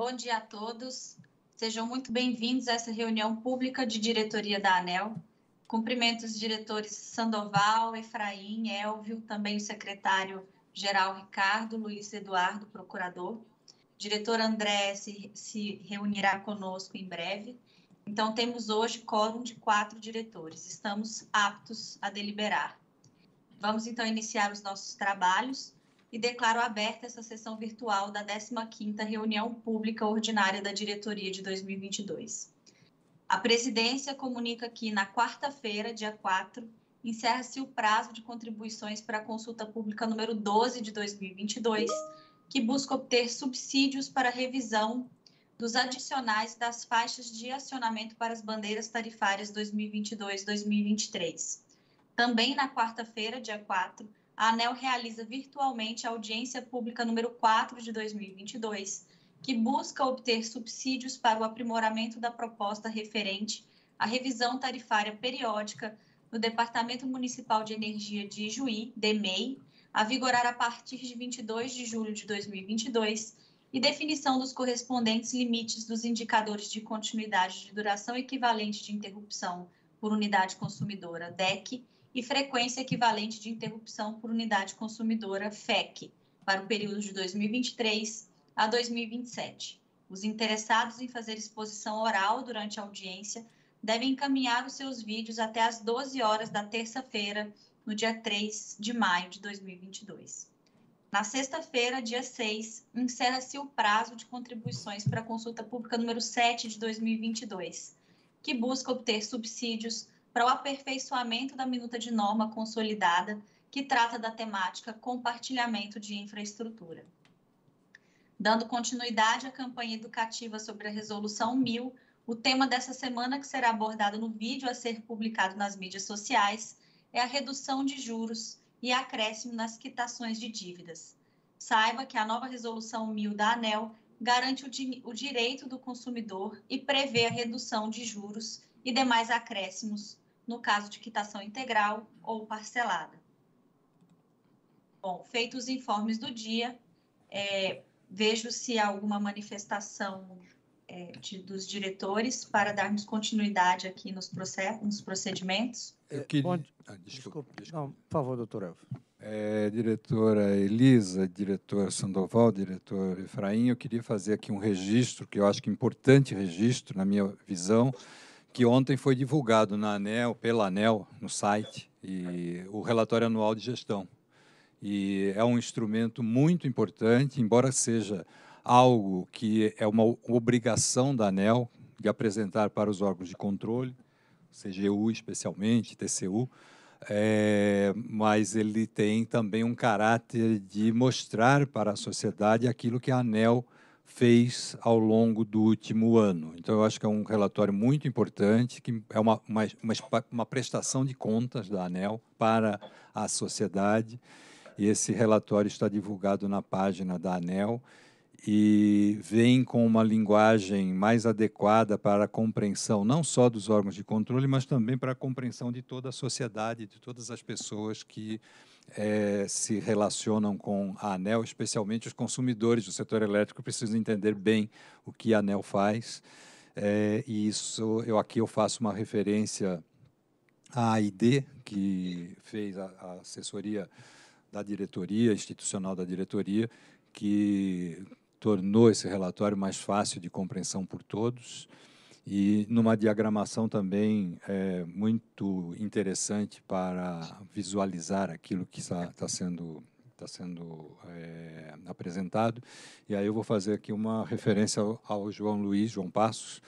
Bom dia a todos. Sejam muito bem-vindos a essa reunião pública de diretoria da ANEL. Cumprimento os diretores Sandoval, Efraim, Elvio, também o secretário-geral Ricardo, Luiz Eduardo, procurador. diretor André se, se reunirá conosco em breve. Então, temos hoje quórum de quatro diretores. Estamos aptos a deliberar. Vamos, então, iniciar os nossos trabalhos e declaro aberta essa sessão virtual da 15ª reunião pública ordinária da diretoria de 2022. A presidência comunica que na quarta-feira, dia 4, encerra-se o prazo de contribuições para a consulta pública número 12 de 2022, que busca obter subsídios para revisão dos adicionais das faixas de acionamento para as bandeiras tarifárias 2022-2023. Também na quarta-feira, dia 4, a ANEL realiza virtualmente a audiência pública número 4 de 2022, que busca obter subsídios para o aprimoramento da proposta referente à revisão tarifária periódica no Departamento Municipal de Energia de Juí, DEMEI, a vigorar a partir de 22 de julho de 2022, e definição dos correspondentes limites dos indicadores de continuidade de duração equivalente de interrupção por unidade consumidora, DEC, e frequência equivalente de interrupção por unidade consumidora FEC para o período de 2023 a 2027. Os interessados em fazer exposição oral durante a audiência devem encaminhar os seus vídeos até às 12 horas da terça-feira, no dia 3 de maio de 2022. Na sexta-feira, dia 6, encerra-se o prazo de contribuições para a consulta pública número 7 de 2022, que busca obter subsídios para o aperfeiçoamento da minuta de norma consolidada, que trata da temática compartilhamento de infraestrutura. Dando continuidade à campanha educativa sobre a Resolução 1000, o tema dessa semana, que será abordado no vídeo a ser publicado nas mídias sociais, é a redução de juros e acréscimo nas quitações de dívidas. Saiba que a nova Resolução 1000 da ANEL garante o, di o direito do consumidor e prevê a redução de juros e demais acréscimos no caso de quitação integral ou parcelada. Bom, feitos os informes do dia, é, vejo se há alguma manifestação é, de, dos diretores para darmos continuidade aqui nos, process, nos procedimentos. Eu queria... Onde... Ah, desculpa, desculpa. Não, por favor, doutor Elvio. É, diretora Elisa, diretor Sandoval, diretor Efraim, eu queria fazer aqui um registro, que eu acho que é importante registro, na minha visão, que ontem foi divulgado na ANEL, pela ANEL, no site, e o relatório anual de gestão. E é um instrumento muito importante, embora seja algo que é uma obrigação da ANEL de apresentar para os órgãos de controle, CGU especialmente, TCU, é, mas ele tem também um caráter de mostrar para a sociedade aquilo que a ANEL fez ao longo do último ano. Então, eu acho que é um relatório muito importante, que é uma, uma, uma, uma prestação de contas da ANEL para a sociedade. E esse relatório está divulgado na página da ANEL e vem com uma linguagem mais adequada para a compreensão não só dos órgãos de controle, mas também para a compreensão de toda a sociedade, de todas as pessoas que é, se relacionam com a ANEL, especialmente os consumidores do setor elétrico precisam entender bem o que a ANEL faz. É, e isso, eu aqui eu faço uma referência à AID, que fez a, a assessoria da diretoria, institucional da diretoria, que tornou esse relatório mais fácil de compreensão por todos e numa diagramação também é, muito interessante para visualizar aquilo que está, está sendo está sendo é, apresentado. E aí eu vou fazer aqui uma referência ao, ao, João Luiz, João Passos,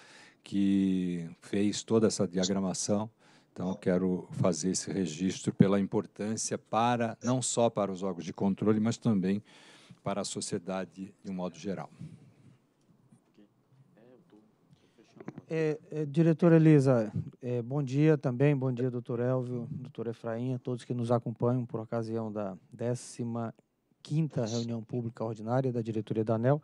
que fez toda essa diagramação. Então, quero fazer esse registro pela importância para não só para os órgãos de controle, mas também para a sociedade de um modo geral. É, é, diretora Elisa, é, bom dia também, bom dia, doutor Elvio, doutor Efraim, todos que nos acompanham por ocasião da 15ª reunião pública ordinária da diretoria da ANEL.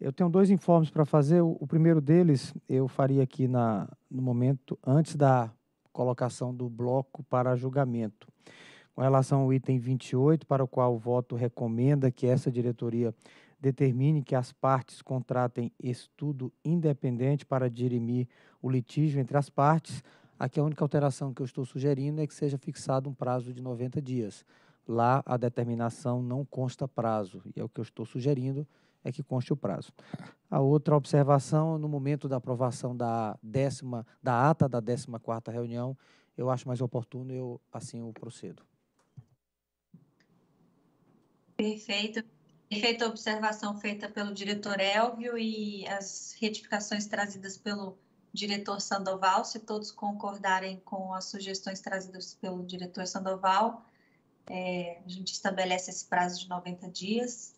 Eu tenho dois informes para fazer, o, o, primeiro deles eu faria aqui na, no momento, antes da colocação do bloco para julgamento. Com relação ao item 28, para o qual o voto recomenda que essa diretoria determine que as partes contratem estudo independente para dirimir o litígio entre as partes. Aqui a única alteração que eu estou sugerindo é que seja fixado um prazo de 90 dias. Lá a determinação não consta prazo, e é o que eu estou sugerindo é que conste o prazo. A outra observação, no momento da aprovação da décima, da ata da 14ª reunião, eu acho mais oportuno, eu assim o procedo. Perfeito feita a observação feita pelo diretor Elvio e as retificações trazidas pelo diretor Sandoval, se todos concordarem com as sugestões trazidas pelo diretor Sandoval, é, a gente estabelece esse prazo de 90 dias.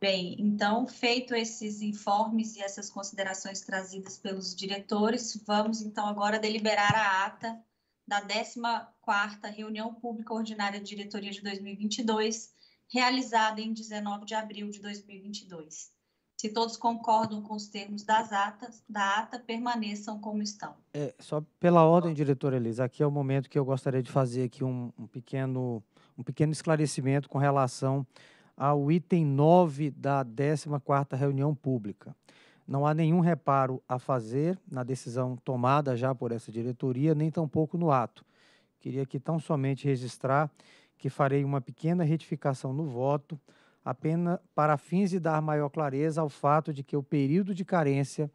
Bem, então, feito esses informes e essas considerações trazidas pelos diretores, vamos então agora deliberar a ata da 14ª Reunião Pública Ordinária de Diretoria de 2022, realizada em 19 de abril de 2022. Se todos concordam com os termos das atas, da ata, permaneçam como estão. É, só pela ordem, diretora Elisa, aqui é o momento que eu gostaria de fazer aqui um, um pequeno, um pequeno esclarecimento com relação ao item 9 da 14ª reunião pública. Não há nenhum reparo a fazer na decisão tomada já por essa diretoria, nem tampouco no ato. Queria aqui tão somente registrar que farei uma pequena retificação no voto, apenas para fins de dar maior clareza ao fato de que o período de carência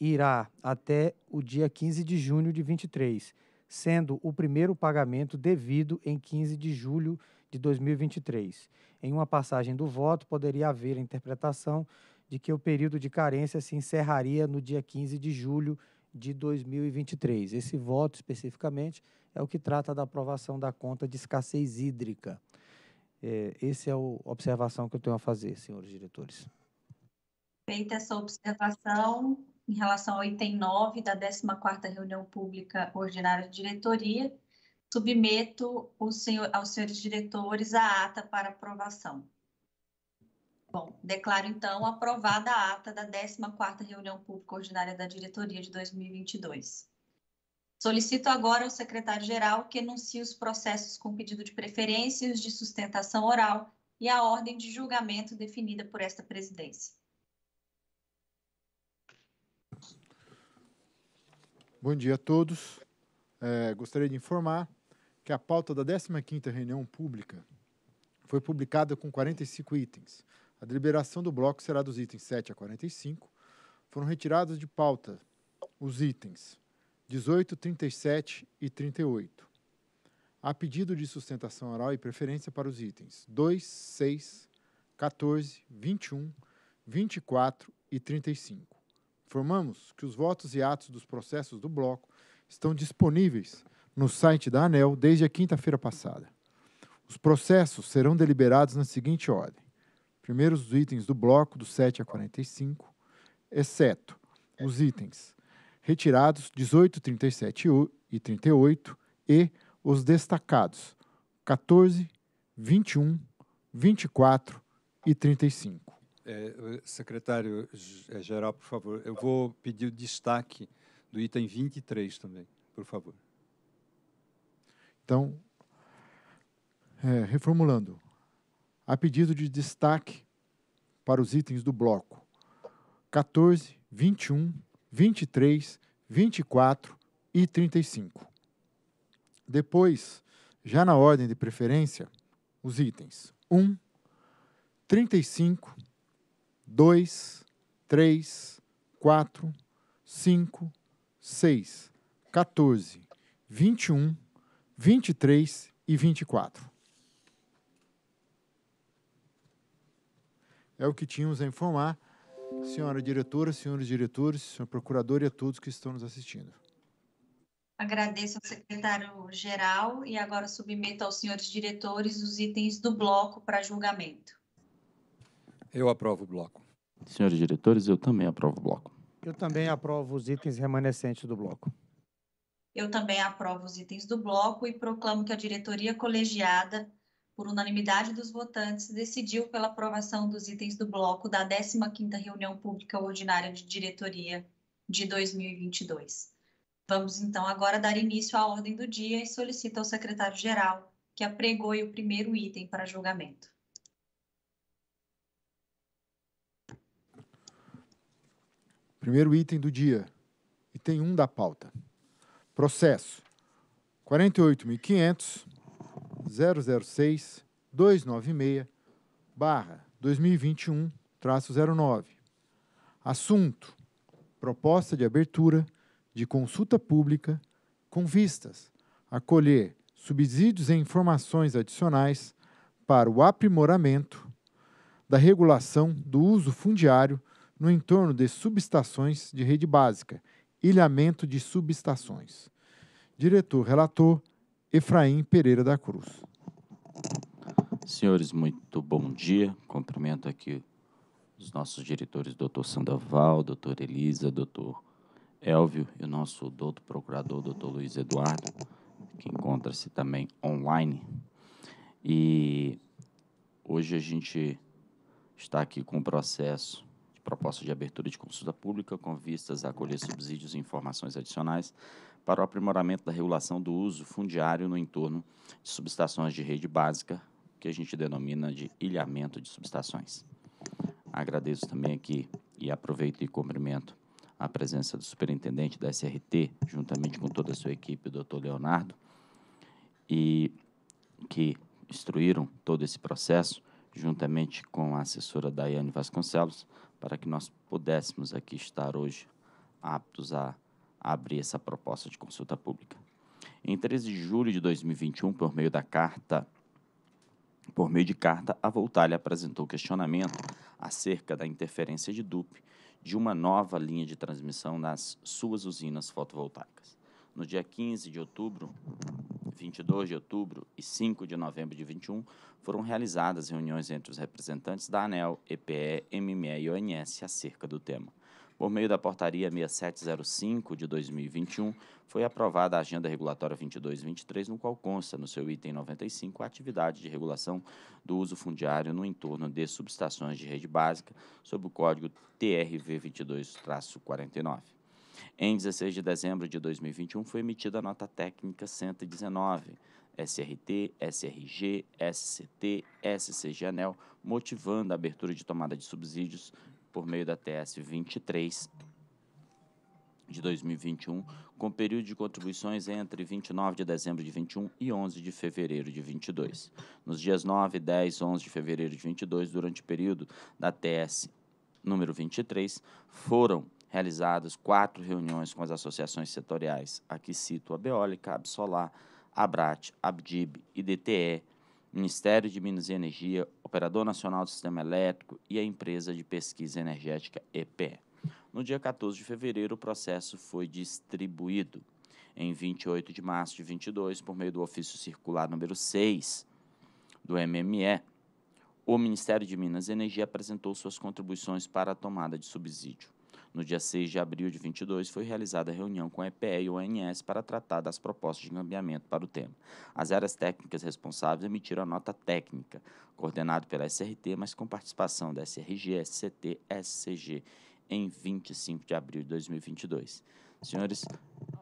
irá até o dia 15 de junho de 23, sendo o primeiro pagamento devido em 15 de julho de 2023. Em uma passagem do voto, poderia haver a interpretação de que o período de carência se encerraria no dia 15 de julho de 2023. Esse voto, especificamente, é o que trata da aprovação da conta de escassez hídrica. É, essa é a observação que eu tenho a fazer, senhores diretores. Feita essa observação, em relação ao item 9 da 14ª reunião pública ordinária de diretoria, submeto senhor, aos senhores diretores a ata para aprovação. Bom, declaro então aprovada a ata da 14ª reunião pública ordinária da diretoria de 2022. Solicito agora ao secretário-geral que enuncie os processos com pedido de preferências de sustentação oral e a ordem de julgamento definida por esta presidência. Bom dia a todos. É, gostaria de informar que a pauta da 15ª reunião pública foi publicada com 45 itens, a deliberação do bloco será dos itens 7 a 45. Foram retirados de pauta os itens 18, 37 e 38. Há pedido de sustentação oral e preferência para os itens 2, 6, 14, 21, 24 e 35. Informamos que os votos e atos dos processos do bloco estão disponíveis no site da ANEL desde a quinta-feira passada. Os processos serão deliberados na seguinte ordem primeiros itens do bloco do 7 a 45, exceto os itens retirados 18, 37 e 38 e os destacados 14, 21, 24 e 35. É, secretário é, geral, por favor, eu vou pedir o destaque do item 23 também, por favor. Então, é, reformulando, a pedido de destaque para os itens do bloco 14, 21, 23, 24 e 35. Depois, já na ordem de preferência, os itens 1, 35, 2, 3, 4, 5, 6, 14, 21, 23 e 24. É o que tínhamos a informar, senhora diretora, senhores diretores, senhor procurador e a todos que estão nos assistindo. Agradeço ao secretário-geral e agora submeto aos senhores diretores os itens do bloco para julgamento. Eu aprovo o bloco. Senhores diretores, eu também aprovo o bloco. Eu também aprovo os itens remanescentes do bloco. Eu também aprovo os itens do bloco e proclamo que a diretoria colegiada por unanimidade dos votantes, decidiu pela aprovação dos itens do bloco da 15ª Reunião Pública Ordinária de Diretoria de 2022. Vamos então agora dar início à ordem do dia e solicito ao secretário-geral que apregoe o primeiro item para julgamento. Primeiro item do dia, item 1 da pauta. Processo 48.500 006 296 barra 2021 traço 09. Assunto: Proposta de abertura de consulta pública com vistas a colher subsídios e informações adicionais para o aprimoramento da regulação do uso fundiário no entorno de subestações de rede básica, ilhamento de subestações. Diretor relator Efraim Pereira da Cruz. Senhores, muito bom dia. Cumprimento aqui os nossos diretores, doutor Sandoval, doutor Elisa, doutor Elvio e o nosso doutor procurador, doutor Luiz Eduardo, que encontra-se também online. E hoje a gente está aqui com o processo de proposta de abertura de consulta pública com vistas a colher subsídios e informações adicionais para o aprimoramento da regulação do uso fundiário no entorno de subestações de rede básica, que a gente denomina de ilhamento de subestações. Agradeço também aqui e aproveito e cumprimento a presença do superintendente da SRT, juntamente com toda a sua equipe, o doutor Leonardo, e que instruíram todo esse processo, juntamente com a assessora Daiane Vasconcelos, para que nós pudéssemos aqui estar hoje aptos a abrir essa proposta de consulta pública. Em 13 de julho de 2021, por meio da carta, por meio de carta, a Voltalha apresentou questionamento acerca da interferência de DUP de uma nova linha de transmissão nas suas usinas fotovoltaicas. No dia 15 de outubro, 22 de outubro e 5 de novembro de 21, foram realizadas reuniões entre os representantes da ANEL, EPE, MME e ONS acerca do tema. Por meio da portaria 6705 de 2021, foi aprovada a Agenda Regulatória 2223, no qual consta, no seu item 95, a atividade de regulação do uso fundiário no entorno de subestações de rede básica, sob o código TRV 22-49. Em 16 de dezembro de 2021, foi emitida a nota técnica 119, SRT, SRG, SCT, SCG-ANEL, motivando a abertura de tomada de subsídios por meio da TS 23 de 2021, com período de contribuições entre 29 de dezembro de 21 e 11 de fevereiro de 22. Nos dias 9, 10, 11 de fevereiro de 22, durante o período da TS número 23, foram realizadas quatro reuniões com as associações setoriais. Aqui cito a Beólica, Absolar, Abrat, Abdib, DTE. Ministério de Minas e Energia, Operador Nacional do Sistema Elétrico e a Empresa de Pesquisa Energética EPE. No dia 14 de fevereiro, o processo foi distribuído. Em 28 de março de 22, por meio do ofício circular número 6 do MME, o Ministério de Minas e Energia apresentou suas contribuições para a tomada de subsídio. No dia 6 de abril de 22, foi realizada a reunião com a EPE e o ONS para tratar das propostas de encaminhamento para o tema. As áreas técnicas responsáveis emitiram a nota técnica, coordenado pela SRT, mas com participação da SRG, SCT, SCG, em 25 de abril de 2022. Senhores,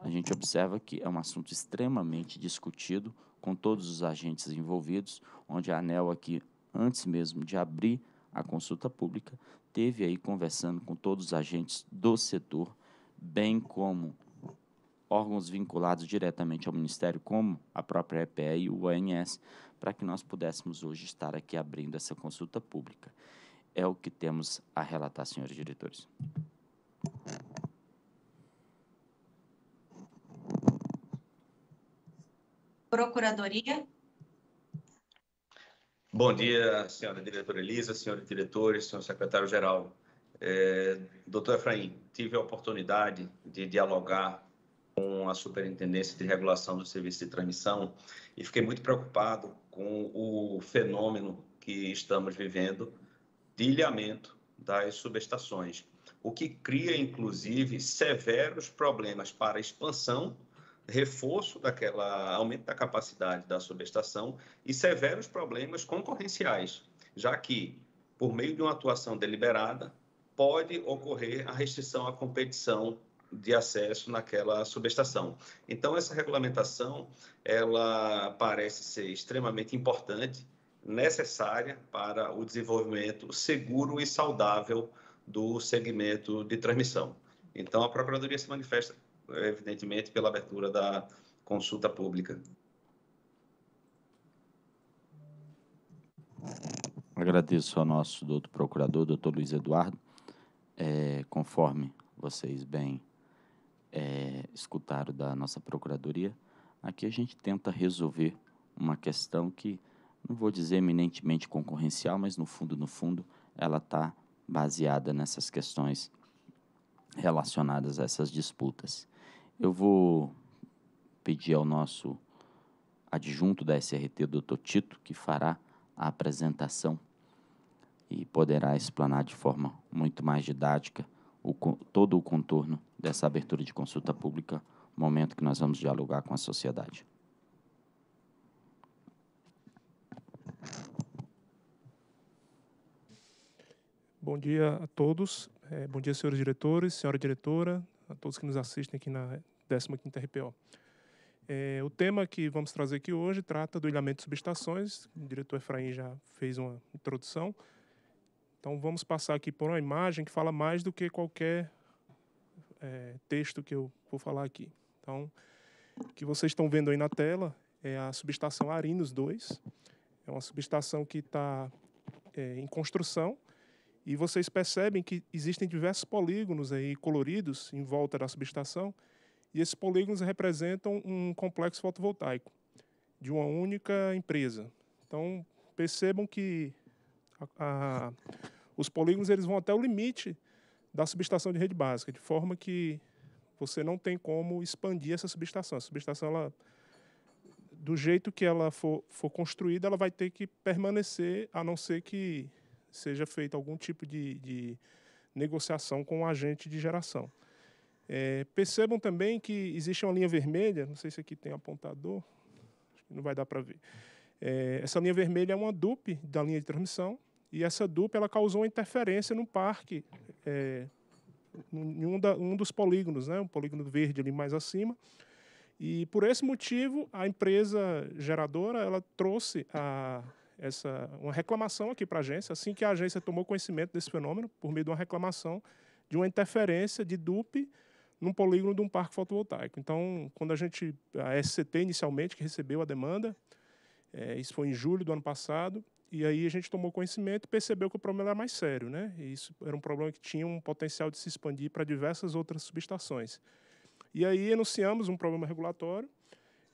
a gente observa que é um assunto extremamente discutido com todos os agentes envolvidos, onde a ANEL aqui, antes mesmo de abrir a consulta pública, teve aí conversando com todos os agentes do setor, bem como órgãos vinculados diretamente ao Ministério, como a própria EPE e o ANS, para que nós pudéssemos hoje estar aqui abrindo essa consulta pública. É o que temos a relatar, senhores diretores. Procuradoria. Bom dia, senhora diretora Elisa, senhores diretores, senhor secretário-geral. É, doutor Efraim, tive a oportunidade de dialogar com a Superintendência de Regulação do Serviço de Transmissão e fiquei muito preocupado com o fenômeno que estamos vivendo de ilhamento das subestações, o que cria, inclusive, severos problemas para expansão reforço daquela aumento da capacidade da subestação e severos problemas concorrenciais, já que por meio de uma atuação deliberada pode ocorrer a restrição à competição de acesso naquela subestação. Então essa regulamentação ela parece ser extremamente importante, necessária para o desenvolvimento seguro e saudável do segmento de transmissão. Então a Procuradoria se manifesta evidentemente, pela abertura da consulta pública. Agradeço ao nosso doutor procurador, doutor Luiz Eduardo. É, conforme vocês bem é, escutaram da nossa procuradoria, aqui a gente tenta resolver uma questão que, não vou dizer eminentemente concorrencial, mas no fundo, no fundo, ela está baseada nessas questões relacionadas a essas disputas. Eu vou pedir ao nosso adjunto da SRT, doutor Tito, que fará a apresentação e poderá explanar de forma muito mais didática o, todo o contorno dessa abertura de consulta pública, momento que nós vamos dialogar com a sociedade. Bom dia a todos, é, bom dia senhores diretores, senhora diretora, a todos que nos assistem aqui na, 15ª RPO. É, o tema que vamos trazer aqui hoje trata do ilhamento de subestações. O diretor Efraim já fez uma introdução. Então vamos passar aqui por uma imagem que fala mais do que qualquer é, texto que eu vou falar aqui. Então, o que vocês estão vendo aí na tela é a subestação Arinos 2. É uma subestação que está é, em construção. E vocês percebem que existem diversos polígonos aí coloridos em volta da subestação e esses polígonos representam um complexo fotovoltaico de uma única empresa. Então, percebam que a, a, os polígonos eles vão até o limite da subestação de rede básica, de forma que você não tem como expandir essa subestação. A subestação, ela, do jeito que ela for, for construída, ela vai ter que permanecer, a não ser que seja feito algum tipo de, de negociação com o agente de geração. É, percebam também que existe uma linha vermelha, não sei se aqui tem apontador, não vai dar para ver. É, essa linha vermelha é uma dupe da linha de transmissão e essa dupe ela causou uma interferência no parque, é, em um, da, um, dos polígonos, né, um polígono verde ali mais acima. E por esse motivo a empresa geradora ela trouxe a, essa uma reclamação aqui para a agência, assim que a agência tomou conhecimento desse fenômeno por meio de uma reclamação de uma interferência de dupe num polígono de um parque fotovoltaico. Então, quando a gente, a SCT inicialmente que recebeu a demanda, é, isso foi em julho do ano passado, e aí a gente tomou conhecimento e percebeu que o problema era mais sério, né? E isso era um problema que tinha um potencial de se expandir para diversas outras subestações. E aí anunciamos um problema regulatório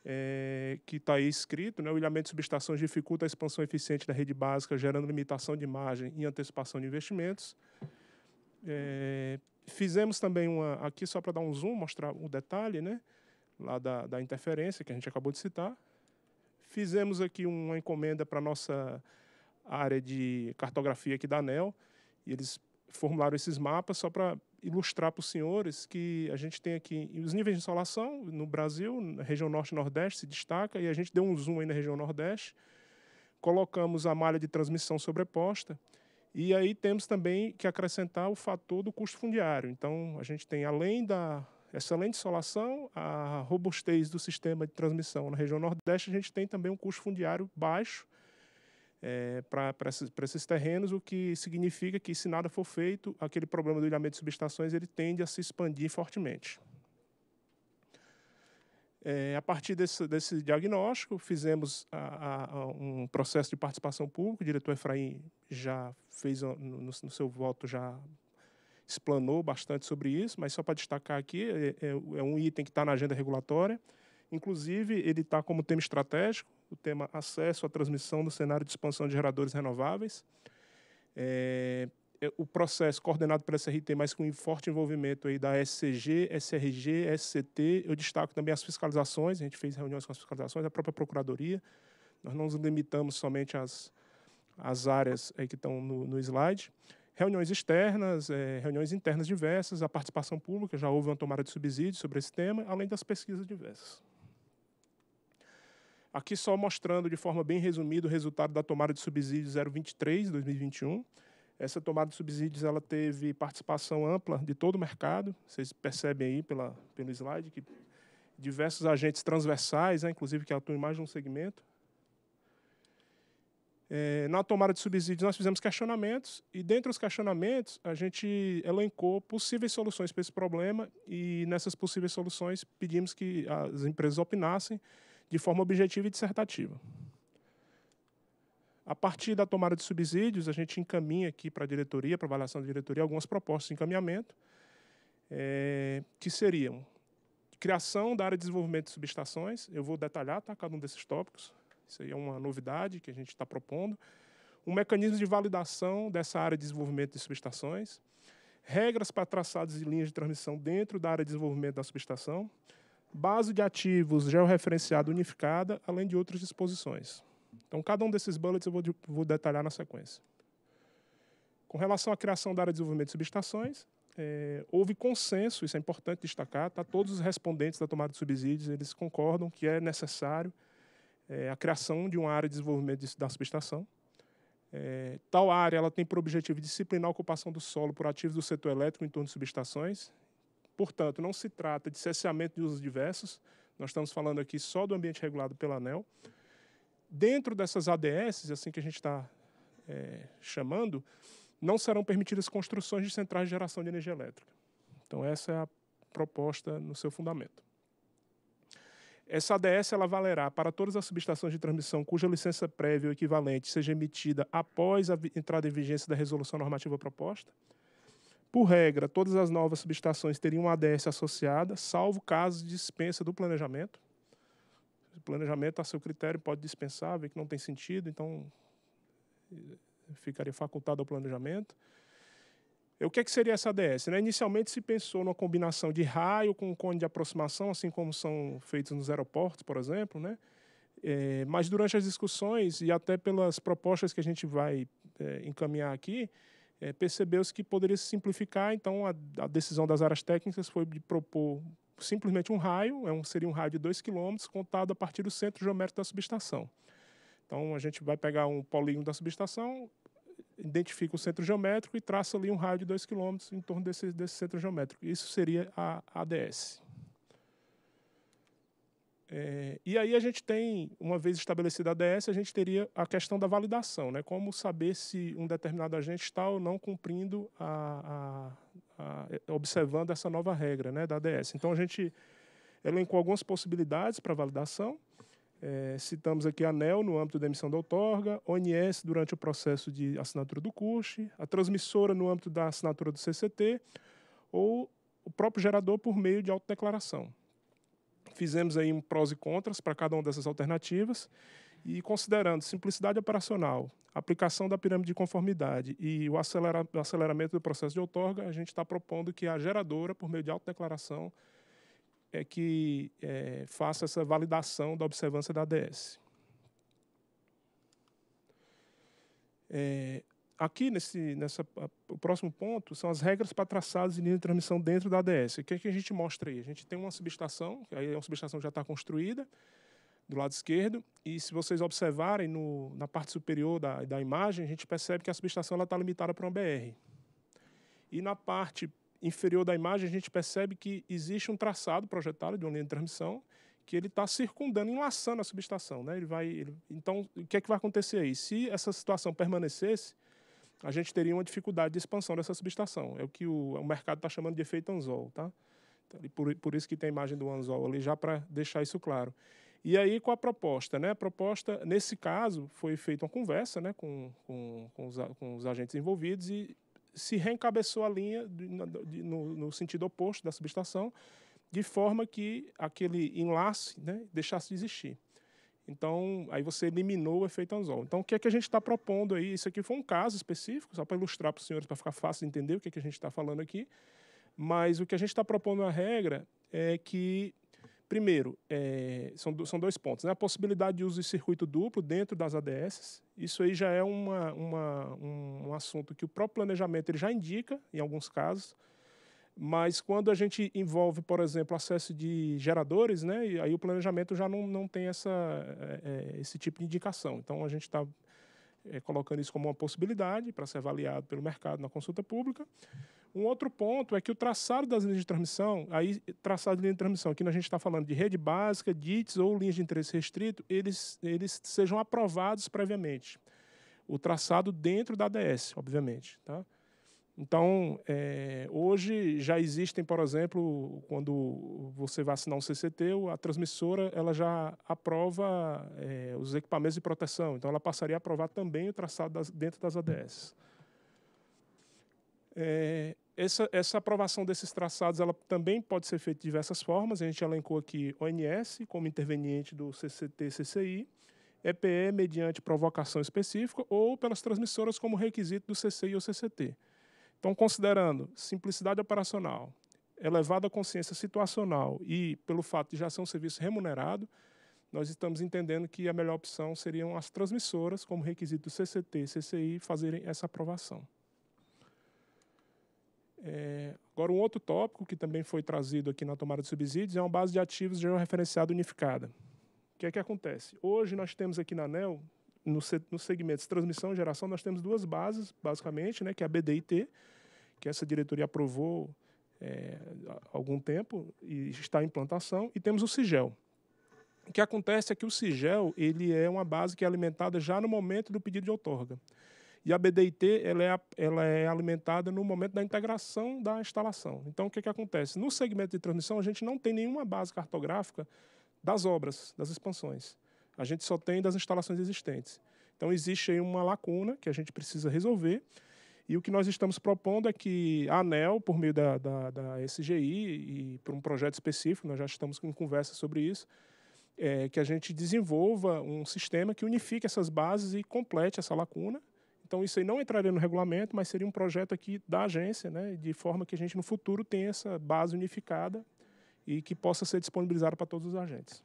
é, que está aí escrito, né? O ilhamento de subestações dificulta a expansão eficiente da rede básica, gerando limitação de margem e antecipação de investimentos. É, Fizemos também uma, aqui só para dar um zoom, mostrar o um detalhe, né? Lá da, da interferência que a gente acabou de citar. Fizemos aqui uma encomenda para a nossa área de cartografia aqui da ANEL, e eles formularam esses mapas só para ilustrar para os senhores que a gente tem aqui os níveis de insolação no Brasil, na região norte e nordeste se destaca, e a gente deu um zoom aí na região nordeste, colocamos a malha de transmissão sobreposta, e aí temos também que acrescentar o fator do custo fundiário. Então, a gente tem, além da excelente insolação, a robustez do sistema de transmissão na região Nordeste, a gente tem também um custo fundiário baixo é, para esses, esses terrenos, o que significa que, se nada for feito, aquele problema do ilhamento de subestações ele tende a se expandir fortemente. É, a partir desse, desse diagnóstico, fizemos a, a, um processo de participação pública. O diretor Efraim já fez, no, no seu voto, já explanou bastante sobre isso, mas só para destacar aqui, é, é, é um item que está na agenda regulatória. Inclusive, ele está como tema estratégico, o tema acesso à transmissão do cenário de expansão de geradores renováveis. É, é, o processo coordenado pela SRT, mas com forte envolvimento aí da SCG, SRG, SCT. Eu destaco também as fiscalizações, a gente fez reuniões com as fiscalizações, a própria Procuradoria. Nós não nos limitamos somente às, às áreas aí que estão no, no slide. Reuniões externas, é, reuniões internas diversas, a participação pública, já houve uma tomada de subsídio sobre esse tema, além das pesquisas diversas. Aqui só mostrando de forma bem resumida o resultado da tomada de subsídio 023 2021 essa tomada de subsídios ela teve participação ampla de todo o mercado. Vocês percebem aí pela, pelo slide que diversos agentes transversais, né, inclusive que atuam em mais de um segmento. É, na tomada de subsídios, nós fizemos questionamentos e, dentre os questionamentos, a gente elencou possíveis soluções para esse problema e, nessas possíveis soluções, pedimos que as empresas opinassem de forma objetiva e dissertativa. A partir da tomada de subsídios, a gente encaminha aqui para a diretoria, para a avaliação da diretoria, algumas propostas de encaminhamento, é, que seriam criação da área de desenvolvimento de subestações. Eu vou detalhar tá, cada um desses tópicos. Isso aí é uma novidade que a gente está propondo. Um mecanismo de validação dessa área de desenvolvimento de subestações. Regras para traçados e linhas de transmissão dentro da área de desenvolvimento da subestação. Base de ativos georreferenciada unificada, além de outras disposições. Então, cada um desses bullets eu vou, vou detalhar na sequência. Com relação à criação da área de desenvolvimento de subestações, é, houve consenso, isso é importante destacar, tá? todos os respondentes da tomada de subsídios eles concordam que é necessário é, a criação de uma área de desenvolvimento de, da subestação. É, tal área ela tem por objetivo disciplinar a ocupação do solo por ativos do setor elétrico em torno de subestações. Portanto, não se trata de cesseamento de usos diversos, nós estamos falando aqui só do ambiente regulado pela ANEL, Dentro dessas ADS, assim que a gente está é, chamando, não serão permitidas construções de centrais de geração de energia elétrica. Então, essa é a proposta no seu fundamento. Essa ADS ela valerá para todas as subestações de transmissão cuja licença prévia ou equivalente seja emitida após a entrada em vigência da resolução normativa proposta. Por regra, todas as novas subestações teriam uma ADS associada, salvo caso de dispensa do planejamento o planejamento a seu critério pode dispensar, ver que não tem sentido, então eh, ficaria facultado ao planejamento. E o que, é que seria essa ADS? Né? Inicialmente se pensou numa combinação de raio com cone de aproximação, assim como são feitos nos aeroportos, por exemplo, né? É, mas durante as discussões e até pelas propostas que a gente vai é, encaminhar aqui, é, percebeu-se que poderia se simplificar, então a, a, decisão das áreas técnicas foi de propor simplesmente um raio, é um, seria um raio de 2 km, contado a partir do centro geométrico da subestação. Então, a gente vai pegar um polígono da subestação, identifica o centro geométrico e traça ali um raio de 2 km em torno desse, desse centro geométrico. Isso seria a ADS. É, e aí a gente tem, uma vez estabelecida a ADS, a gente teria a questão da validação, né? Como saber se um determinado agente está ou não cumprindo a, a a, é, observando essa nova regra né, da ADS. Então, a gente elencou algumas possibilidades para validação. É, citamos aqui a ANEL no âmbito da emissão da outorga, ONS durante o processo de assinatura do CURSE, a transmissora no âmbito da assinatura do CCT ou o próprio gerador por meio de autodeclaração. Fizemos aí um prós e contras para cada uma dessas alternativas e considerando simplicidade operacional, aplicação da pirâmide de conformidade e o, acelera o aceleramento do processo de outorga, a gente está propondo que a geradora, por meio de autodeclaração, é que é, faça essa validação da observância da ADS. É, aqui, nesse nessa, o próximo ponto, são as regras para traçados e linha de transmissão dentro da ADS. O que, é que a gente mostra aí? A gente tem uma subestação, aí é uma subestação que já está construída, do lado esquerdo. E se vocês observarem no, na parte superior da, da imagem, a gente percebe que a subestação está limitada para uma BR. E na parte inferior da imagem, a gente percebe que existe um traçado projetado de uma linha de transmissão que ele está circundando, enlaçando a subestação. Né? Ele vai, ele... Então, o que, é que vai acontecer aí? Se essa situação permanecesse, a gente teria uma dificuldade de expansão dessa subestação. É o que o, o mercado está chamando de efeito anzol. Tá? Então, por, por isso que tem a imagem do anzol ali, já para deixar isso claro. E aí com a proposta, né? A proposta, nesse caso, foi feita uma conversa né? com, com, com, os, com os agentes envolvidos e se reencabeçou a linha de, de, no, no, sentido oposto da subestação, de forma que aquele enlace né, deixasse de existir. Então, aí você eliminou o efeito anzol. Então, o que é que a gente está propondo aí? Isso aqui foi um caso específico, só para ilustrar para os senhores, para ficar fácil de entender o que, é que a gente está falando aqui. Mas o que a gente está propondo na regra é que Primeiro, é, são, são dois pontos. Né? A possibilidade de uso de circuito duplo dentro das ADS. Isso aí já é uma, uma, um, um, assunto que o próprio planejamento ele já indica, em alguns casos. Mas quando a gente envolve, por exemplo, acesso de geradores, né, aí o planejamento já não, não tem essa, é, é esse tipo de indicação. Então a gente está é, colocando isso como uma possibilidade para ser avaliado pelo mercado na consulta pública. Um outro ponto é que o traçado das linhas de transmissão, aí traçado de linha de transmissão, aqui a gente está falando de rede básica, DITs ou linhas de interesse restrito, eles, eles sejam aprovados previamente. O traçado dentro da ADS, obviamente. Tá? Então, é, hoje já existem, por exemplo, quando você vai assinar um CCT, a transmissora ela já aprova é, os equipamentos de proteção. Então, ela passaria a aprovar também o traçado das, dentro das ADS. É, essa, essa, aprovação desses traçados ela também pode ser feita de diversas formas. A gente elencou aqui ONS como interveniente do CCT-CCI, EPE mediante provocação específica ou pelas transmissoras como requisito do CCI ou CCT. Então, considerando simplicidade operacional, elevada consciência situacional e pelo fato de já ser um serviço remunerado, nós estamos entendendo que a melhor opção seriam as transmissoras, como requisito do CCT e CCI, fazerem essa aprovação. É, agora, um outro tópico que também foi trazido aqui na tomada de subsídios é uma base de ativos georreferenciada unificada. O que é que acontece? Hoje nós temos aqui na ANEL, nos no de transmissão e geração, nós temos duas bases, basicamente, né, que é a BDIT, que essa diretoria aprovou é, há algum tempo e está em implantação, e temos o CIGEL. O que acontece é que o CIGEL ele é uma base que é alimentada já no momento do pedido de outorga. E a BDIT ela é, ela é alimentada no momento da integração da instalação. Então, o que, que acontece? No segmento de transmissão, a gente não tem nenhuma base cartográfica das obras, das expansões. A gente só tem das instalações existentes. Então, existe aí uma lacuna que a gente precisa resolver. E o que nós estamos propondo é que a ANEL, por meio da, da, da SGI e por um projeto específico, nós já estamos em conversa sobre isso, é, que a gente desenvolva um sistema que unifique essas bases e complete essa lacuna então, isso aí não entraria no regulamento, mas seria um projeto aqui da agência, né, de forma que a gente, no futuro, tenha essa base unificada e que possa ser disponibilizada para todos os agentes.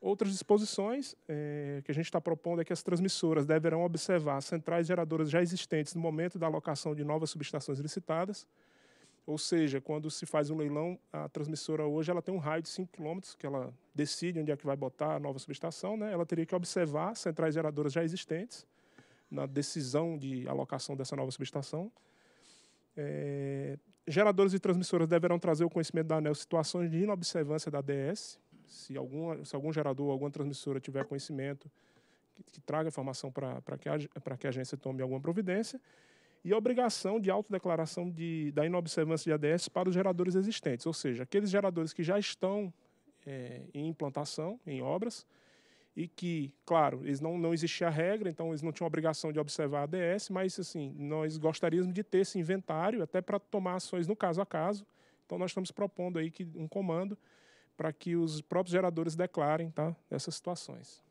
Outras disposições é, que a gente está propondo é que as transmissoras deverão observar centrais geradoras já existentes no momento da alocação de novas subestações licitadas, ou seja, quando se faz um leilão, a transmissora hoje ela tem um raio de 5 km que ela decide onde é que vai botar a nova subestação, né? Ela teria que observar centrais geradoras já existentes na decisão de alocação dessa nova subestação. É... Geradores e transmissoras deverão trazer o conhecimento da ANEL situações de inobservância da DS. Se, alguma, se algum gerador, alguma transmissora tiver conhecimento que, que traga informação para que, que a agência tome alguma providência e obrigação de autodeclaração de, da inobservância de ADS para os geradores existentes, ou seja, aqueles geradores que já estão é, em implantação, em obras, e que, claro, eles não, não existia a regra, então eles não tinham obrigação de observar a ADS, mas assim, nós gostaríamos de ter esse inventário até para tomar ações no caso a caso. Então nós estamos propondo aí que um comando para que os próprios geradores declarem tá, essas situações.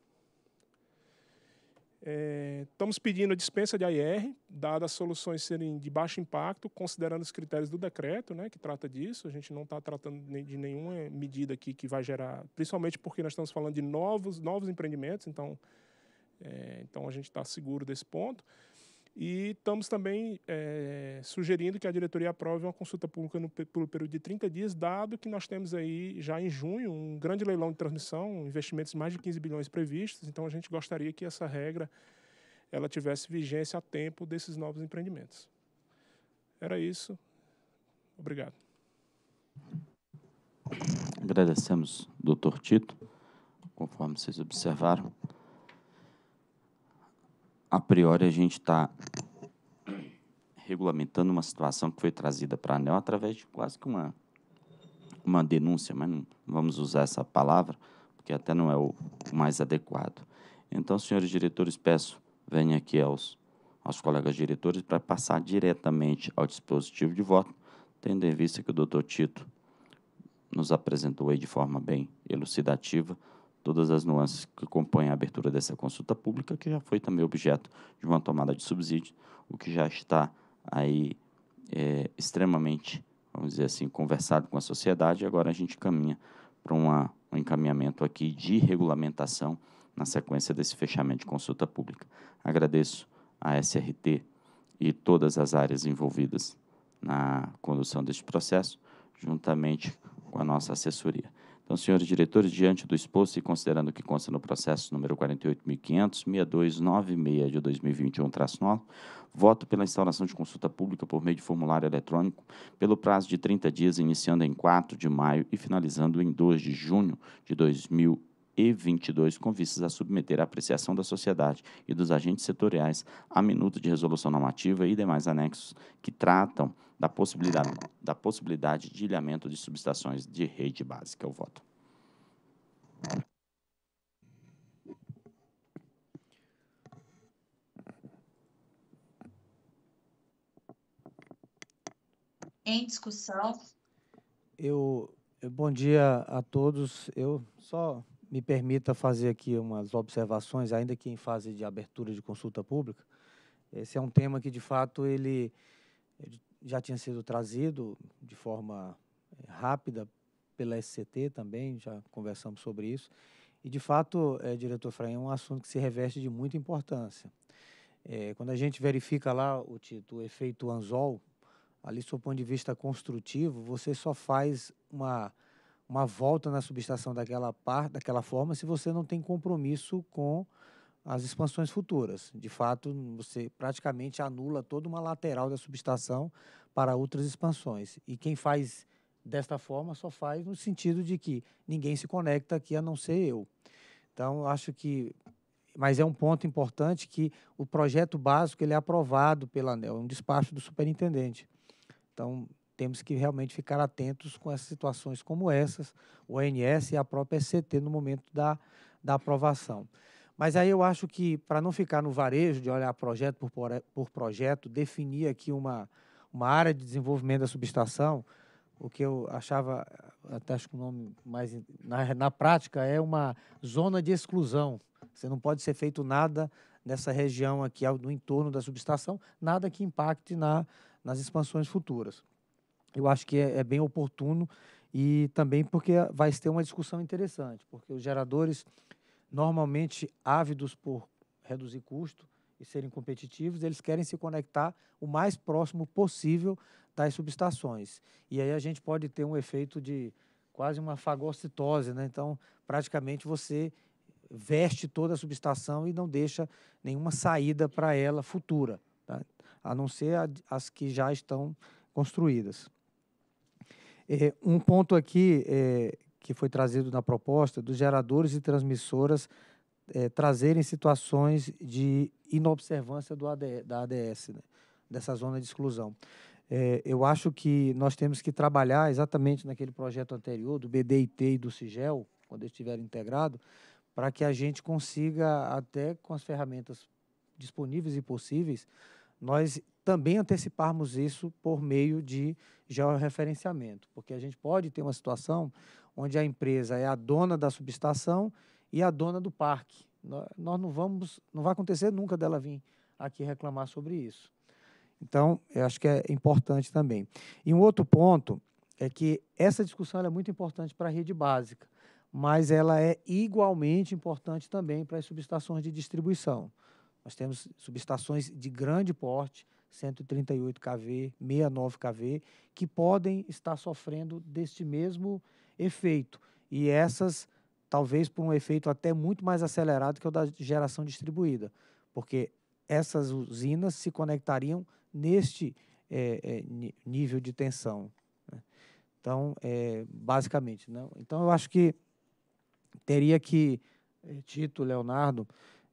É, estamos pedindo a dispensa de AIR, dadas as soluções serem de baixo impacto, considerando os critérios do decreto, né, que trata disso. A gente não está tratando de nenhuma medida aqui que vai gerar, principalmente porque nós estamos falando de novos, novos empreendimentos, então, é, então a gente está seguro desse ponto. E estamos também é, sugerindo que a diretoria aprove uma consulta pública no, pelo período de 30 dias, dado que nós temos aí, já em junho, um grande leilão de transmissão, investimentos de mais de 15 bilhões previstos, então a gente gostaria que essa regra ela tivesse vigência a tempo desses novos empreendimentos. Era isso. Obrigado. Agradecemos, doutor Tito. Conforme vocês observaram, a priori a gente está regulamentando uma situação que foi trazida para a ANEL através de quase que uma, uma denúncia, mas não vamos usar essa palavra, porque até não é o mais adequado. Então, senhores diretores, peço, venha aqui aos, aos colegas diretores para passar diretamente ao dispositivo de voto, tendo em vista que o doutor Tito nos apresentou aí de forma bem elucidativa todas as nuances que compõem a abertura dessa consulta pública, que já foi também objeto de uma tomada de subsídio, o que já está aí é, extremamente, vamos dizer assim, conversado com a sociedade, e agora a gente caminha para um encaminhamento aqui de regulamentação na sequência desse fechamento de consulta pública. Agradeço a SRT e todas as áreas envolvidas na condução deste processo, juntamente com a nossa assessoria. Então, senhores diretores, diante do exposto e considerando que consta no processo número 48.500.6296 de 2021-9, voto pela instauração de consulta pública por meio de formulário eletrônico pelo prazo de 30 dias, iniciando em 4 de maio e finalizando em 2 de junho de 2021 e 22, com vistas a submeter à apreciação da sociedade e dos agentes setoriais a minuta de resolução normativa e demais anexos que tratam da possibilidade, da possibilidade de ilhamento de subestações de rede básica. Eu voto. Em discussão. Eu, bom dia a todos. Eu só me permita fazer aqui umas observações, ainda que em fase de abertura de consulta pública. Esse é um tema que, de fato, ele, já tinha sido trazido de forma eh, rápida pela SCT também, já conversamos sobre isso. E, de fato, é, diretor Fraim, é um assunto que se reveste de muita importância. É, quando a gente verifica lá o título, o efeito anzol, ali, do ponto de vista construtivo, você só faz uma uma volta na subestação daquela, parte, daquela forma se você não tem compromisso com as expansões futuras. De fato, você praticamente anula toda uma lateral da subestação para outras expansões. E quem faz desta forma só faz no sentido de que ninguém se conecta aqui a não ser eu. Então, acho que mas é um ponto importante que o projeto básico ele é aprovado pela ANEL, é um despacho do superintendente. Então, temos que realmente ficar atentos com essas situações como essas, o ONS e a própria CT no momento da, da aprovação. Mas aí eu acho que, para não ficar no varejo de olhar projeto por, por projeto, definir aqui uma, uma área de desenvolvimento da subestação, o que eu achava, até acho que o nome mais. Na, na prática, é uma zona de exclusão. Você não pode ser feito nada nessa região aqui, no entorno da subestação, nada que impacte na, nas expansões futuras eu acho que é, é bem oportuno e também porque vai ter uma discussão interessante, porque os geradores normalmente ávidos por reduzir custo e serem competitivos, eles querem se conectar o mais próximo possível das subestações. E aí a gente pode ter um efeito de quase uma fagocitose, né? Então, praticamente você veste toda a subestação e não deixa nenhuma saída para ela futura, tá? a não ser a, as que já estão construídas. É, um ponto aqui é, que foi trazido na proposta dos geradores e transmissoras é, trazerem situações de inobservância do AD, da ADS, né? dessa zona de exclusão. É, eu acho que nós temos que trabalhar exatamente naquele projeto anterior, do BDIT e do CIGEL, quando eles estiverem integrados, para que a gente consiga, até com as ferramentas disponíveis e possíveis, nós também anteciparmos isso por meio de georreferenciamento, porque a gente pode ter uma situação onde a empresa é a dona da subestação e a dona do parque. Nós não vamos, não vai acontecer nunca dela vir aqui reclamar sobre isso. Então, eu acho que é importante também. E um outro ponto é que essa discussão é muito importante para a rede básica, mas ela é igualmente importante também para as subestações de distribuição. Nós temos subestações de grande porte, 138 kV, 69 kV, que podem estar sofrendo deste mesmo efeito. E essas, talvez por um efeito até muito mais acelerado que o da geração distribuída, porque essas usinas se conectariam neste é, é, nível de tensão. Né? Então, é, basicamente. Não? Né? Então, eu acho que teria que, é, Tito, Leonardo,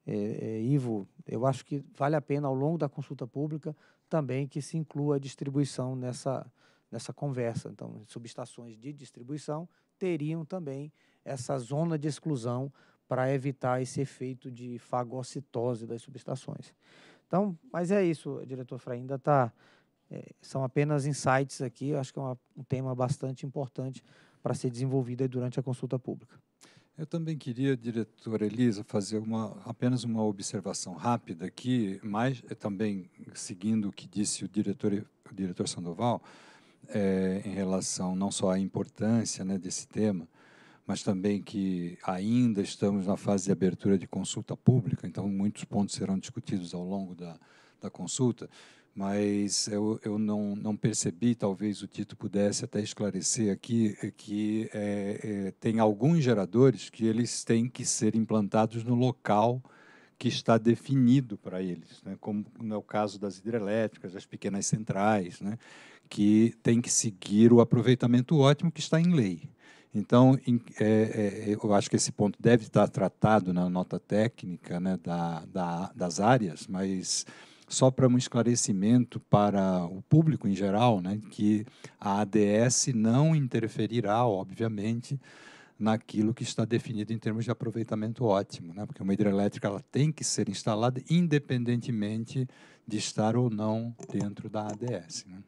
é, é, Ivo, eu acho que vale a pena, ao longo da consulta pública, também que se inclua a distribuição nessa, nessa conversa. Então, subestações de distribuição teriam também essa zona de exclusão para evitar esse efeito de fagocitose das subestações. Então, mas é isso, diretor Fra, ainda está. É, são apenas insights aqui, acho que é uma, um tema bastante importante para ser desenvolvido durante a consulta pública. Eu também queria, diretora Elisa, fazer uma, apenas uma observação rápida aqui, mas também seguindo o que disse o diretor, o diretor Sandoval, é, em relação não só à importância né, desse tema, mas também que ainda estamos na fase de abertura de consulta pública, então muitos pontos serão discutidos ao longo da, da consulta mas eu, eu não, não percebi, talvez o Tito pudesse até esclarecer aqui, é que é, é, tem alguns geradores que eles têm que ser implantados no local que está definido para eles, né? como no caso das hidrelétricas, das pequenas centrais, né? que tem que seguir o aproveitamento ótimo que está em lei. Então, em, é, é, eu acho que esse ponto deve estar tratado na nota técnica né, da, da, das áreas, mas só para um esclarecimento para o público em geral, né, que a ADS não interferirá, obviamente, naquilo que está definido em termos de aproveitamento ótimo, né? porque uma hidrelétrica ela tem que ser instalada independentemente de estar ou não dentro da ADS. Né?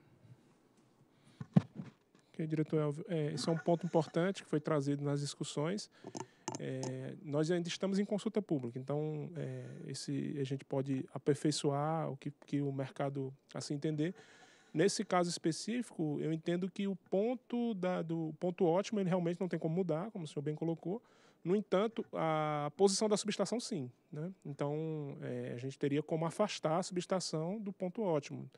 que diretor Elvio, é, esse é um ponto importante que foi trazido nas discussões. É, nós ainda estamos em consulta pública, então é, esse, a gente pode aperfeiçoar o que, que o mercado assim entender. Nesse caso específico, eu entendo que o ponto, da, do, ponto ótimo ele realmente não tem como mudar, como o senhor bem colocou. No entanto, a posição da subestação, sim. Né? Então, é, a gente teria como afastar a subestação do ponto ótimo.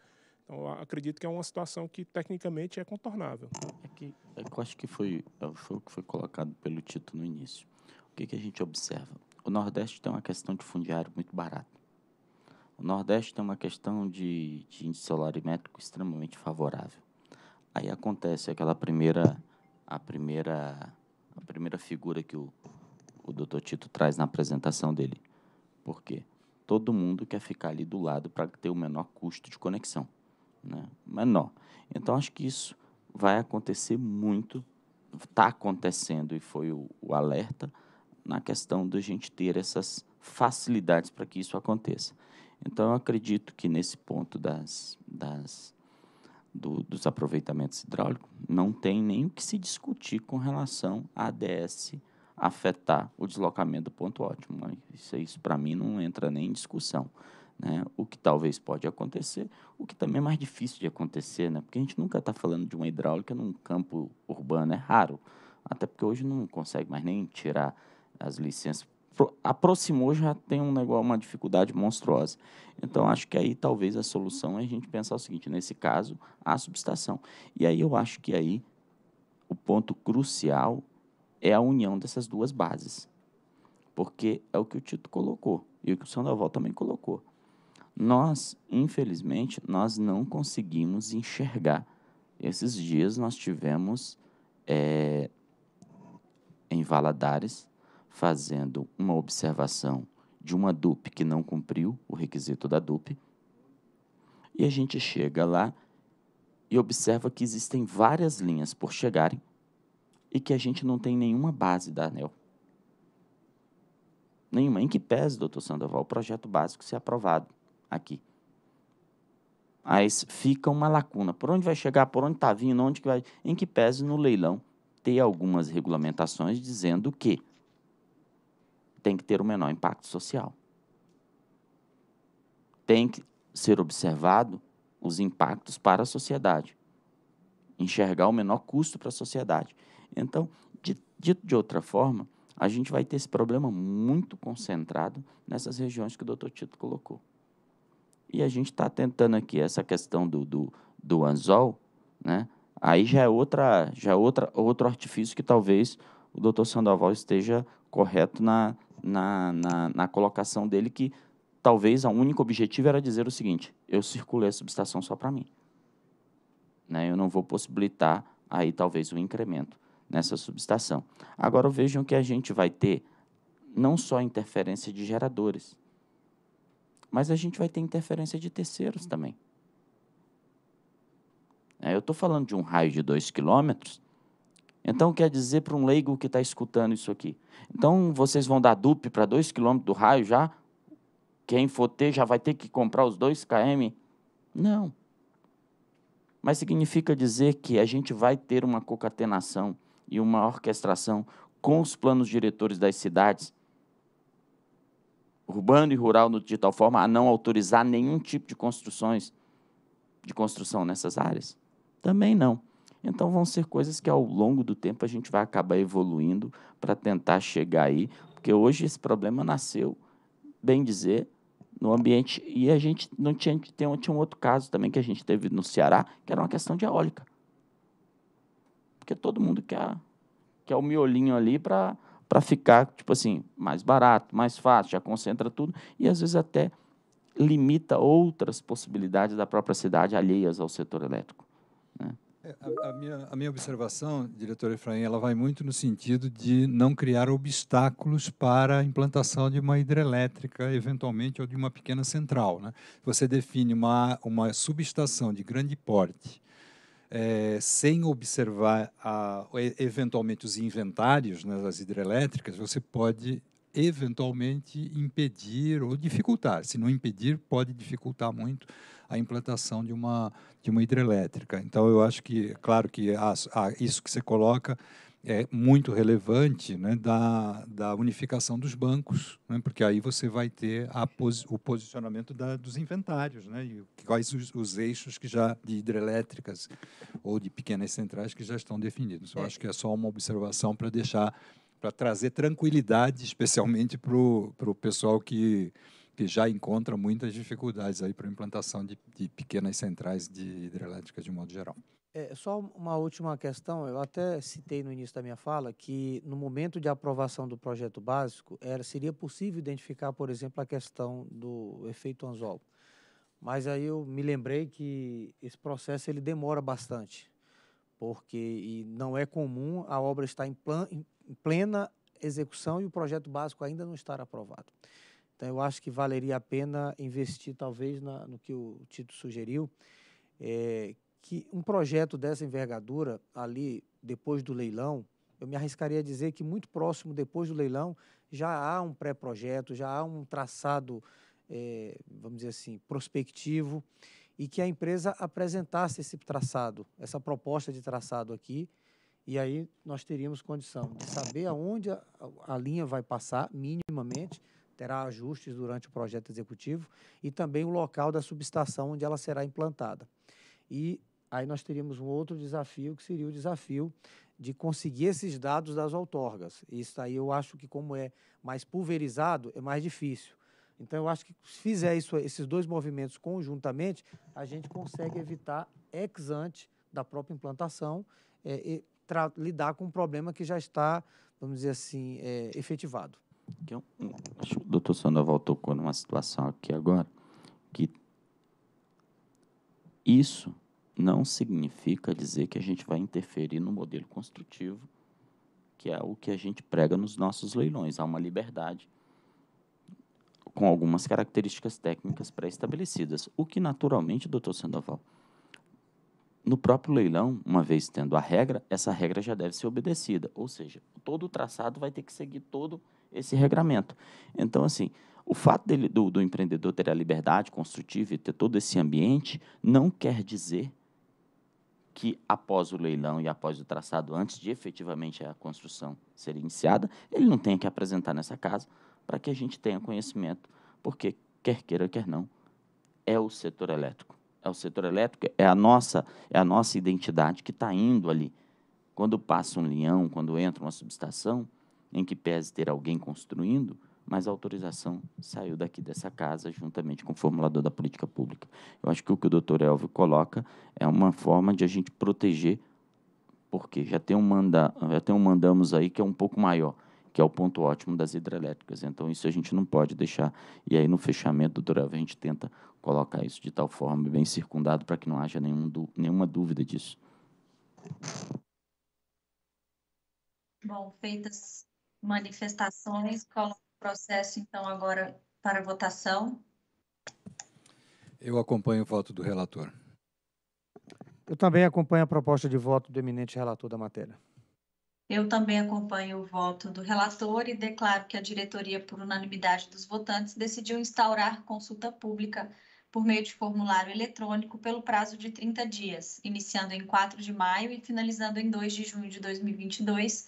Então, acredito que é uma situação que tecnicamente é contornável. É que, é eu acho que foi, é, foi o que foi colocado pelo Tito no início. O que, que a gente observa? O Nordeste tem uma questão de fundiário muito barato. O Nordeste tem uma questão de, de índice solarimétrico extremamente favorável. Aí acontece aquela primeira, a primeira, a primeira figura que o, o Dr. Tito traz na apresentação dele. Por quê? Todo mundo quer ficar ali do lado para ter o menor custo de conexão né? Mas não. Então acho que isso vai acontecer muito, está acontecendo e foi o, o alerta na questão da gente ter essas facilidades para que isso aconteça. Então eu acredito que nesse ponto das, das do, dos aproveitamentos hidráulicos não tem nem o que se discutir com relação a ADS afetar o deslocamento do ponto ótimo. Isso, isso para mim não entra nem em discussão. Né? O que talvez pode acontecer, o que também é mais difícil de acontecer, né? porque a gente nunca está falando de uma hidráulica num campo urbano, é raro. Até porque hoje não consegue mais nem tirar as licenças. Aproximou já tem um negócio, uma dificuldade monstruosa. Então, acho que aí talvez a solução é a gente pensar o seguinte: nesse caso, a subestação. E aí eu acho que aí o ponto crucial é a união dessas duas bases. Porque é o que o Tito colocou e o que o Sandoval também colocou nós, infelizmente, nós não conseguimos enxergar. Esses dias nós tivemos é, em Valadares fazendo uma observação de uma DUP que não cumpriu o requisito da DUP. E a gente chega lá e observa que existem várias linhas por chegarem e que a gente não tem nenhuma base da ANEL. Nenhuma. Em que pese, doutor Sandoval, o projeto básico ser aprovado aqui. Aí fica uma lacuna. Por onde vai chegar? Por onde está vindo? Onde que vai? Em que pese no leilão ter algumas regulamentações dizendo que tem que ter o menor impacto social. Tem que ser observado os impactos para a sociedade. Enxergar o menor custo para a sociedade. Então, dito de outra forma, a gente vai ter esse problema muito concentrado nessas regiões que o doutor Tito colocou. E a gente está tentando aqui essa questão do, do, do anzol, né? Aí já é outra, já é outra, outro artifício que talvez o doutor Sandoval esteja correto na, na, na, na colocação dele, que talvez o único objetivo era dizer o seguinte: eu circulei a subestação só para mim. Né? Eu não vou possibilitar aí talvez o um incremento nessa subestação. Agora vejam que a gente vai ter não só interferência de geradores, mas a gente vai ter interferência de terceiros hum. também. É, eu estou falando de um raio de 2 quilômetros. Então, quer dizer para um leigo que está escutando isso aqui. Então, vocês vão dar dupe para 2 quilômetros do raio já? Quem for ter já vai ter que comprar os 2 km? Não. Mas significa dizer que a gente vai ter uma concatenação e uma orquestração com os planos diretores das cidades urbano e rural de tal forma a não autorizar nenhum tipo de construções de construção nessas áreas? Também não. Então vão ser coisas que ao longo do tempo a gente vai acabar evoluindo para tentar chegar aí, porque hoje esse problema nasceu, bem dizer, no ambiente e a gente não tinha tem tinha um outro caso também que a gente teve no Ceará, que era uma questão de eólica. Porque todo mundo quer quer o miolinho ali para para ficar, tipo assim, mais barato, mais fácil, já concentra tudo e às vezes até limita outras possibilidades da própria cidade alheias ao setor elétrico. Né? É, a, a, minha, a minha observação, diretor Efraim, ela vai muito no sentido de não criar obstáculos para a implantação de uma hidrelétrica, eventualmente, ou de uma pequena central. Né? Você define uma, uma subestação de grande porte é, sem observar a, eventualmente os inventários nas né, hidrelétricas, você pode eventualmente impedir ou dificultar. Se não impedir, pode dificultar muito a implantação de uma, de uma hidrelétrica. Então, eu acho que, é claro que isso que você coloca é muito relevante né, da, da unificação dos bancos, né, porque aí você vai ter posi o posicionamento da, dos inventários, né, e quais os, os, eixos que já de hidrelétricas ou de pequenas centrais que já estão definidos. Eu é. acho que é só uma observação para deixar, para trazer tranquilidade, especialmente para o pessoal que, que já encontra muitas dificuldades aí para a implantação de, de pequenas centrais de hidrelétricas de modo geral. É, só uma última questão. Eu até citei no início da minha fala que, no momento de aprovação do projeto básico, era, seria possível identificar, por exemplo, a questão do efeito anzol. Mas aí eu me lembrei que esse processo ele demora bastante, porque não é comum a obra estar em, plan, em plena execução e o projeto básico ainda não estar aprovado. Então, eu acho que valeria a pena investir, talvez, na, no que o Tito sugeriu, é, que um projeto dessa envergadura, ali depois do leilão, eu me arriscaria a dizer que muito próximo depois do leilão já há um pré-projeto, já há um traçado, é, vamos dizer assim, prospectivo, e que a empresa apresentasse esse traçado, essa proposta de traçado aqui, e aí nós teríamos condição de saber aonde a, a linha vai passar, minimamente, terá ajustes durante o projeto executivo, e também o local da subestação onde ela será implantada. E aí nós teríamos um outro desafio, que seria o desafio de conseguir esses dados das outorgas. Isso aí eu acho que, como é mais pulverizado, é mais difícil. Então, eu acho que se fizer isso, esses dois movimentos conjuntamente, a gente consegue evitar ex ante da própria implantação é, e lidar com um problema que já está, vamos dizer assim, é, efetivado. Eu, hum, acho que o doutor Sandoval tocou numa situação aqui agora que isso não significa dizer que a gente vai interferir no modelo construtivo, que é o que a gente prega nos nossos leilões. Há uma liberdade com algumas características técnicas pré-estabelecidas, o que naturalmente, doutor Sandoval, no próprio leilão, uma vez tendo a regra, essa regra já deve ser obedecida, ou seja, todo o traçado vai ter que seguir todo esse regramento. Então, assim, o fato dele, do, do empreendedor ter a liberdade construtiva e ter todo esse ambiente não quer dizer que após o leilão e após o traçado, antes de efetivamente a construção ser iniciada, ele não tenha que apresentar nessa casa para que a gente tenha conhecimento, porque quer queira quer não, é o setor elétrico, é o setor elétrico, é a nossa é a nossa identidade que está indo ali. Quando passa um leão, quando entra uma subestação, em que pese ter alguém construindo, mas a autorização saiu daqui dessa casa, juntamente com o formulador da política pública. Eu acho que o que o doutor Elvio coloca é uma forma de a gente proteger, porque já tem um, manda, já tem um mandamos aí que é um pouco maior, que é o ponto ótimo das hidrelétricas. Então, isso a gente não pode deixar. E aí, no fechamento, doutor Elvio, a gente tenta colocar isso de tal forma, bem circundado, para que não haja nenhum, nenhuma dúvida disso. Bom, feitas manifestações, coloco processo, então, agora para votação. Eu acompanho o voto do relator. Eu também acompanho a proposta de voto do eminente relator da matéria. Eu também acompanho o voto do relator e declaro que a diretoria, por unanimidade dos votantes, decidiu instaurar consulta pública por meio de formulário eletrônico pelo prazo de 30 dias, iniciando em 4 de maio e finalizando em 2 de junho de 2022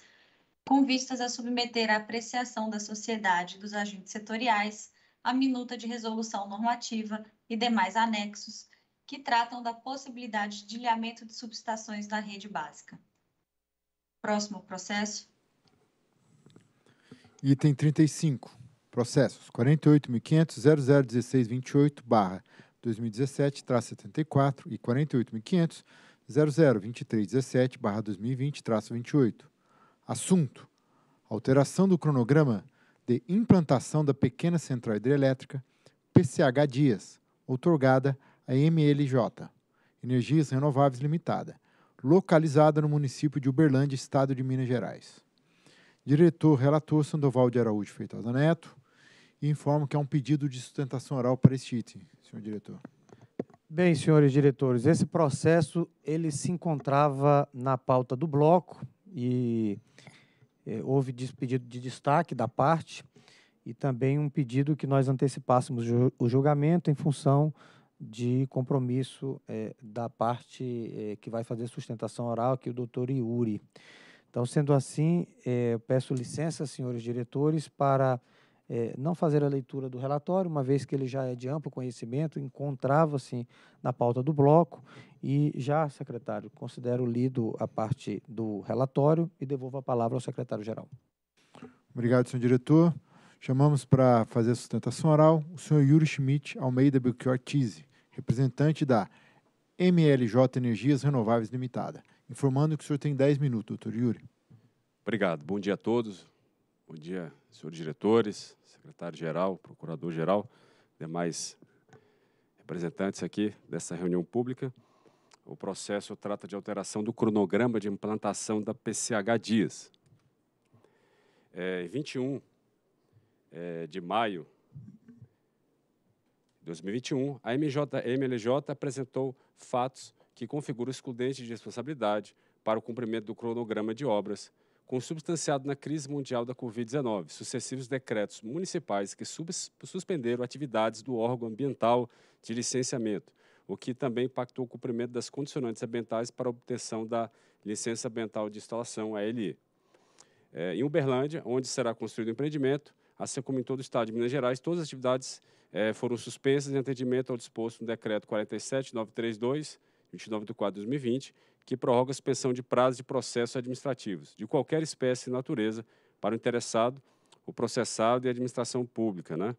com vistas a submeter à apreciação da sociedade e dos agentes setoriais a minuta de resolução normativa e demais anexos que tratam da possibilidade de ilhamento de subestações da rede básica. Próximo processo. Item 35. Processos 48.500.001628-2017-74 e 48.500.002317-2020-28. Assunto: alteração do cronograma de implantação da pequena central hidrelétrica PCH Dias, outorgada a MLJ, Energias Renováveis Limitada, localizada no município de Uberlândia, estado de Minas Gerais. Diretor relator Sandoval de Araújo Feitosa Neto, informo que há um pedido de sustentação oral para este item, senhor diretor. Bem, senhores diretores, esse processo ele se encontrava na pauta do bloco e eh, houve pedido de destaque da parte e também um pedido que nós antecipássemos o julgamento em função de compromisso eh, da parte eh, que vai fazer sustentação oral, que é o doutor Iuri. Então, sendo assim, eh, peço licença, senhores diretores, para é, não fazer a leitura do relatório, uma vez que ele já é de amplo conhecimento, encontrava-se assim, na pauta do bloco e já, secretário, considero lido a parte do relatório e devolvo a palavra ao secretário-geral. Obrigado, senhor diretor. Chamamos para fazer a sustentação oral o senhor Yuri Schmidt Almeida Belchior Tise, representante da MLJ Energias Renováveis Limitada. Informando que o senhor tem 10 minutos, doutor Yuri. Obrigado. Bom dia a todos. Bom dia, senhores diretores, secretário-geral, procurador-geral, demais representantes aqui dessa reunião pública. O processo trata de alteração do cronograma de implantação da PCH Dias. É, 21 é, de maio de 2021, a MJMLJ apresentou fatos que configuram excludente de responsabilidade para o cumprimento do cronograma de obras consubstanciado na crise mundial da Covid-19, sucessivos decretos municipais que suspenderam atividades do órgão ambiental de licenciamento, o que também impactou o cumprimento das condicionantes ambientais para obtenção da licença ambiental de instalação, ALI. É, em Uberlândia, onde será construído o empreendimento, assim como em todo o estado de Minas Gerais, todas as atividades é, foram suspensas em atendimento ao disposto no decreto 47932, 29 de 4 de 2020, que prorroga a suspensão de prazos de processos administrativos, de qualquer espécie e natureza, para o interessado, o processado e a administração pública, né?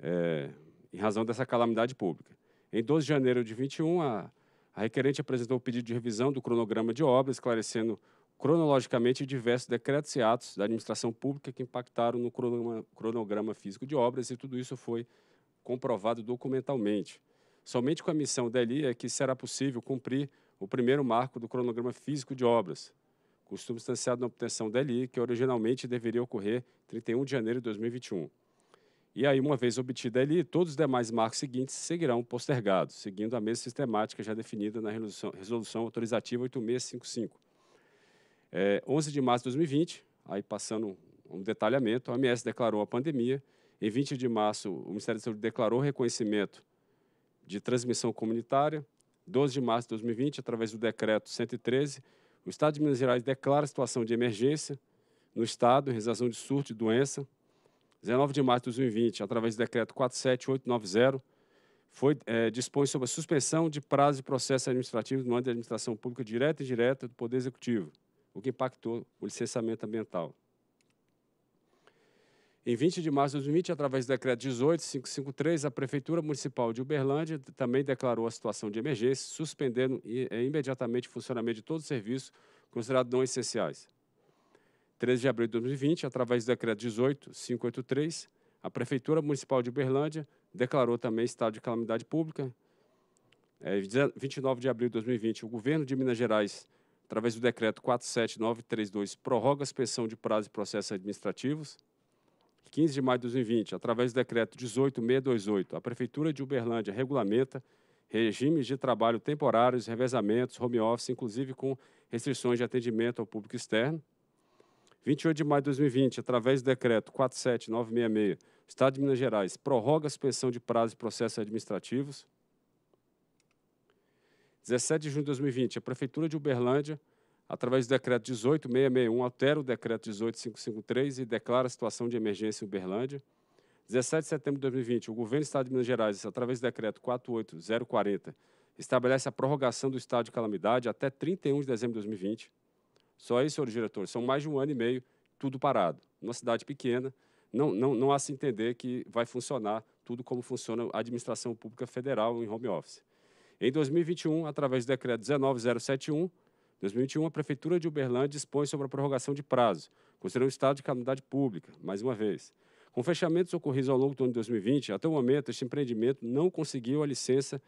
É, em razão dessa calamidade pública. Em 12 de janeiro de 21, a, a requerente apresentou o pedido de revisão do cronograma de obras, esclarecendo cronologicamente diversos decretos e atos da administração pública que impactaram no cronograma, cronograma físico de obras, e tudo isso foi comprovado documentalmente. Somente com a missão dali é que será possível cumprir o primeiro marco do cronograma físico de obras, substanciado na obtenção da LI, que originalmente deveria ocorrer 31 de janeiro de 2021. E aí, uma vez obtida a LI, todos os demais marcos seguintes seguirão postergados, seguindo a mesma sistemática já definida na Resolução, resolução Autorizativa 8655. É, 11 de março de 2020, aí passando um detalhamento, a OMS declarou a pandemia. Em 20 de março, o Ministério da Saúde declarou reconhecimento de transmissão comunitária. 12 de março de 2020, através do decreto 113, o Estado de Minas Gerais declara situação de emergência no Estado em razão de surto de doença. 19 de março de 2020, através do decreto 47890, foi, é, dispõe sobre a suspensão de prazos e processos administrativos no âmbito da administração pública direta e indireta do Poder Executivo, o que impactou o licenciamento ambiental. Em 20 de março de 2020, através do decreto 18553, a Prefeitura Municipal de Uberlândia também declarou a situação de emergência, suspendendo eh, imediatamente o funcionamento de todos os serviços considerados não essenciais. 13 de abril de 2020, através do decreto 18583, a Prefeitura Municipal de Uberlândia declarou também estado de calamidade pública. É, 29 de abril de 2020, o governo de Minas Gerais, através do decreto 47932, prorroga a suspensão de prazo e processos administrativos. 15 de maio de 2020, através do decreto 18628, a Prefeitura de Uberlândia regulamenta regimes de trabalho temporários, revezamentos, home office, inclusive com restrições de atendimento ao público externo. 28 de maio de 2020, através do decreto 47966, o Estado de Minas Gerais prorroga a suspensão de prazos e processos administrativos. 17 de junho de 2020, a Prefeitura de Uberlândia através do decreto 18661, altera o decreto 18553 e declara a situação de emergência em Uberlândia. 17 de setembro de 2020, o governo do Estado de Minas Gerais, através do decreto 48040, estabelece a prorrogação do estado de calamidade até 31 de dezembro de 2020. Só isso, senhores diretor, são mais de um ano e meio, tudo parado. Numa cidade pequena, não, não, não há se entender que vai funcionar tudo como funciona a administração pública federal em home office. Em 2021, através do decreto 19071, 2021, a Prefeitura de Uberlândia dispõe sobre a prorrogação de prazo, considerando o estado de calamidade pública, mais uma vez. Com fechamentos ocorridos ao longo do ano de 2020, até o momento, este empreendimento não conseguiu a licença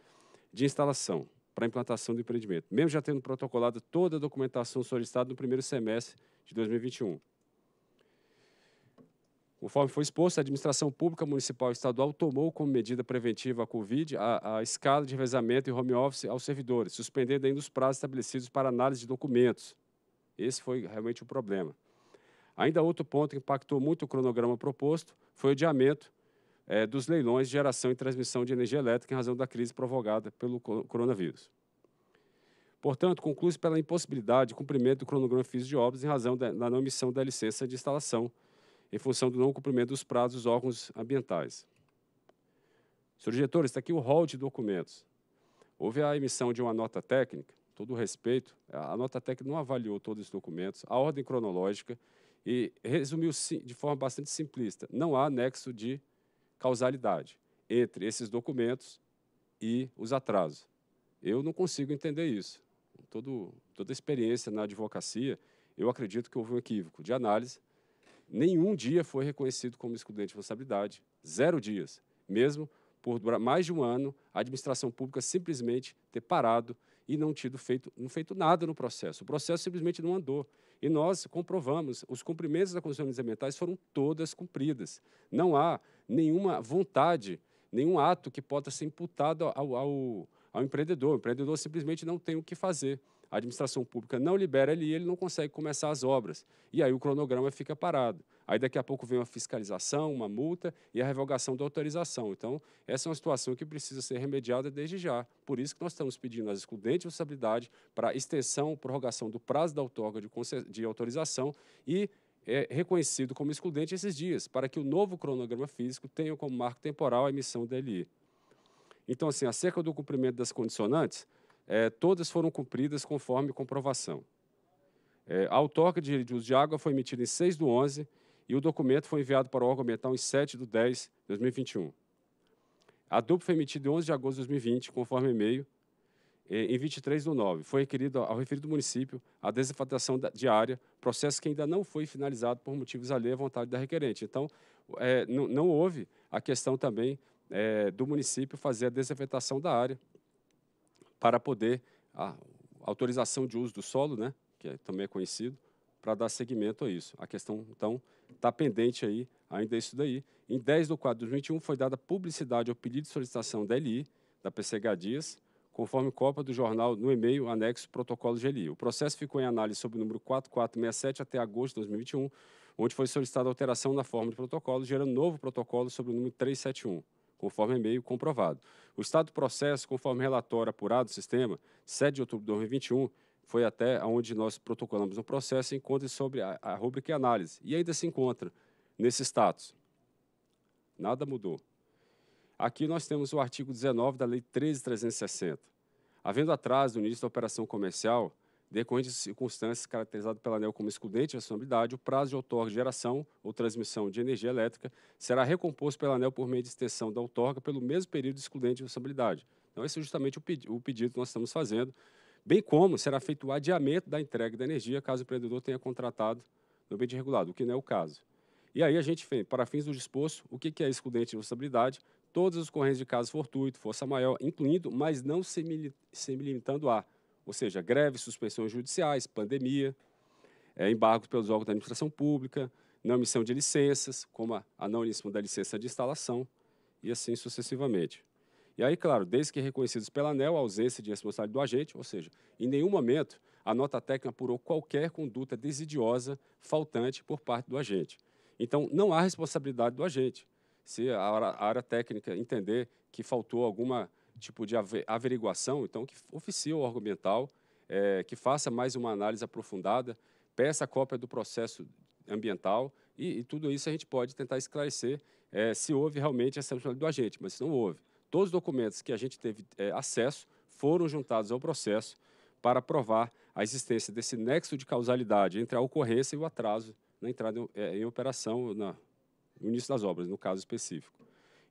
de instalação para a implantação do empreendimento, mesmo já tendo protocolado toda a documentação solicitada no primeiro semestre de 2021. Conforme foi exposto, a administração pública municipal e estadual tomou como medida preventiva à Covid a, a escala de revezamento e home office aos servidores, suspendendo ainda os prazos estabelecidos para análise de documentos. Esse foi realmente o problema. Ainda outro ponto que impactou muito o cronograma proposto foi o adiamento é, dos leilões de geração e transmissão de energia elétrica em razão da crise provocada pelo coronavírus. Portanto, conclui-se pela impossibilidade de cumprimento do cronograma físico de obras em razão da, da não emissão da licença de instalação em função do não cumprimento dos prazos dos órgãos ambientais. Senhor diretor, está aqui o rol de documentos. Houve a emissão de uma nota técnica, todo o respeito, a nota técnica não avaliou todos os documentos, a ordem cronológica, e resumiu de forma bastante simplista. Não há nexo de causalidade entre esses documentos e os atrasos. Eu não consigo entender isso. Todo, toda a experiência na advocacia, eu acredito que houve um equívoco de análise nenhum dia foi reconhecido como excludente de responsabilidade, zero dias, mesmo por mais de um ano a administração pública simplesmente ter parado e não tido feito, não feito nada no processo. O processo simplesmente não andou. E nós comprovamos, os cumprimentos das condições ambientais foram todas cumpridas. Não há nenhuma vontade, nenhum ato que possa ser imputado ao, ao, ao empreendedor. O empreendedor simplesmente não tem o que fazer a administração pública não libera ele e ele não consegue começar as obras. E aí o cronograma fica parado. Aí daqui a pouco vem uma fiscalização, uma multa e a revogação da autorização. Então, essa é uma situação que precisa ser remediada desde já. Por isso que nós estamos pedindo às excludentes de responsabilidade para extensão, prorrogação do prazo da outorga de, de autorização e é reconhecido como excludente esses dias, para que o novo cronograma físico tenha como marco temporal a emissão da LI. Então, assim, acerca do cumprimento das condicionantes, é, todas foram cumpridas conforme comprovação. É, a autoca de uso de água foi emitida em 6 do 11 e o documento foi enviado para o órgão ambiental em 7 do 10 de 2021. A dupla foi emitida em 11 de agosto de 2020, conforme e-mail, é, em 23 do 9. Foi requerido ao referido município a desafetação diária, processo que ainda não foi finalizado por motivos alheios à vontade da requerente. Então, é, não, não, houve a questão também é, do município fazer a desafetação da área, para poder a ah, autorização de uso do solo, né, que é, também é conhecido, para dar seguimento a isso. A questão, então, está pendente aí, ainda isso daí. Em 10 de quadro de 2021, foi dada publicidade ao pedido de solicitação da LI, da PCH Dias, conforme cópia do jornal no e-mail anexo protocolo GLI. O processo ficou em análise sob o número 4467 até agosto de 2021, onde foi solicitada alteração na forma de protocolo, gerando novo protocolo sobre o número 371 conforme e-mail comprovado. O estado do processo, conforme relatório apurado do sistema, 7 de outubro de 2021, foi até onde nós protocolamos o processo e encontra sobre a, a rubrica análise, e ainda se encontra nesse status. Nada mudou. Aqui nós temos o artigo 19 da Lei 13.360. Havendo atraso no início da operação comercial, decorrente de circunstâncias caracterizadas pela ANEL como excludente de acionabilidade, o prazo de outorga de geração ou transmissão de energia elétrica será recomposto pela ANEL por meio de extensão da outorga pelo mesmo período de excludente de acionabilidade. Então, esse é justamente o, pedi o pedido que nós estamos fazendo, bem como será feito o adiamento da entrega da energia caso o empreendedor tenha contratado no ambiente regulado, o que não é o caso. E aí a gente para fins do disposto, o que é excludente de responsabilidade? Todas as ocorrências de caso fortuito, força maior, incluindo, mas não se, se limitando a ou seja, greves, suspensões judiciais, pandemia, é, embargos pelos órgãos da administração pública, não emissão de licenças, como a, a não emissão da licença de instalação, e assim sucessivamente. E aí, claro, desde que reconhecidos pela ANEL a ausência de responsabilidade do agente, ou seja, em nenhum momento a nota técnica apurou qualquer conduta desidiosa, faltante por parte do agente. Então, não há responsabilidade do agente. Se a área técnica entender que faltou alguma tipo de averiguação, então que oficie o órgão ambiental, é, eh, que faça mais uma análise aprofundada, peça a cópia do processo ambiental e, e tudo isso a gente pode tentar esclarecer é, se houve realmente essa do agente, mas se não houve. Todos os documentos que a gente teve é, acesso foram juntados ao processo para provar a existência desse nexo de causalidade entre a ocorrência e o atraso na entrada em operação, na, no início das obras, no caso específico.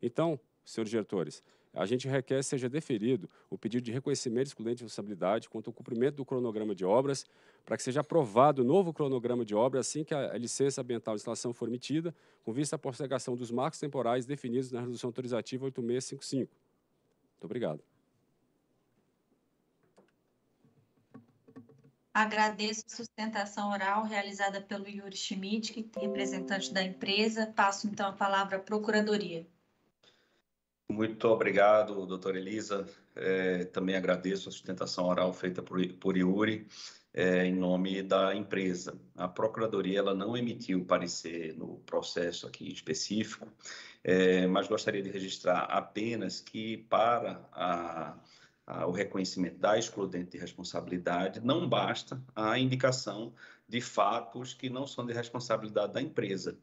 Então, senhores diretores, a gente requer seja deferido o pedido de reconhecimento de excludente de responsabilidade quanto ao cumprimento do cronograma de obras, para que seja aprovado o novo cronograma de obras assim que a licença ambiental de instalação for emitida, com vista à postergação dos marcos temporais definidos na Resolução Autorizativa 8655. Muito obrigado. Agradeço a sustentação oral realizada pelo Yuri Schmidt, representante da empresa. Passo então a palavra à Procuradoria. Muito obrigado, doutora Elisa. É, também agradeço a sustentação oral feita por, por Iuri é, em nome da empresa. A Procuradoria ela não emitiu parecer no processo aqui específico, é, mas gostaria de registrar apenas que para a, a, o reconhecimento da excludente de responsabilidade não basta a indicação de fatos que não são de responsabilidade da empresa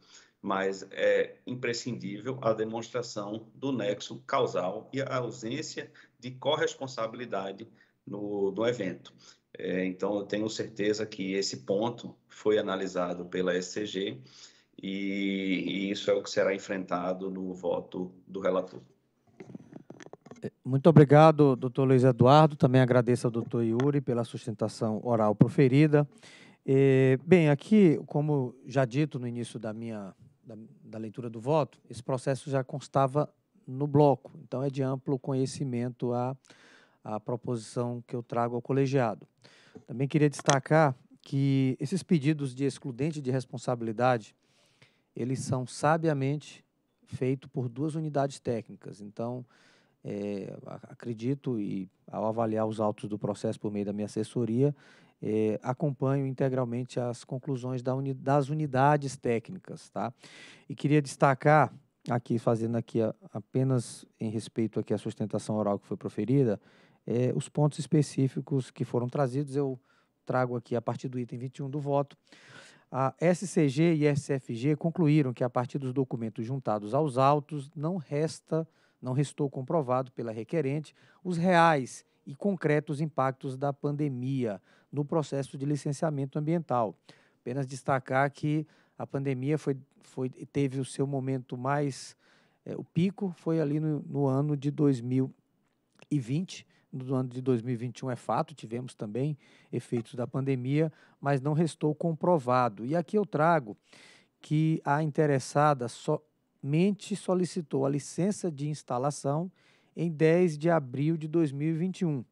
mas é imprescindível a demonstração do nexo causal e a ausência de corresponsabilidade no, no evento. É, então, eu tenho certeza que esse ponto foi analisado pela SCG e, e isso é o que será enfrentado no voto do relator. É, muito obrigado, doutor Luiz Eduardo. Também agradeço ao doutor Yuri pela sustentação oral proferida. E, é, bem, aqui, como já dito no início da minha da, da leitura do voto, esse processo já constava no bloco. Então, é de amplo conhecimento a, a proposição que eu trago ao colegiado. Também queria destacar que esses pedidos de excludente de responsabilidade, eles são sabiamente feitos por duas unidades técnicas. Então, é, acredito e ao avaliar os autos do processo por meio da minha assessoria, eh, acompanho integralmente as conclusões da uni das unidades técnicas, tá? E queria destacar aqui, fazendo aqui a, apenas em respeito aqui à sustentação oral que foi proferida, eh, os pontos específicos que foram trazidos, eu trago aqui a partir do item 21 do voto. A SCG e SFG concluíram que a partir dos documentos juntados aos autos, não resta, não restou comprovado pela requerente os reais e concretos impactos da pandemia no processo de licenciamento ambiental. Apenas destacar que a pandemia foi, foi, teve o seu momento mais. É, o pico foi ali no, no ano de 2020. No ano de 2021 é fato, tivemos também efeitos da pandemia, mas não restou comprovado. E aqui eu trago que a interessada somente solicitou a licença de instalação em 10 de abril de 2021,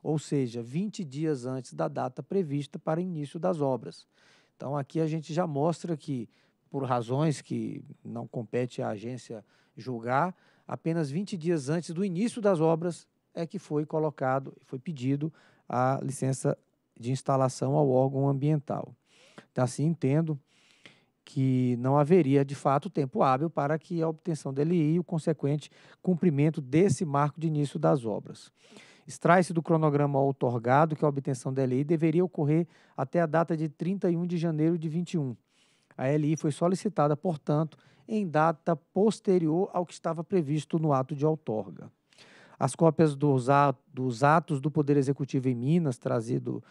ou seja, 20 dias antes da data prevista para início das obras. Então, aqui a gente já mostra que, por razões que não compete à agência julgar, apenas 20 dias antes do início das obras é que foi colocado, foi pedido a licença de instalação ao órgão ambiental. Então, assim entendo que não haveria de fato tempo hábil para que a obtenção dele e o consequente cumprimento desse marco de início das obras. Extrai-se do cronograma outorgado que a obtenção da LI deveria ocorrer até a data de 31 de janeiro de 21. A LI foi solicitada, portanto, em data posterior ao que estava previsto no ato de outorga. As cópias dos, atos do Poder Executivo em Minas, trazido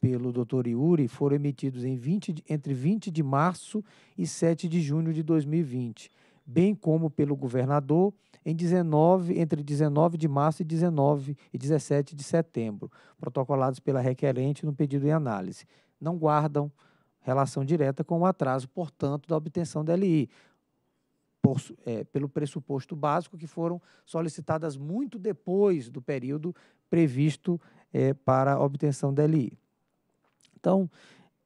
pelo Dr. Iuri foram emitidos 20, entre 20 de março e 7 de junho de 2020, bem como pelo governador em 19, entre 19 de março e 19 e 17 de setembro, protocolados pela requerente no pedido em análise. Não guardam relação direta com o atraso, portanto, da obtenção da LI, por, é, pelo pressuposto básico que foram solicitadas muito depois do período previsto é, para a obtenção da LI. Então,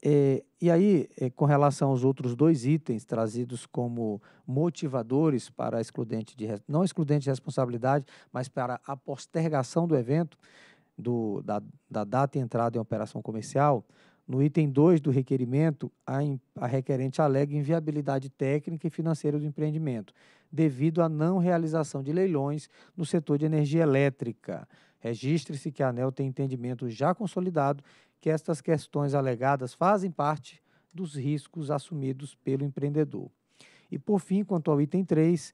é, e aí, é, com relação aos outros dois itens trazidos como motivadores para a excludente de, não excludente de responsabilidade, mas para a postergação do evento, do, da, da data de entrada em operação comercial, no item 2 do requerimento, a, a, requerente alega inviabilidade técnica e financeira do empreendimento, devido à não realização de leilões no setor de energia elétrica. Registre-se que a ANEL tem entendimento já consolidado que estas questões alegadas fazem parte dos riscos assumidos pelo empreendedor. E, por fim, quanto ao item 3,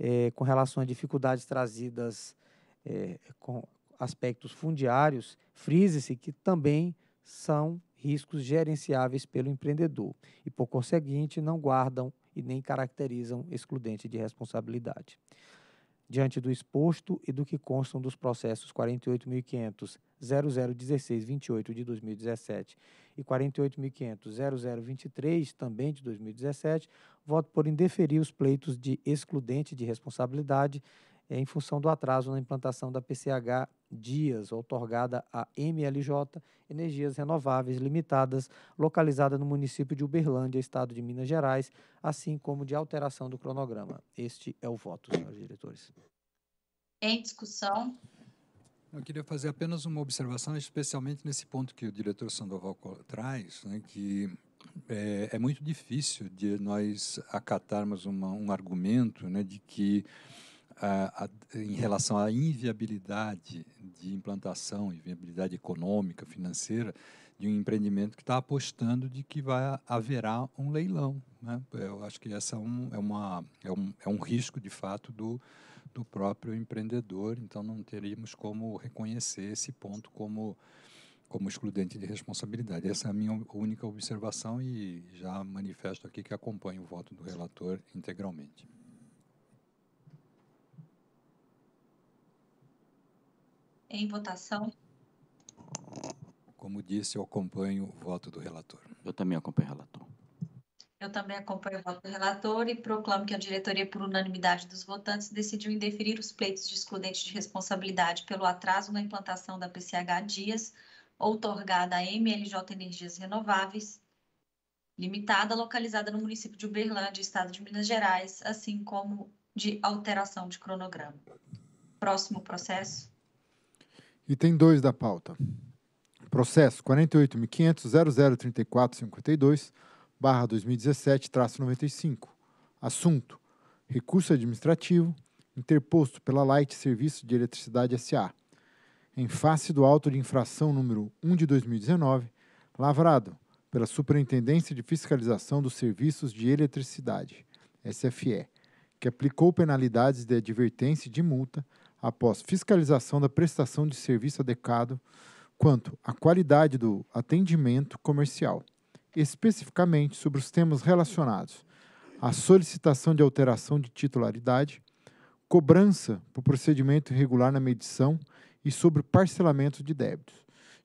é, com relação a dificuldades trazidas é, com aspectos fundiários, frise-se que também são riscos gerenciáveis pelo empreendedor e, por conseguinte, não guardam e nem caracterizam excludente de responsabilidade. Diante do exposto e do que constam dos processos 48.500.001628 de 2017 e 48.500.0023 também de 2017, voto por indeferir os pleitos de excludente de responsabilidade é, em função do atraso na implantação da PCH Dias, outorgada à MLJ Energias Renováveis Limitadas, localizada no município de Uberlândia, estado de Minas Gerais, assim como de alteração do cronograma. Este é o voto, senhores diretores. Em discussão. Eu queria fazer apenas uma observação, especialmente nesse ponto que o diretor Sandoval traz, né, que é, é, muito difícil de nós acatarmos uma, um argumento né, de que a, a, em relação à inviabilidade de implantação, inviabilidade econômica, financeira, de um empreendimento que está apostando de que vai haverá um leilão. Né? Eu acho que essa é um, é, uma, é, um, é um risco, de fato, do, do próprio empreendedor, então não teríamos como reconhecer esse ponto como, como excludente de responsabilidade. Essa é a minha única observação e já manifesto aqui que acompanho o voto do relator integralmente. Em votação. Como disse, eu acompanho o voto do relator. Eu também acompanho o relator. Eu também acompanho o voto do relator e proclamo que a diretoria, por unanimidade dos votantes, decidiu indeferir os pleitos de excludente de responsabilidade pelo atraso na implantação da PCH Dias, outorgada à MLJ Energias Renováveis, limitada, localizada no município de Uberlândia, estado de Minas Gerais, assim como de alteração de cronograma. Próximo processo. Item 2 da pauta. Processo 48.500.003452, barra 2017, traço 95. Assunto. Recurso administrativo interposto pela Light Serviço de Eletricidade S.A. em face do auto de infração número 1 de 2019, lavrado pela Superintendência de Fiscalização dos Serviços de Eletricidade, SFE, que aplicou penalidades de advertência e de multa após fiscalização da prestação de serviço adequado quanto à qualidade do atendimento comercial, especificamente sobre os temas relacionados à solicitação de alteração de titularidade, cobrança por procedimento irregular na medição e sobre parcelamento de débitos.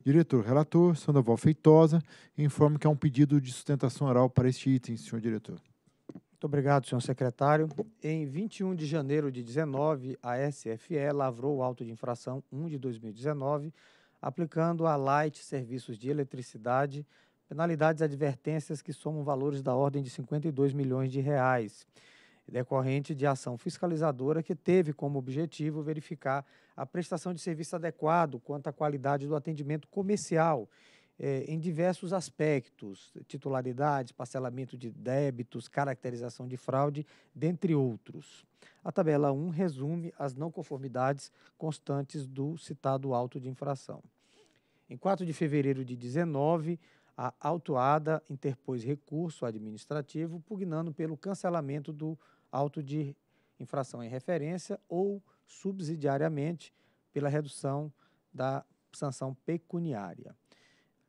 Diretor relator, Sandoval Feitosa, informa que há um pedido de sustentação oral para este item, senhor diretor. Muito obrigado, senhor secretário. Em 21 de janeiro de 19, a SFE lavrou o auto de infração 1 de 2019, aplicando a Light Serviços de Eletricidade penalidades e advertências que somam valores da ordem de 52 milhões de reais, decorrente de ação fiscalizadora que teve como objetivo verificar a prestação de serviço adequado quanto à qualidade do atendimento comercial é, em diversos aspectos, titularidades, parcelamento de débitos, caracterização de fraude, dentre outros. A tabela 1 resume as não conformidades constantes do citado auto de infração. Em 4 de fevereiro de 19, a autuada interpôs recurso administrativo pugnando pelo cancelamento do auto de infração em referência ou subsidiariamente pela redução da sanção pecuniária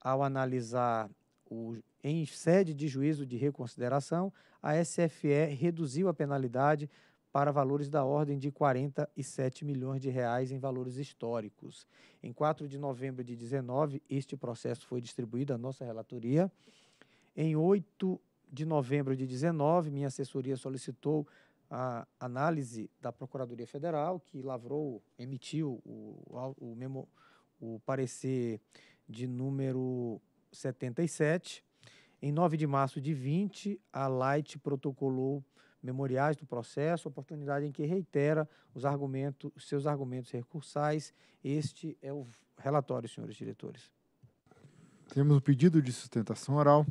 ao analisar o, em sede de juízo de reconsideração, a SFE reduziu a penalidade para valores da ordem de 47 milhões de reais em valores históricos. Em 4 de novembro de 19, este processo foi distribuído à nossa relatoria. Em 8 de novembro de 19, minha assessoria solicitou a análise da Procuradoria Federal, que lavrou, emitiu o, o, memo, o parecer de número 77. Em 9 de março de 20, a Light protocolou memoriais do processo, oportunidade em que reitera os argumentos, seus argumentos recursais. Este é o relatório, senhores diretores. Temos o um pedido de sustentação oral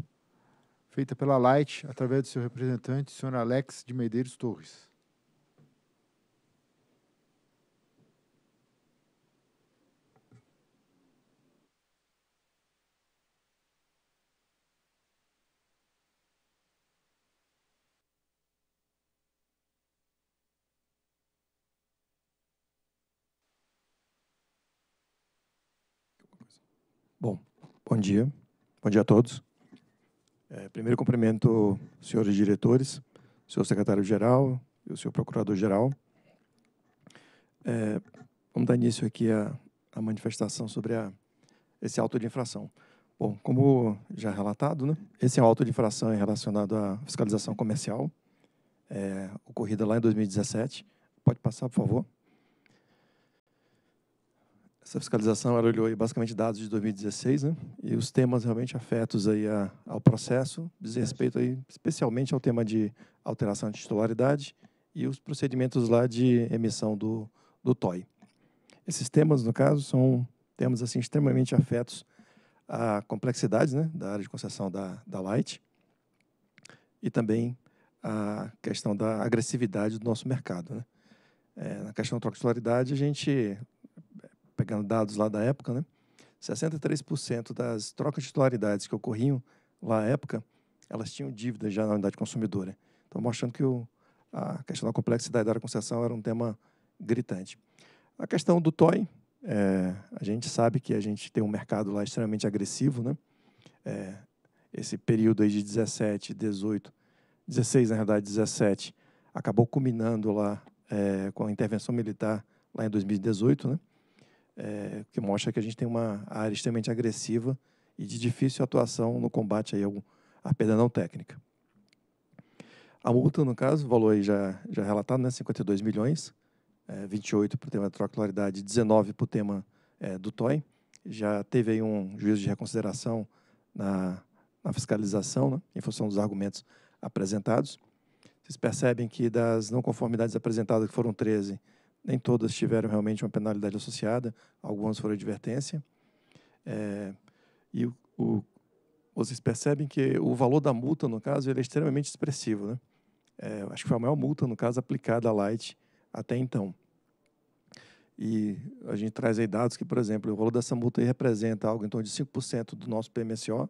feita pela Light através de seu representante, senhor Alex de Medeiros Torres. Bom dia. Bom dia a todos. É, primeiro, cumprimento os senhores diretores, o senhor secretário-geral e o senhor procurador-geral. É, vamos dar início aqui à, à manifestação sobre a, esse auto de infração. Bom, como já é relatado, né, esse auto de infração é relacionado à fiscalização comercial, é, ocorrida lá em 2017. Pode passar, por favor. Essa fiscalização ela olhou aí, basicamente dados de 2016, né? E os temas realmente afetos aí a, ao processo, diz respeito aí especialmente ao tema de alteração de titularidade e os procedimentos lá de emissão do, do TOI. Esses temas, no caso, são temas assim extremamente afetos à complexidade, né, da área de concessão da, da Light e também a questão da agressividade do nosso mercado, né? É, na questão da troca de titularidade, a gente pegando dados lá da época, né? 63% das trocas de titularidades que ocorriam lá na época, elas tinham dívida já na unidade consumidora. Então, mostrando que o, a questão da complexidade da concessão era um tema gritante. A questão do TOI, é, a gente sabe que a gente tem um mercado lá extremamente agressivo, né? É, esse período aí de 17, 18, 16, na verdade, 17, acabou culminando lá é, com a intervenção militar lá em 2018, né? é, que mostra que a gente tem uma área extremamente agressiva e de difícil atuação no combate aí à perda não técnica. A multa, no caso, o valor aí já, já relatado, né, 52 milhões, é, 28 para o tema da trocularidade e 19 para o tema é, do TOI. Já teve aí um juízo de reconsideração na, na fiscalização, né, em função dos argumentos apresentados. Vocês percebem que das não conformidades apresentadas, que foram 13, nem todas tiveram realmente uma penalidade associada, algumas foram advertência. É, e o, o, vocês percebem que o valor da multa, no caso, ele é extremamente expressivo. Né? É, acho que foi a maior multa, no caso, aplicada à Light até então. E a gente traz aí dados que, por exemplo, o valor dessa multa representa algo em torno de 5% do nosso PMSO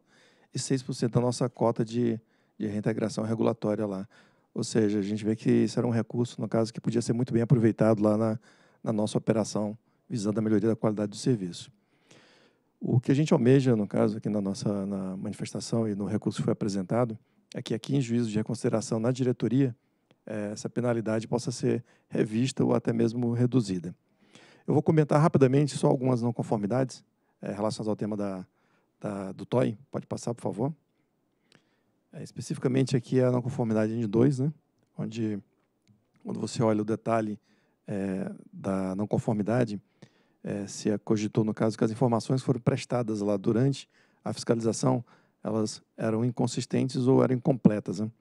e 6% da nossa cota de, de reintegração regulatória lá. Ou seja, a gente vê que isso era um recurso, no caso, que podia ser muito bem aproveitado lá na, na nossa operação, visando a melhoria da qualidade do serviço. O que a gente almeja, no caso, aqui na nossa na manifestação e no recurso que foi apresentado, é que aqui em juízo de reconsideração na diretoria, eh, essa penalidade possa ser revista ou até mesmo reduzida. Eu vou comentar rapidamente só algumas não conformidades eh, relacionadas ao tema da, da do TOI. Pode passar, por favor. É, especificamente aqui é a não conformidade N2, né? onde quando você olha o detalhe é, da não conformidade, é, se cogitou no caso que as informações foram prestadas lá durante a fiscalização, elas eram inconsistentes ou eram incompletas. Né?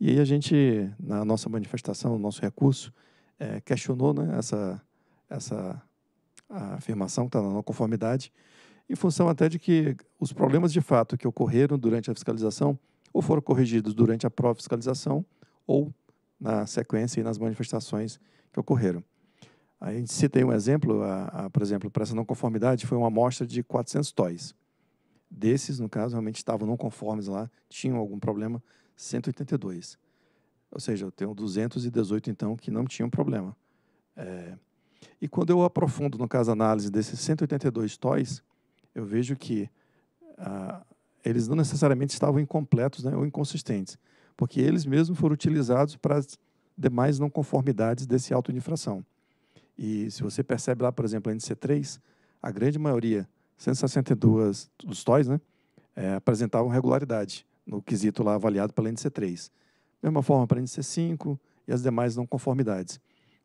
E aí a gente, na nossa manifestação, no nosso recurso, é, questionou né, essa, essa afirmação que está na não conformidade, em função até de que os problemas de fato que ocorreram durante a fiscalização ou foram corrigidos durante a própria fiscalização ou na sequência e nas manifestações que ocorreram. A gente citei um exemplo, a, a, por exemplo, para essa não conformidade foi uma amostra de 400 toys. Desses, no caso, realmente estavam não conformes lá, tinham algum problema, 182. Ou seja, eu tenho 218, então, que não tinham problema. É... E quando eu aprofundo, no caso, a análise desses 182 toys, eu vejo que a, ah, eles não necessariamente estavam incompletos né, ou inconsistentes, porque eles mesmos foram utilizados para as demais não conformidades desse auto de infração. E se você percebe lá, por exemplo, a NC3, a grande maioria, 162 dos TOIs, né, é, apresentavam regularidade no quesito lá avaliado pela NC3. Mesma forma para a NC5 e as demais não conformidades,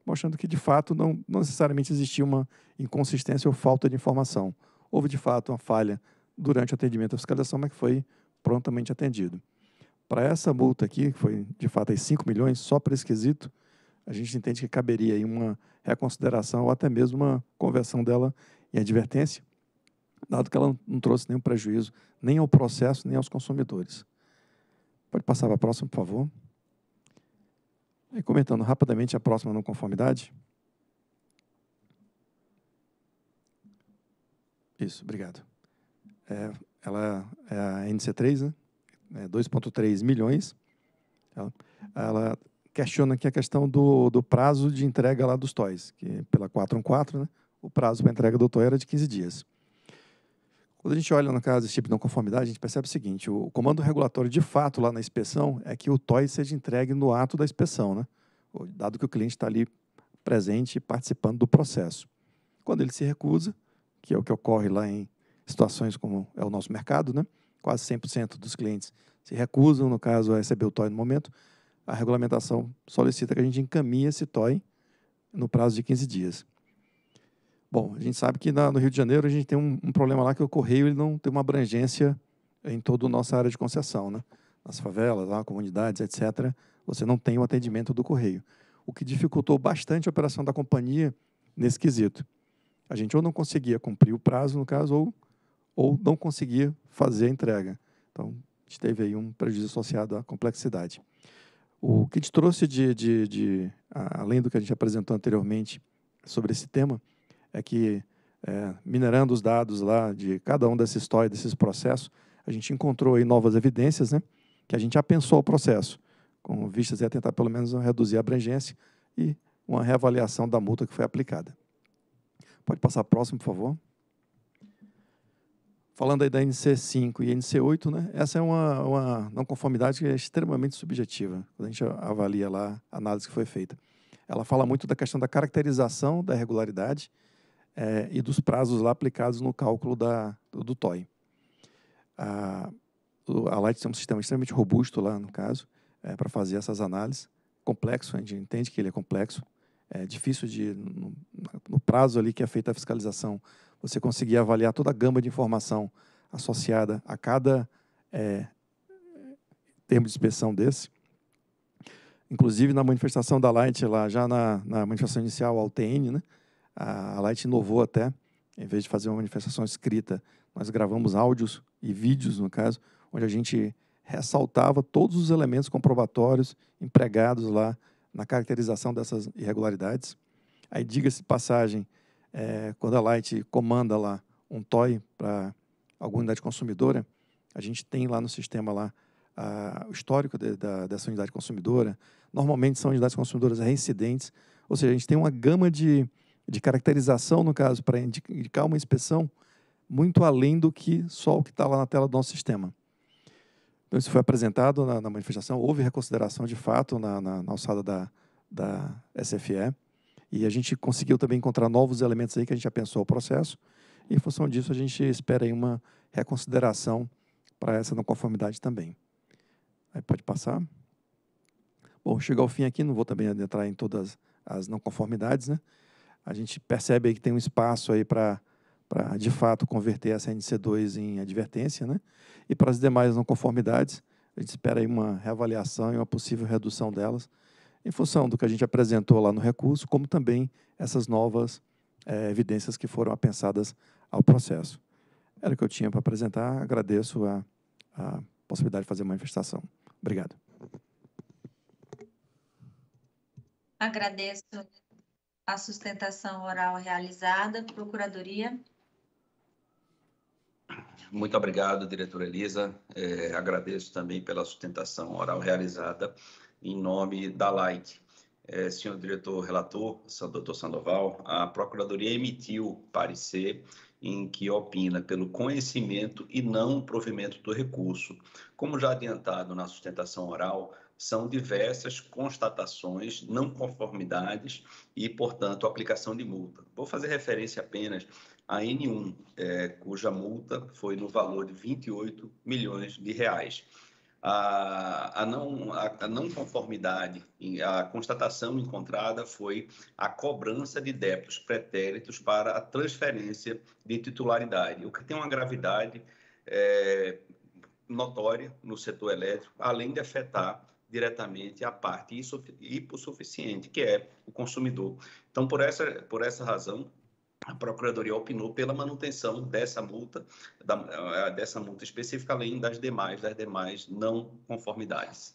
mostrando que, de fato, não, não necessariamente existia uma inconsistência ou falta de informação. Houve, de fato, uma falha durante o atendimento à fiscalização, mas que foi prontamente atendido. Para essa multa aqui, que foi de fato aí 5 milhões, só para esse quesito, a gente entende que caberia aí uma reconsideração ou até mesmo uma conversão dela em advertência, dado que ela não trouxe nenhum prejuízo nem ao processo, nem aos consumidores. Pode passar para a próxima, por favor. E comentando rapidamente a próxima não conformidade. Isso, obrigado. É, ela é a NC3, né? É 2,3 milhões. Ela, ela, questiona aqui a questão do, do prazo de entrega lá dos toys, que pela 414, né? o prazo para entrega do toy era de 15 dias. Quando a gente olha no caso desse tipo de não conformidade, a gente percebe o seguinte: o comando regulatório de fato lá na inspeção é que o toy seja entregue no ato da inspeção, né? dado que o cliente está ali presente e participando do processo. Quando ele se recusa, que é o que ocorre lá em situações como é o nosso mercado, né? quase 100% dos clientes se recusam, no caso, a receber o TOI no momento, a regulamentação solicita que a gente encaminhe esse TOI no prazo de 15 dias. Bom, a gente sabe que na, no Rio de Janeiro a gente tem um, um, problema lá que o correio ele não tem uma abrangência em toda a nossa área de concessão, né? Nas favelas, lá, comunidades, etc. Você não tem o atendimento do correio, o que dificultou bastante a operação da companhia nesse quesito. A gente ou não conseguia cumprir o prazo, no caso, ou ou não conseguir fazer a entrega. Então, a gente teve aí um prejuízo associado à complexidade. O que a gente trouxe de, de, de além do que a gente apresentou anteriormente sobre esse tema, é que é, minerando os dados lá de cada um dessa história, desses processos, a gente encontrou aí novas evidências, né? Que a gente já pensou o processo, com vistas a tentar pelo menos reduzir a abrangência e uma reavaliação da multa que foi aplicada. Pode passar próximo, por favor falando aí da NC5 e NC8, né? Essa é uma, uma não conformidade que é extremamente subjetiva, quando a gente avalia lá a análise que foi feita. Ela fala muito da questão da caracterização da regularidade é, e dos prazos lá aplicados no cálculo da, do TOI. A, a Light tem um sistema extremamente robusto lá, no caso, é, eh, para fazer essas análises. Complexo, a gente entende que ele é complexo. É difícil de, no, no prazo ali que é feita a fiscalização, você conseguir avaliar toda a gama de informação associada a cada é, termo de inspeção desse. Inclusive, na manifestação da Light, lá, já na, na manifestação inicial ao TN, né, a Light inovou até, em vez de fazer uma manifestação escrita, nós gravamos áudios e vídeos, no caso, onde a gente ressaltava todos os elementos comprobatórios empregados lá na caracterização dessas irregularidades. Aí, diga-se passagem, é, quando a Light comanda lá um TOI para alguma unidade consumidora, a gente tem lá no sistema lá a, o histórico de, da, dessa unidade consumidora. Normalmente são unidades consumidoras reincidentes, ou seja, a gente tem uma gama de, de caracterização, no caso, para indicar uma inspeção muito além do que só o que está lá na tela do nosso sistema. Então, isso foi apresentado na, na manifestação, houve reconsideração de fato na, na, na alçada da, da SFE. E a gente conseguiu também encontrar novos elementos aí que a gente já pensou o processo. E em função disso, a gente espera aí uma reconsideração para essa não conformidade também. Aí pode passar. Bom, chegou ao fim aqui, não vou também adentrar em todas as não conformidades, né? A gente percebe aí que tem um espaço aí para para de fato converter essa NC2 em advertência, né? E para as demais não conformidades, a gente espera aí uma reavaliação e uma possível redução delas em função do que a gente apresentou lá no recurso, como também essas novas é, evidências que foram apensadas ao processo. Era o que eu tinha para apresentar. Agradeço a, a possibilidade de fazer uma manifestação. Obrigado. Agradeço a sustentação oral realizada. Procuradoria. Muito obrigado, diretora Elisa. É, agradeço também pela sustentação oral realizada em nome da LIKE. É, senhor diretor relator, doutor Sandoval, a Procuradoria emitiu parecer em que opina pelo conhecimento e não provimento do recurso. Como já adiantado na sustentação oral, são diversas constatações, não conformidades e, portanto, aplicação de multa. Vou fazer referência apenas à N1, é, cuja multa foi no valor de 28 milhões de reais a, a, não, a, a, não conformidade, a constatação encontrada foi a cobrança de débitos pretéritos para a transferência de titularidade, o que tem uma gravidade é, notória no setor elétrico, além de afetar diretamente a parte hipossuficiente, que é o consumidor. Então, por essa, por essa razão, a Procuradoria opinou pela manutenção dessa multa, da, eh, dessa multa específica, além das demais, das demais não conformidades.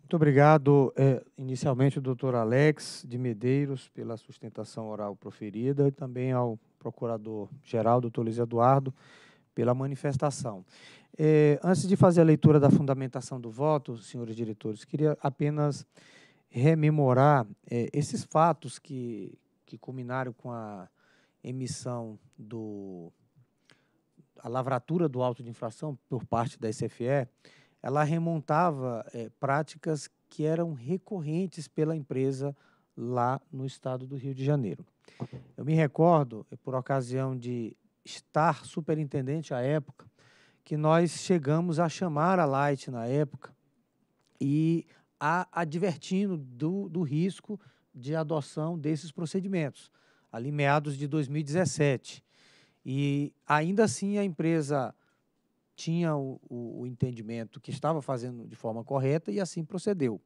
Muito obrigado, eh, inicialmente, o doutor Alex de Medeiros, pela sustentação oral proferida, e também ao procurador-geral, doutor Luiz Eduardo, pela manifestação. Eh, antes de fazer a leitura da fundamentação do voto, senhores diretores, queria apenas rememorar é, esses fatos que, que culminaram com a emissão do a lavratura do auto de infração por parte da SFE, ela remontava é, práticas que eram recorrentes pela empresa lá no estado do Rio de Janeiro. Eu me recordo, é, por ocasião de estar superintendente à época, que nós chegamos a chamar a Light na época e a advertindo do, do risco de adoção desses procedimentos, ali meados de 2017. E ainda assim a empresa tinha o, o, o entendimento que estava fazendo de forma correta e assim procedeu.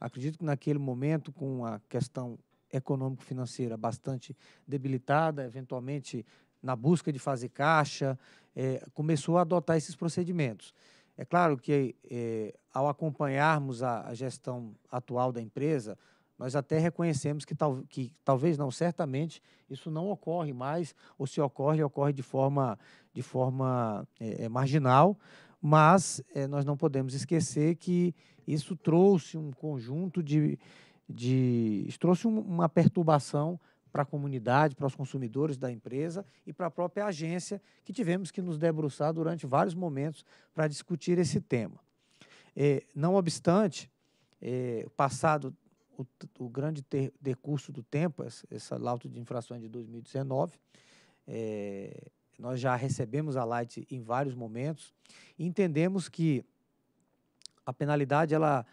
Acredito que naquele momento, com a questão econômico-financeira bastante debilitada, eventualmente na busca de fazer caixa, eh, começou a adotar esses procedimentos. É claro que, eh, ao acompanharmos a, a, gestão atual da empresa, nós até reconhecemos que, tal, que talvez não, certamente, isso não ocorre mais, ou se ocorre, ocorre de forma, de forma eh, eh, marginal, mas nós não podemos esquecer que isso trouxe um conjunto de. de trouxe uma perturbação para a comunidade, para os consumidores da empresa e para a própria agência, que tivemos que nos debruçar durante vários momentos para discutir esse tema. É, não obstante, é, passado o, o grande ter, decurso do tempo, essa, essa lauta de infrações de 2019, é, nós já recebemos a Light em vários momentos e entendemos que a penalidade, ela,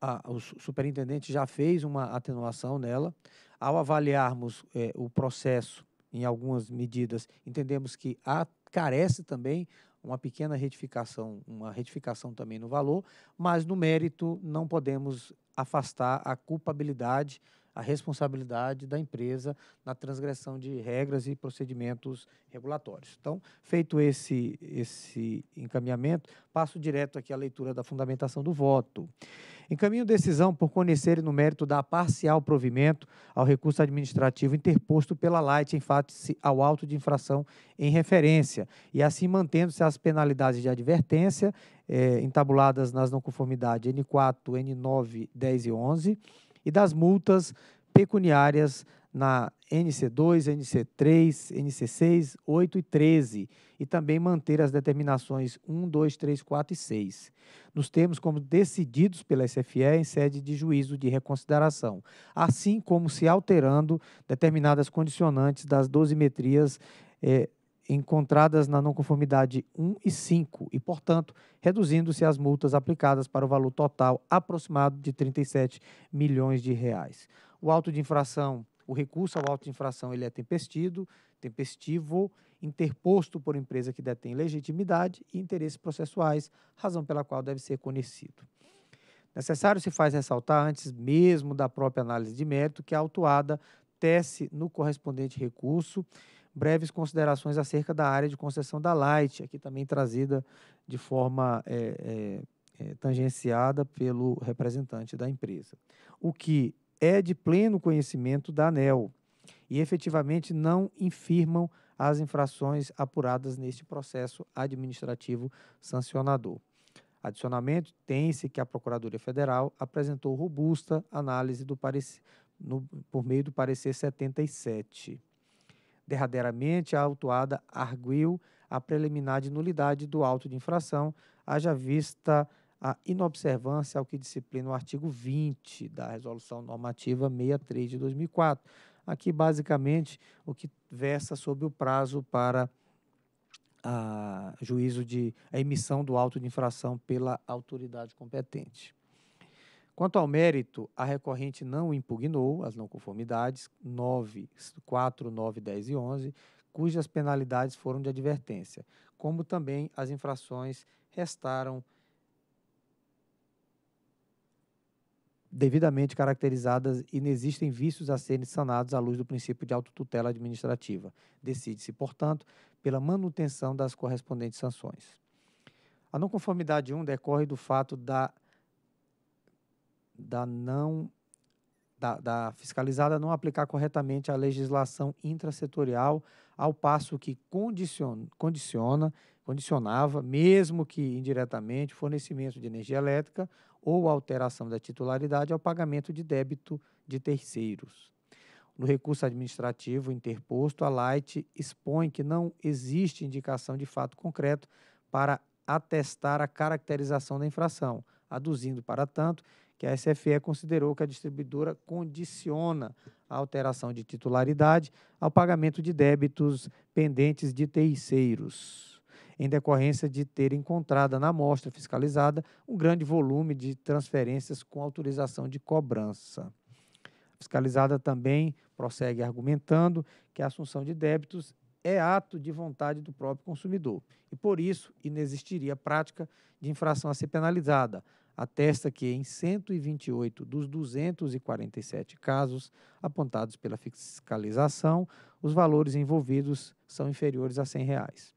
a, o superintendente já fez uma atenuação nela, ao avaliarmos é, o processo em algumas medidas, entendemos que há, carece também uma pequena retificação, uma retificação também no valor, mas no mérito não podemos afastar a culpabilidade a responsabilidade da empresa na transgressão de regras e procedimentos regulatórios. Então, feito esse, esse encaminhamento, passo direto aqui à leitura da fundamentação do voto. Encaminho decisão por conhecer no mérito da parcial provimento ao recurso administrativo interposto pela Light em face ao auto de infração em referência, e assim mantendo-se as penalidades de advertência eh, entabuladas nas não conformidades N4, N9, 10 e 11 e das multas pecuniárias na NC2, NC3, NC6, 8 e 13, e também manter as determinações 1, 2, 3, 4 e 6, nos termos como decididos pela SFE em sede de juízo de reconsideração, assim como se alterando determinadas condicionantes das dosimetrias eh, encontradas na não conformidade 1 e 5 e, portanto, reduzindo-se as multas aplicadas para o valor total aproximado de 37 milhões de reais. O auto de infração, o recurso ao auto de infração, ele é tempestido, tempestivo, interposto por empresa que detém legitimidade e interesses processuais, razão pela qual deve ser conhecido. Necessário se faz ressaltar, antes mesmo da própria análise de mérito, que a autuada tece no correspondente recurso breves considerações acerca da área de concessão da Light, aqui também trazida de forma é, é, é, tangenciada pelo representante da empresa. O que é de pleno conhecimento da ANEL e efetivamente não infirmam as infrações apuradas neste processo administrativo sancionador. Adicionamento, tem-se que a Procuradoria Federal apresentou robusta análise do parecer, no, por meio do parecer 77. Derradeiramente, a autuada arguiu a preliminar de nulidade do auto de infração, haja vista a inobservância ao que disciplina o artigo 20 da Resolução Normativa 63 de 2004. Aqui, basicamente, o que versa sobre o prazo para a ah, juízo de a emissão do auto de infração pela autoridade competente. Quanto ao mérito, a recorrente não impugnou as não conformidades 9, 4, 9, 10 e 11, cujas penalidades foram de advertência, como também as infrações restaram devidamente caracterizadas e inexistem vícios a serem sanados à luz do princípio de autotutela administrativa. Decide-se, portanto, pela manutenção das correspondentes sanções. A não conformidade 1 decorre do fato da da não da, da, fiscalizada não aplicar corretamente a legislação intrasetorial, ao passo que condiciona, condiciona, condicionava, mesmo que indiretamente, fornecimento de energia elétrica ou alteração da titularidade ao pagamento de débito de terceiros. No recurso administrativo interposto, a Light expõe que não existe indicação de fato concreto para atestar a caracterização da infração, aduzindo, para tanto, que a SFE considerou que a distribuidora condiciona a alteração de titularidade ao pagamento de débitos pendentes de terceiros, em decorrência de ter encontrada na amostra fiscalizada um grande volume de transferências com autorização de cobrança. A fiscalizada também prossegue argumentando que a assunção de débitos é ato de vontade do próprio consumidor e, por isso, inexistiria prática de infração a ser penalizada, atesta que em 128 dos 247 casos apontados pela fiscalização, os valores envolvidos são inferiores a R$ 100. Reais.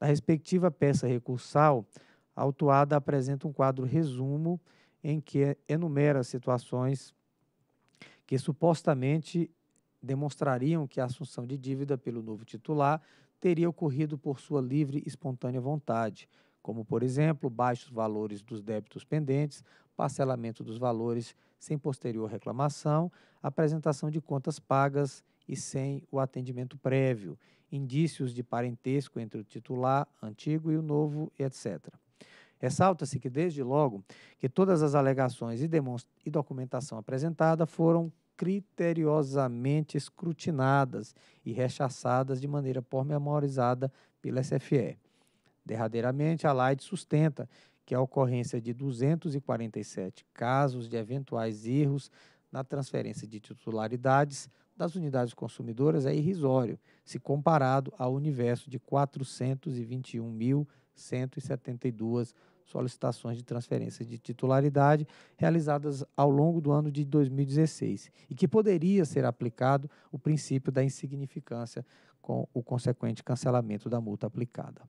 Na respectiva peça recursal, a autuada apresenta um quadro resumo em que enumera situações que supostamente demonstrariam que a assunção de dívida pelo novo titular teria ocorrido por sua livre e espontânea vontade, como, por exemplo, baixos valores dos débitos pendentes, parcelamento dos valores sem posterior reclamação, apresentação de contas pagas e sem o atendimento prévio, indícios de parentesco entre o titular antigo e o novo, etc. Ressalta-se que, desde logo, que todas as alegações e, e documentação apresentada foram criteriosamente escrutinadas e rechaçadas de maneira pormenorizada pela SFE. Derradeiramente, a Light sustenta que a ocorrência de 247 casos de eventuais erros na transferência de titularidades das unidades consumidoras é irrisório, se comparado ao universo de 421.172 solicitações de transferência de titularidade realizadas ao longo do ano de 2016 e que poderia ser aplicado o princípio da insignificância com o consequente cancelamento da multa aplicada.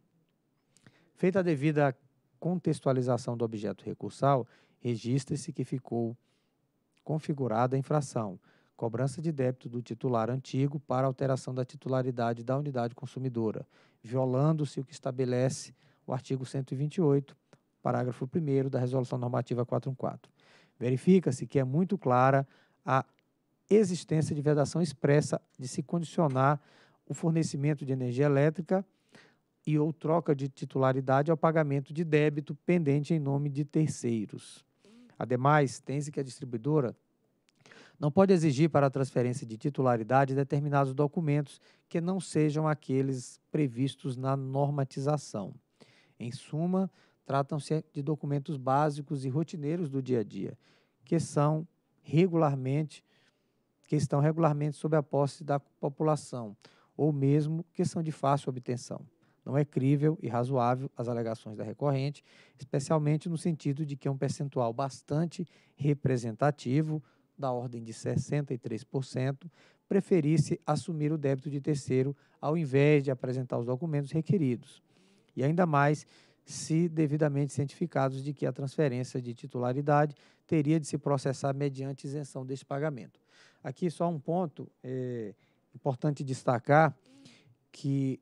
Feita a devida contextualização do objeto recursal, registra-se que ficou configurada a infração, cobrança de débito do titular antigo para alteração da titularidade da unidade consumidora, violando-se o que estabelece o artigo 128, parágrafo 1 da Resolução Normativa 414. Verifica-se que é muito clara a existência de vedação expressa de se condicionar o fornecimento de energia elétrica e ou troca de titularidade ao pagamento de débito pendente em nome de terceiros. Ademais, tem-se que a distribuidora não pode exigir para a transferência de titularidade determinados documentos que não sejam aqueles previstos na normatização. Em suma, tratam-se de documentos básicos e rotineiros do dia a dia, que são regularmente que estão regularmente sob a posse da população ou mesmo que são de fácil obtenção. Não é crível e razoável as alegações da recorrente, especialmente no sentido de que é um percentual bastante representativo, da ordem de 63%, preferisse assumir o débito de terceiro ao invés de apresentar os documentos requeridos. E ainda mais se devidamente cientificados de que a transferência de titularidade teria de se processar mediante isenção deste pagamento. Aqui só um ponto é, importante destacar que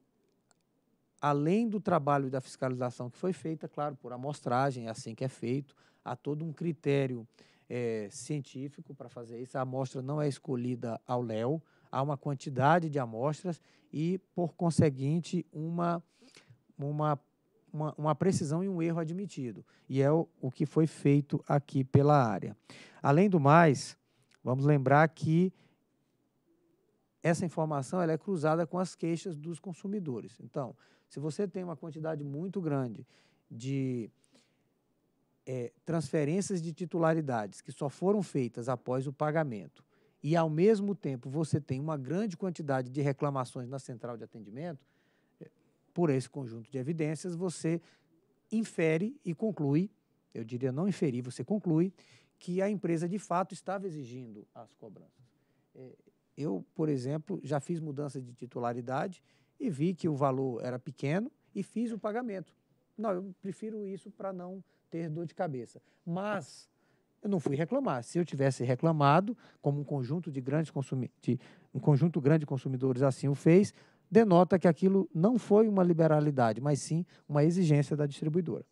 além do trabalho da fiscalização que foi feita, claro, por amostragem, é assim que é feito, há todo um critério é, científico para fazer isso. A amostra não é escolhida ao léu, há uma quantidade de amostras e, por conseguinte, uma, uma, uma, uma precisão e um erro admitido. E é o, o que foi feito aqui pela área. Além do mais, vamos lembrar que essa informação ela é cruzada com as queixas dos consumidores. Então, se você tem uma quantidade muito grande de é, transferências de titularidades que só foram feitas após o pagamento e, ao mesmo tempo, você tem uma grande quantidade de reclamações na central de atendimento, eh, por esse conjunto de evidências, você infere e conclui, eu diria não inferir, você conclui que a empresa de fato estava exigindo as cobranças. Eh, eu, por exemplo, já fiz mudança de titularidade e vi que o valor era pequeno e fiz o pagamento. Não, eu prefiro isso para não ter dor de cabeça. Mas eu não fui reclamar. Se eu tivesse reclamado, como um conjunto de grandes de, um conjunto grande de consumidores assim o fez, denota que aquilo não foi uma liberalidade, mas sim uma exigência da distribuidora.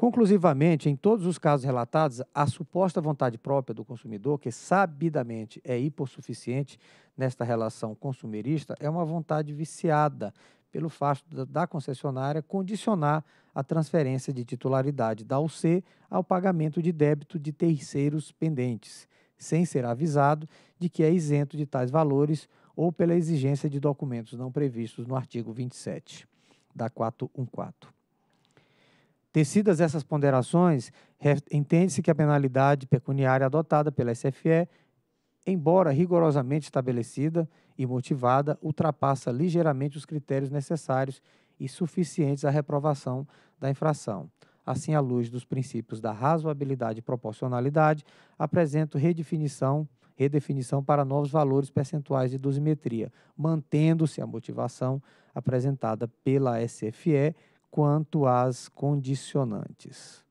Conclusivamente, em todos os casos relatados, a suposta vontade própria do consumidor, que sabidamente é hipossuficiente nesta relação consumerista, é uma vontade viciada pelo fato da concessionária condicionar a transferência de titularidade da UC ao pagamento de débito de terceiros pendentes, sem ser avisado de que é isento de tais valores ou pela exigência de documentos não previstos no artigo 27 da 414. Tecidas essas ponderações, entende-se que a penalidade pecuniária adotada pela SFE, embora rigorosamente estabelecida e motivada, ultrapassa ligeiramente os critérios necessários e suficientes à reprovação da infração. Assim, à luz dos princípios da razoabilidade e proporcionalidade, apresento redefinição, redefinição para novos valores percentuais de dosimetria, mantendo-se a motivação apresentada pela SFE quanto às condicionantes.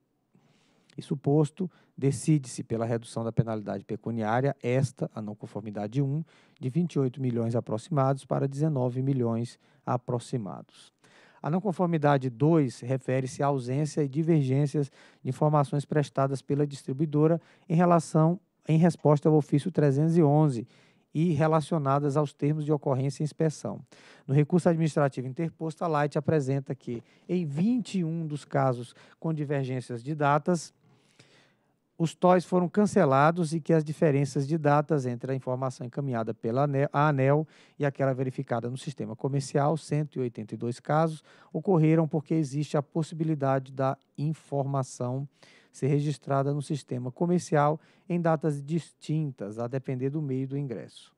Isso posto, decide-se pela redução da penalidade pecuniária, esta, a não conformidade 1, de 28 milhões aproximados para 19 milhões aproximados. A não conformidade 2 refere-se à ausência e divergências de informações prestadas pela distribuidora em relação em resposta ao ofício 311 e relacionadas aos termos de ocorrência e inspeção. No recurso administrativo interposto, a Light apresenta que, em 21 dos casos com divergências de datas, os TOIs foram cancelados e que as diferenças de datas entre a informação encaminhada pela ANEL, ANEL e aquela verificada no sistema comercial, 182 casos, ocorreram porque existe a possibilidade da informação ser registrada no sistema comercial em datas distintas, a depender do meio do ingresso.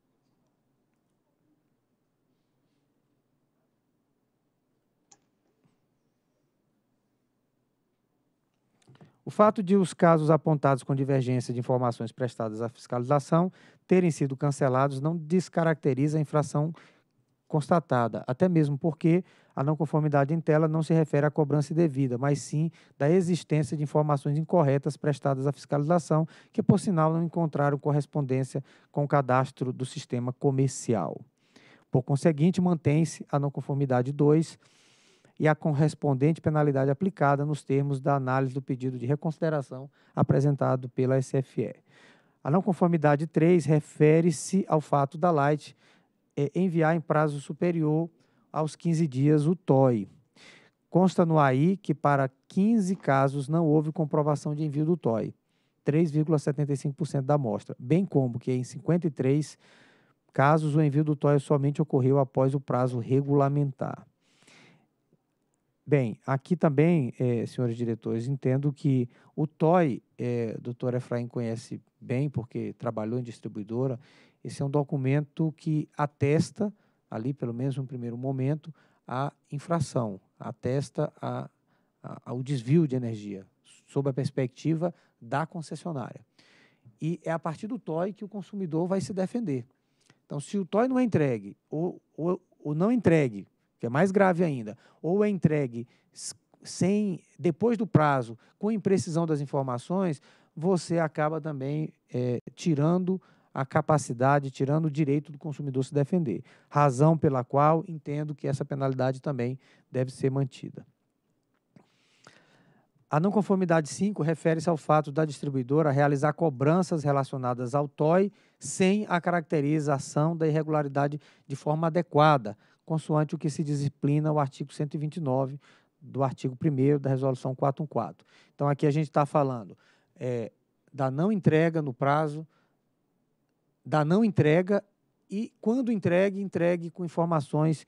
O fato de os casos apontados com divergência de informações prestadas à fiscalização terem sido cancelados não descaracteriza a infração constatada, até mesmo porque a não conformidade em tela não se refere à cobrança devida, mas sim da existência de informações incorretas prestadas à fiscalização, que por sinal não encontraram correspondência com o cadastro do sistema comercial. Por conseguinte, mantém-se a não conformidade 2 e a correspondente penalidade aplicada nos termos da análise do pedido de reconsideração apresentado pela SFE. A não conformidade 3 refere-se ao fato da Light é, enviar em prazo superior aos 15 dias o TOI. Consta no AI que para 15 casos não houve comprovação de envio do TOI, 3,75% da amostra, bem como que em 53 casos o envio do TOI somente ocorreu após o prazo regulamentar. Bem, aqui também, é, senhores diretores, entendo que o TOI, eh, é, doutor Efraim conhece bem, porque trabalhou em distribuidora, esse é um documento que atesta, ali pelo menos no primeiro momento, a infração, atesta a, a, ao desvio de energia, sob a perspectiva da concessionária. E é a partir do TOI que o consumidor vai se defender. Então, se o TOI não é entregue, ou, ou, ou não entregue, que é mais grave ainda, ou é entregue sem, depois do prazo, com imprecisão das informações, você acaba também é, tirando a capacidade, tirando o direito do consumidor se defender. Razão pela qual entendo que essa penalidade também deve ser mantida. A não conformidade 5 refere-se ao fato da distribuidora realizar cobranças relacionadas ao TOI sem a caracterização da irregularidade de forma adequada, consoante o que se disciplina o artigo 129 do artigo 1 da resolução 414. Então, aqui a gente está falando é, da não entrega no prazo, da não entrega e, quando entregue, entregue com informações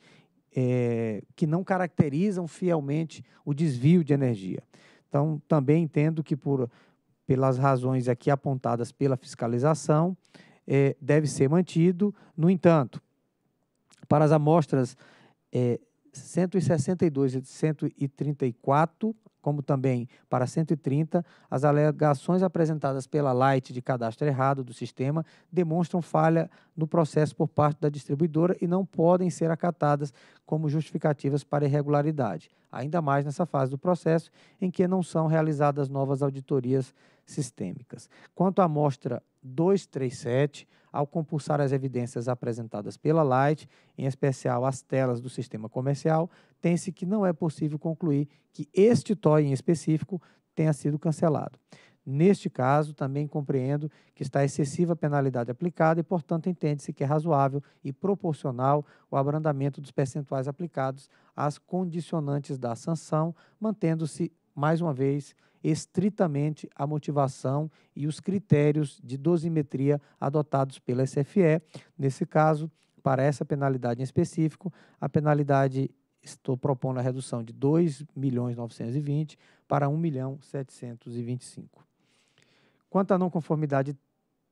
é, que não caracterizam fielmente o desvio de energia. Então, também entendo que, por, pelas razões aqui apontadas pela fiscalização, é, deve ser mantido. No entanto, para as amostras é, 162 e 134, como também para 130, as alegações apresentadas pela Light de cadastro errado do sistema demonstram falha no processo por parte da distribuidora e não podem ser acatadas como justificativas para irregularidade, ainda mais nessa fase do processo em que não são realizadas novas auditorias sistêmicas. Quanto à amostra 237, ao compulsar as evidências apresentadas pela Light, em especial as telas do sistema comercial, tem-se que não é possível concluir que este TOI em específico tenha sido cancelado. Neste caso, também compreendo que está excessiva a penalidade aplicada e, portanto, entende-se que é razoável e proporcional o abrandamento dos percentuais aplicados às condicionantes da sanção, mantendo-se, mais uma vez, estritamente a motivação e os critérios de dosimetria adotados pela SFE. Nesse caso, para essa penalidade em específico, a penalidade estou propondo a redução de 2 milhões para 1 milhão Quanto à não conformidade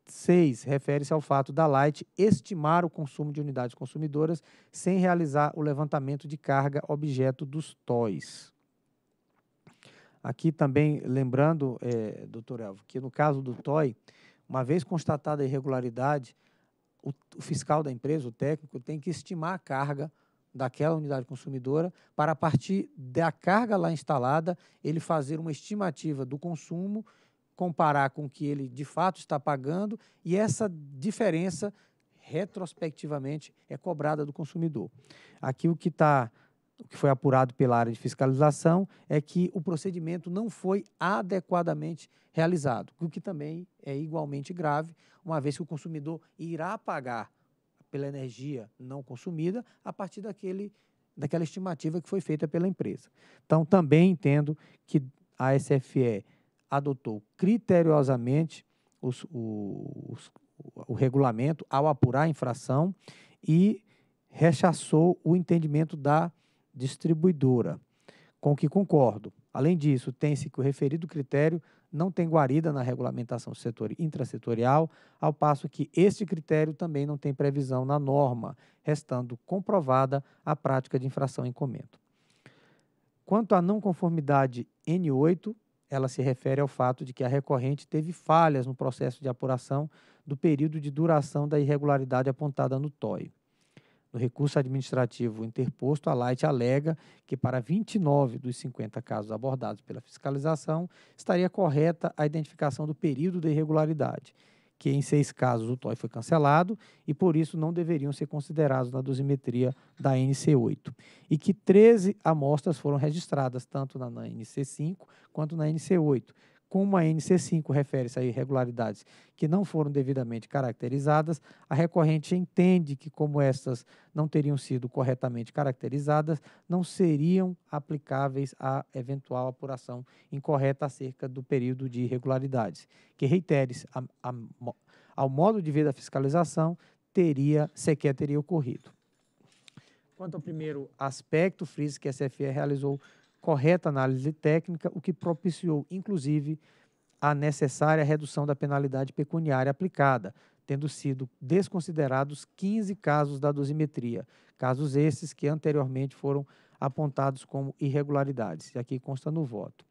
6, refere-se ao fato da Light estimar o consumo de unidades consumidoras sem realizar o levantamento de carga objeto dos TOIs. Aqui também, lembrando, é, doutor Elvo, que no caso do TOI, uma vez constatada a irregularidade, o, o fiscal da empresa, o técnico, tem que estimar a carga daquela unidade consumidora para, a partir da carga lá instalada, ele fazer uma estimativa do consumo, comparar com o que ele de fato está pagando e essa diferença retrospectivamente é cobrada do consumidor. Aqui o que está o que foi apurado pela área de fiscalização é que o procedimento não foi adequadamente realizado, o que também é igualmente grave, uma vez que o consumidor irá pagar pela energia não consumida a partir daquele, daquela estimativa que foi feita pela empresa. Então, também entendo que a SFE adotou criteriosamente os, os, o regulamento ao apurar a infração e rechaçou o entendimento da distribuidora, com o que concordo. Além disso, tem-se que o referido critério não tem guarida na regulamentação setor, intrasetorial, ao passo que este critério também não tem previsão na norma, restando comprovada a prática de infração em comento. Quanto à não conformidade N8, ela se refere ao fato de que a recorrente teve falhas no processo de apuração do período de duração da irregularidade apontada no TOI. No recurso administrativo interposto, a Light alega que para 29 dos 50 casos abordados pela fiscalização, estaria correta a identificação do período de irregularidade, que em seis casos o TOI foi cancelado e por isso não deveriam ser considerados na dosimetria da NC8, e que 13 amostras foram registradas tanto na NC5 quanto na NC8, como a NC5 refere-se a irregularidades que não foram devidamente caracterizadas, a recorrente entende que, como estas não teriam sido corretamente caracterizadas, não seriam aplicáveis à eventual apuração incorreta acerca do período de irregularidades, que, reitere-se, ao modo de ver da fiscalização, teria, sequer teria ocorrido. Quanto ao primeiro aspecto, frisa que a SFE realizou correta análise técnica, o que propiciou, inclusive, a necessária redução da penalidade pecuniária aplicada, tendo sido desconsiderados 15 casos da dosimetria, casos esses que anteriormente foram apontados como irregularidades, e aqui consta no voto.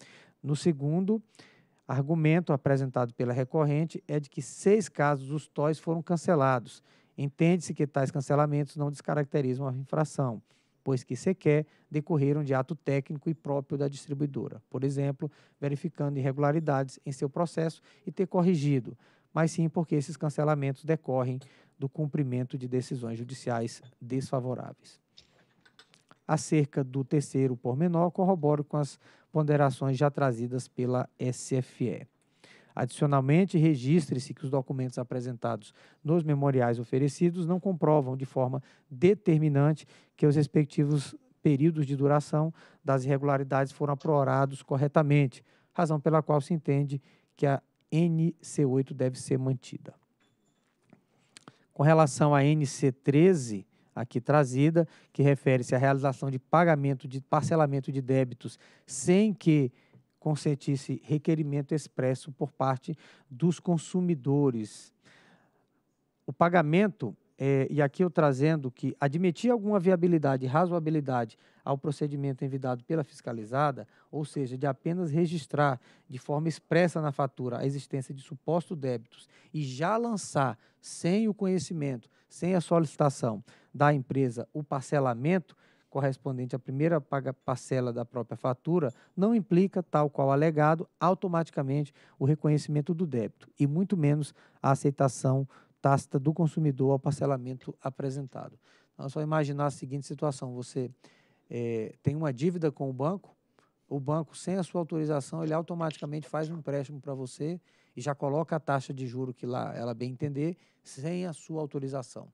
No segundo, argumento apresentado pela recorrente é de que seis casos dos TOIs foram cancelados. Entende-se que tais cancelamentos não descaracterizam a infração pois que sequer decorreram de ato técnico e próprio da distribuidora, por exemplo, verificando irregularidades em seu processo e ter corrigido, mas sim porque esses cancelamentos decorrem do cumprimento de decisões judiciais desfavoráveis. Acerca do terceiro pormenor, corroboro com as ponderações já trazidas pela SFE. Adicionalmente, registre-se que os documentos apresentados nos memoriais oferecidos não comprovam de forma determinante que os respectivos períodos de duração das irregularidades foram aprorados corretamente, razão pela qual se entende que a NC8 deve ser mantida. Com relação à NC13, aqui trazida, que refere-se à realização de pagamento de parcelamento de débitos sem que consentisse requerimento expresso por parte dos consumidores. O pagamento, é, e aqui eu trazendo que admitir alguma viabilidade e razoabilidade ao procedimento envidado pela fiscalizada, ou seja, de apenas registrar de forma expressa na fatura a existência de supostos débitos e já lançar, sem o conhecimento, sem a solicitação da empresa, o parcelamento, correspondente à primeira parcela da própria fatura, não implica, tal qual alegado, automaticamente o reconhecimento do débito, e muito menos a aceitação tácita do consumidor ao parcelamento apresentado. Então, é só imaginar a seguinte situação: você é, tem uma dívida com o banco, o banco, sem a sua autorização, ele automaticamente faz um empréstimo para você e já coloca a taxa de juro que lá ela bem entender, sem a sua autorização.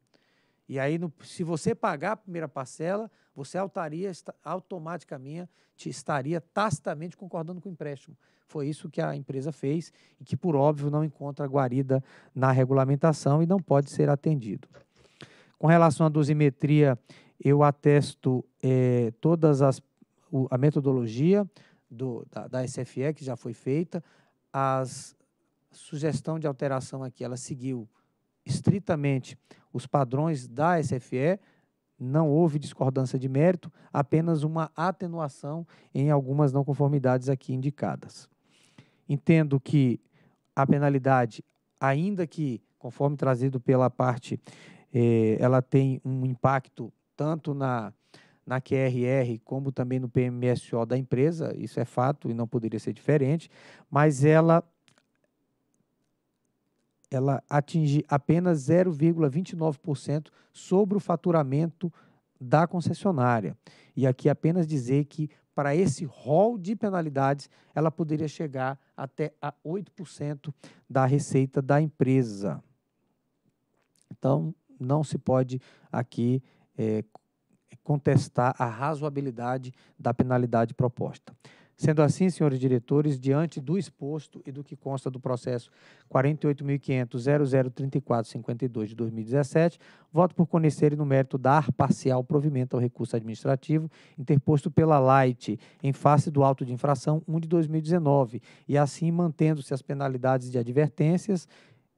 E aí, no, se você pagar a primeira parcela, você altaria, automaticamente estaria tacitamente concordando com o empréstimo. Foi isso que a empresa fez e que, por óbvio, não encontra guarida na regulamentação e não pode ser atendido. Com relação à dosimetria, eu atesto é, todas as o, a metodologia do, da, da SFE que já foi feita, as sugestão de alteração aqui, ela seguiu estritamente os padrões da SFE, não houve discordância de mérito, apenas uma atenuação em algumas não conformidades aqui indicadas. Entendo que a penalidade, ainda que, conforme trazido pela parte, eh, ela tem um impacto tanto na, na QRR como também no PMSO da empresa, isso é fato e não poderia ser diferente, mas ela ela atinge apenas 0,29% sobre o faturamento da concessionária. E aqui apenas dizer que para esse rol de penalidades, ela poderia chegar até a 8% da receita da empresa. Então, não se pode aqui é, contestar a razoabilidade da penalidade proposta. Sendo assim, senhores diretores, diante do exposto e do que consta do processo 48.500.003452 de 2017, voto por conhecer e no mérito dar parcial provimento ao recurso administrativo interposto pela Light em face do auto de infração 1 de 2019 e assim mantendo-se as penalidades de advertências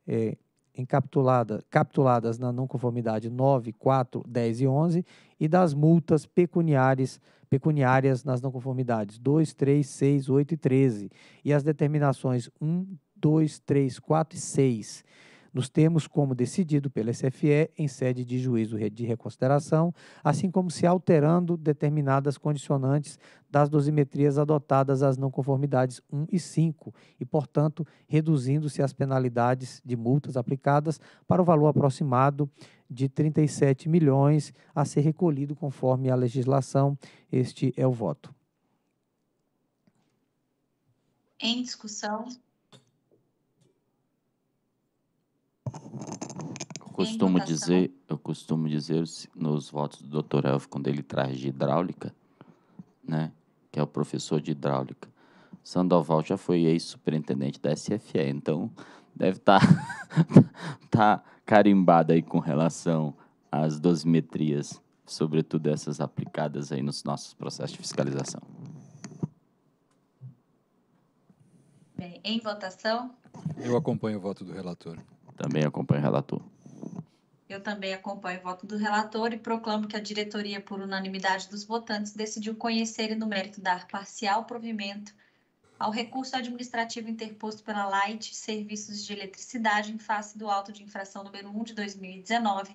eh, encapitulada, capituladas na não conformidade 9, 4, 10 e 11 e das multas pecuniárias pecuniárias nas não conformidades 2, 3, 6, 8 e 13 e as determinações 1, 2, 3, 4 e 6 nos termos como decidido pela SFE em sede de juízo de reconsideração, assim como se alterando determinadas condicionantes das dosimetrias adotadas às não conformidades 1 e 5 e, portanto, reduzindo-se as penalidades de multas aplicadas para o valor aproximado de 37 milhões a ser recolhido conforme a legislação. Este é o voto. Em discussão. Eu costumo dizer, eu costumo dizer nos votos do Dr. Elf quando ele traz de hidráulica, né, que é o professor de hidráulica. Sandoval já foi ex-superintendente da SFE, então deve estar tá, tá carimbado aí com relação às dosimetrias, sobretudo essas aplicadas aí nos nossos processos de fiscalização. Bem, em votação? Eu acompanho o voto do relator. Também acompanho o relator. Eu também acompanho o voto do relator e proclamo que a diretoria, por unanimidade dos votantes, decidiu conhecer e, no mérito, dar parcial provimento ao recurso administrativo interposto pela Light Serviços de Eletricidade em face do auto de infração número 1 de 2019,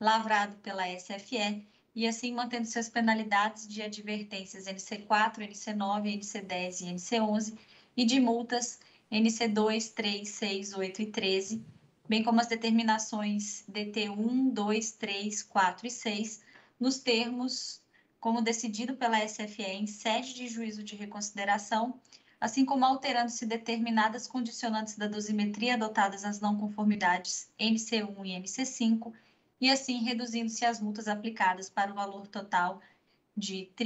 lavrado pela SFE, e assim mantendo suas penalidades de advertências NC4, NC9, NC10 e NC11 e de multas NC2, 3, 6, 8 e 13 bem como as determinações DT1, 2, 3, 4 e 6, nos termos como decidido pela SFE em sede de juízo de reconsideração, assim como alterando-se determinadas condicionantes da dosimetria adotadas às não conformidades MC1 e MC5, e assim reduzindo-se as multas aplicadas para o valor total de R$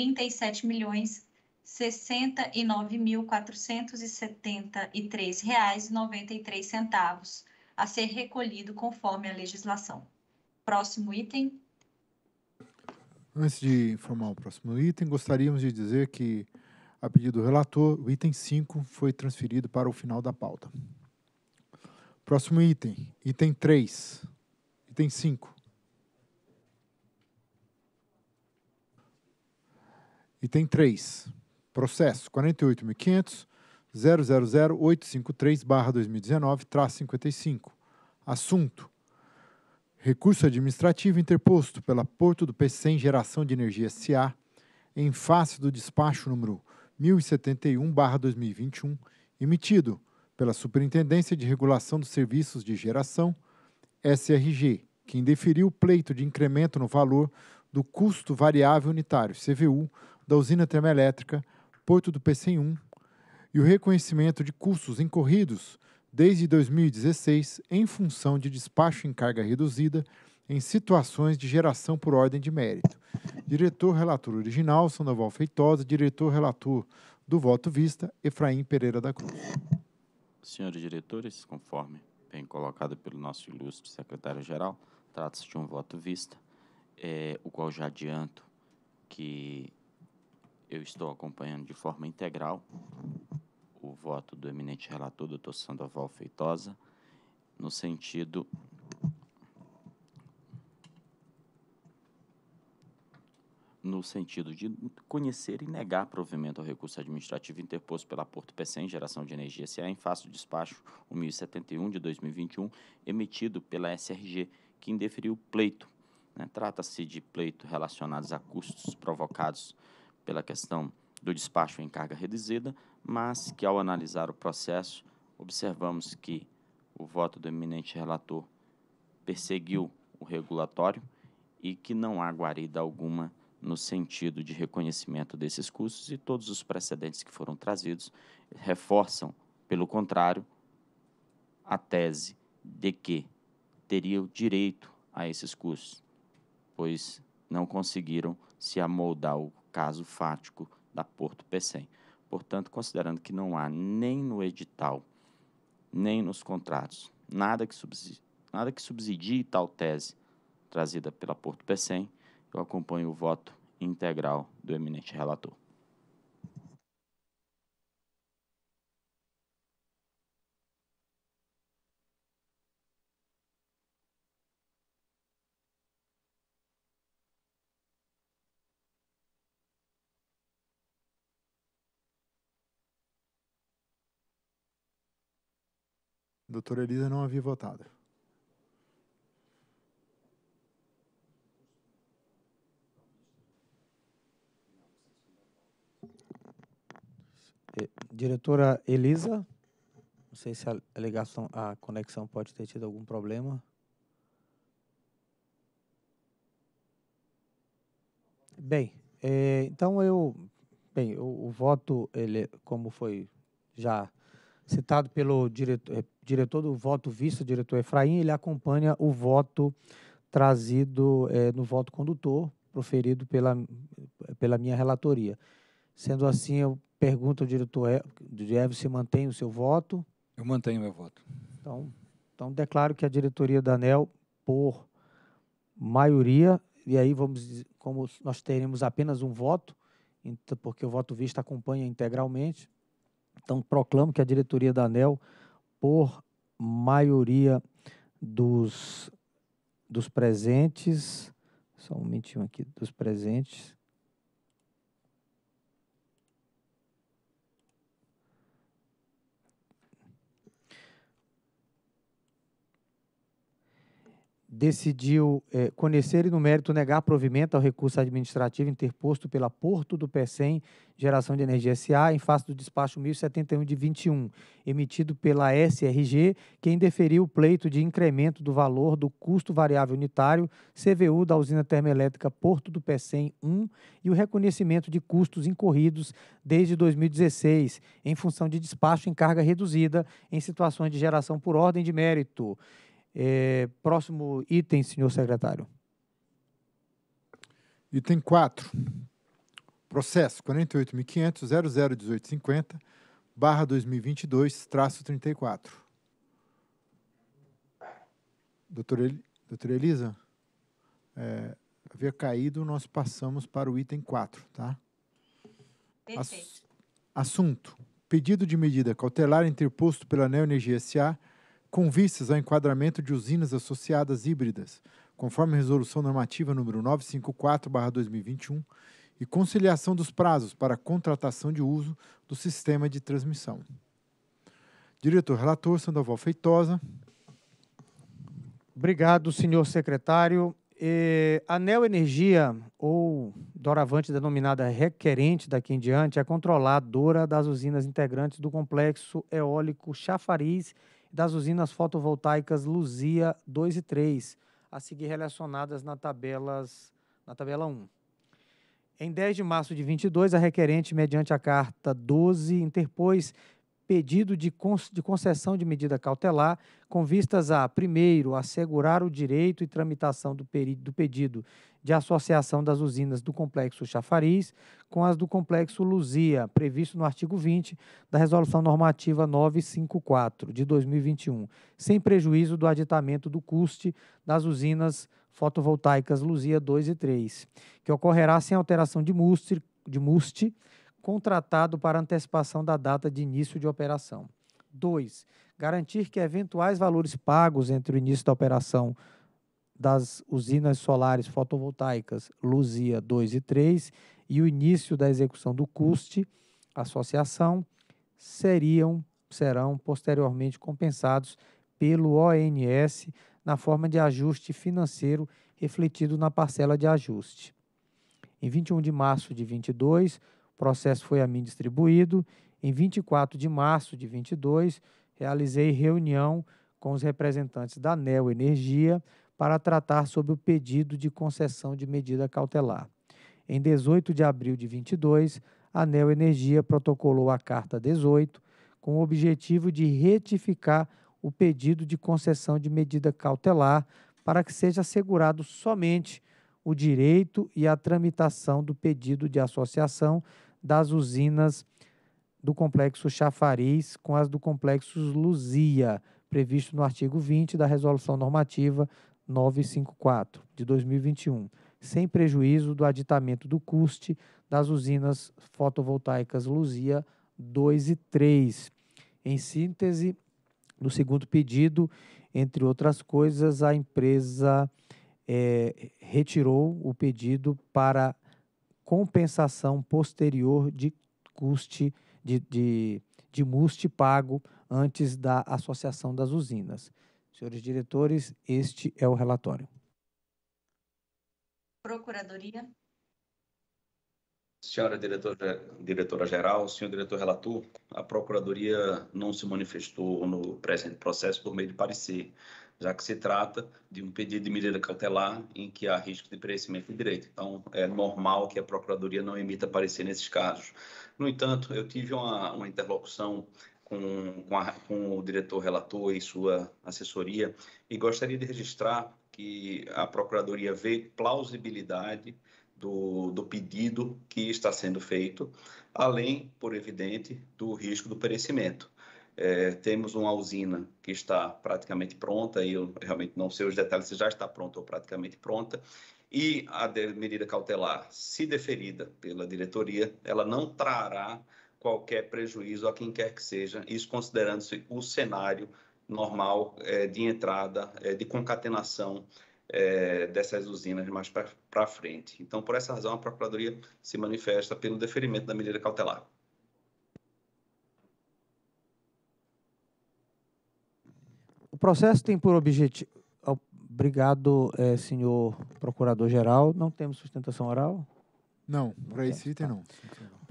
37.069.473,93 a ser recolhido conforme a legislação. Próximo item. Antes de informar o próximo item, gostaríamos de dizer que, a pedido do relator, o item 5 foi transferido para o final da pauta. Próximo item, item 3, item 5. Item 3, processo 48.500, 000853-2019-55. Assunto: Recurso administrativo interposto pela Porto do PC em Geração de Energia SA em face do despacho número 1071/2021, emitido pela Superintendência de Regulação dos Serviços de Geração, SRG, que indeferiu o pleito de incremento no valor do custo variável unitário CVU da usina termoelétrica Porto do pc 1 e o reconhecimento de custos incorridos desde 2016 em função de despacho em carga reduzida em situações de geração por ordem de mérito. Diretor relator original, Sandoval Feitosa. Diretor relator do voto vista, Efraim Pereira da Cruz. Senhores diretores, conforme bem colocado pelo nosso ilustre secretário-geral, trata-se de um voto vista, é, o qual já adianto que eu estou acompanhando de forma integral o voto do eminente relator, doutor Sandoval Feitosa, no sentido no sentido de conhecer e negar provimento ao recurso administrativo interposto pela Porto em Geração de Energia CA em face do despacho 1071 de 2021, emitido pela SRG, que indeferiu o pleito. Né? Trata-se de pleito relacionados a custos provocados pela questão do despacho em carga reduzida, mas que, ao analisar o processo, observamos que o voto do eminente relator perseguiu o regulatório e que não há guarida alguma no sentido de reconhecimento desses custos e todos os precedentes que foram trazidos reforçam, pelo contrário, a tese de que teria o direito a esses custos, pois não conseguiram se amoldar ao caso fático da Porto Pecém. Portanto, considerando que não há nem no edital, nem nos contratos, nada que subsidie, nada que subsidie tal tese trazida pela Porto Pecém, eu acompanho o voto integral do eminente relator. doutora Elisa não havia votado. Eh, diretora Elisa, não sei se a ligação, a conexão pode ter tido algum problema. Bem, é, então eu, bem, o, o voto ele, como foi já citado pelo diretor, eh, diretor do voto visto diretor Efraim, ele acompanha o voto trazido é, no voto condutor, proferido pela, pela minha relatoria. Sendo assim, eu pergunto ao diretor Diego se mantém o seu voto. Eu mantenho meu voto. Então, então declaro que a diretoria da ANEL, por maioria, e aí vamos, como nós teremos apenas um voto, porque o voto visto acompanha integralmente, então, proclamo que a diretoria da ANEL, por maioria dos, dos presentes, só um minutinho aqui, dos presentes, decidiu é, conhecer e, no mérito, negar provimento ao recurso administrativo interposto pela Porto do PECEM Geração de Energia S.A. em face do despacho 1071 de 21, emitido pela SRG, quem deferiu o pleito de incremento do valor do custo variável unitário CVU da usina termoelétrica Porto do PECEM 1 e o reconhecimento de custos incorridos desde 2016 em função de despacho em carga reduzida em situações de geração por ordem de mérito. É, próximo item, senhor secretário. Item 4. Processo 48.500.001850, barra 2022, traço 34. Doutora, El Doutora Elisa, é, havia caído, nós passamos para o item 4, tá? Perfeito. Ass assunto. Pedido de medida cautelar interposto pela Neoenergia S.A., com vistas ao enquadramento de usinas associadas híbridas, conforme resolução normativa número 954/2021, e conciliação dos prazos para contratação de uso do sistema de transmissão. Diretor relator Sandoval Feitosa. Obrigado, senhor secretário. a Neo Energia, ou doravante denominada requerente daqui em diante, é controladora das usinas integrantes do complexo eólico Chafariz das usinas fotovoltaicas Luzia 2 e 3, a seguir relacionadas na, tabelas, na tabela 1. Em 10 de março de 22, a requerente, mediante a carta 12, interpôs pedido de, concessão de medida cautelar com vistas a, primeiro, assegurar o direito e tramitação do, do pedido de associação das usinas do Complexo Chafariz com as do Complexo Luzia, previsto no artigo 20 da Resolução Normativa 954 de 2021, sem prejuízo do aditamento do custe das usinas fotovoltaicas Luzia 2 e 3, que ocorrerá sem alteração de muste, de muste contratado para antecipação da data de início de operação. 2. Garantir que eventuais valores pagos entre o início da operação das usinas solares fotovoltaicas Luzia 2 e 3 e o início da execução do custe associação seriam serão posteriormente compensados pelo ONS na forma de ajuste financeiro refletido na parcela de ajuste. Em 21 de março de 22, o processo foi a mim distribuído. Em 24 de março de 22, realizei reunião com os representantes da Neo Energia para tratar sobre o pedido de concessão de medida cautelar. Em 18 de abril de 22, a Neo Energia protocolou a Carta 18 com o objetivo de retificar o pedido de concessão de medida cautelar para que seja assegurado somente o direito e a tramitação do pedido de associação das usinas do Complexo Chafariz com as do Complexo Luzia, previsto no artigo 20 da Resolução Normativa 954 de 2021, sem prejuízo do aditamento do custe das usinas fotovoltaicas Luzia 2 e 3. Em síntese, no segundo pedido, entre outras coisas, a empresa é, retirou o pedido para compensação posterior de custe de, de, de muste pago antes da associação das usinas. Senhores diretores, este é o relatório. Procuradoria. Senhora diretora, diretora geral, senhor diretor relator, a Procuradoria não se manifestou no presente processo por meio de parecer, já que se trata de um pedido de medida cautelar em que há risco de perecimento de direito. Então, é normal que a Procuradoria não emita parecer nesses casos. No entanto, eu tive uma, uma interlocução com, com, a, com o diretor relator e sua assessoria, e gostaria de registrar que a Procuradoria vê plausibilidade do, do, pedido que está sendo feito, além, por evidente, do risco do perecimento. É, temos uma usina que está praticamente pronta, e eu realmente não sei os detalhes se já está pronta ou praticamente pronta, e a medida cautelar, se deferida pela diretoria, ela não trará qualquer prejuízo a quem quer que seja, isso considerando-se o cenário normal é, de entrada, é, de concatenação é, dessas usinas mais para frente. Então, por essa razão, a Procuradoria se manifesta pelo deferimento da medida cautelar. O processo tem por objetivo. Oh, obrigado, é, senhor Procurador-Geral. Não temos sustentação oral? Não, para esse item tá. não.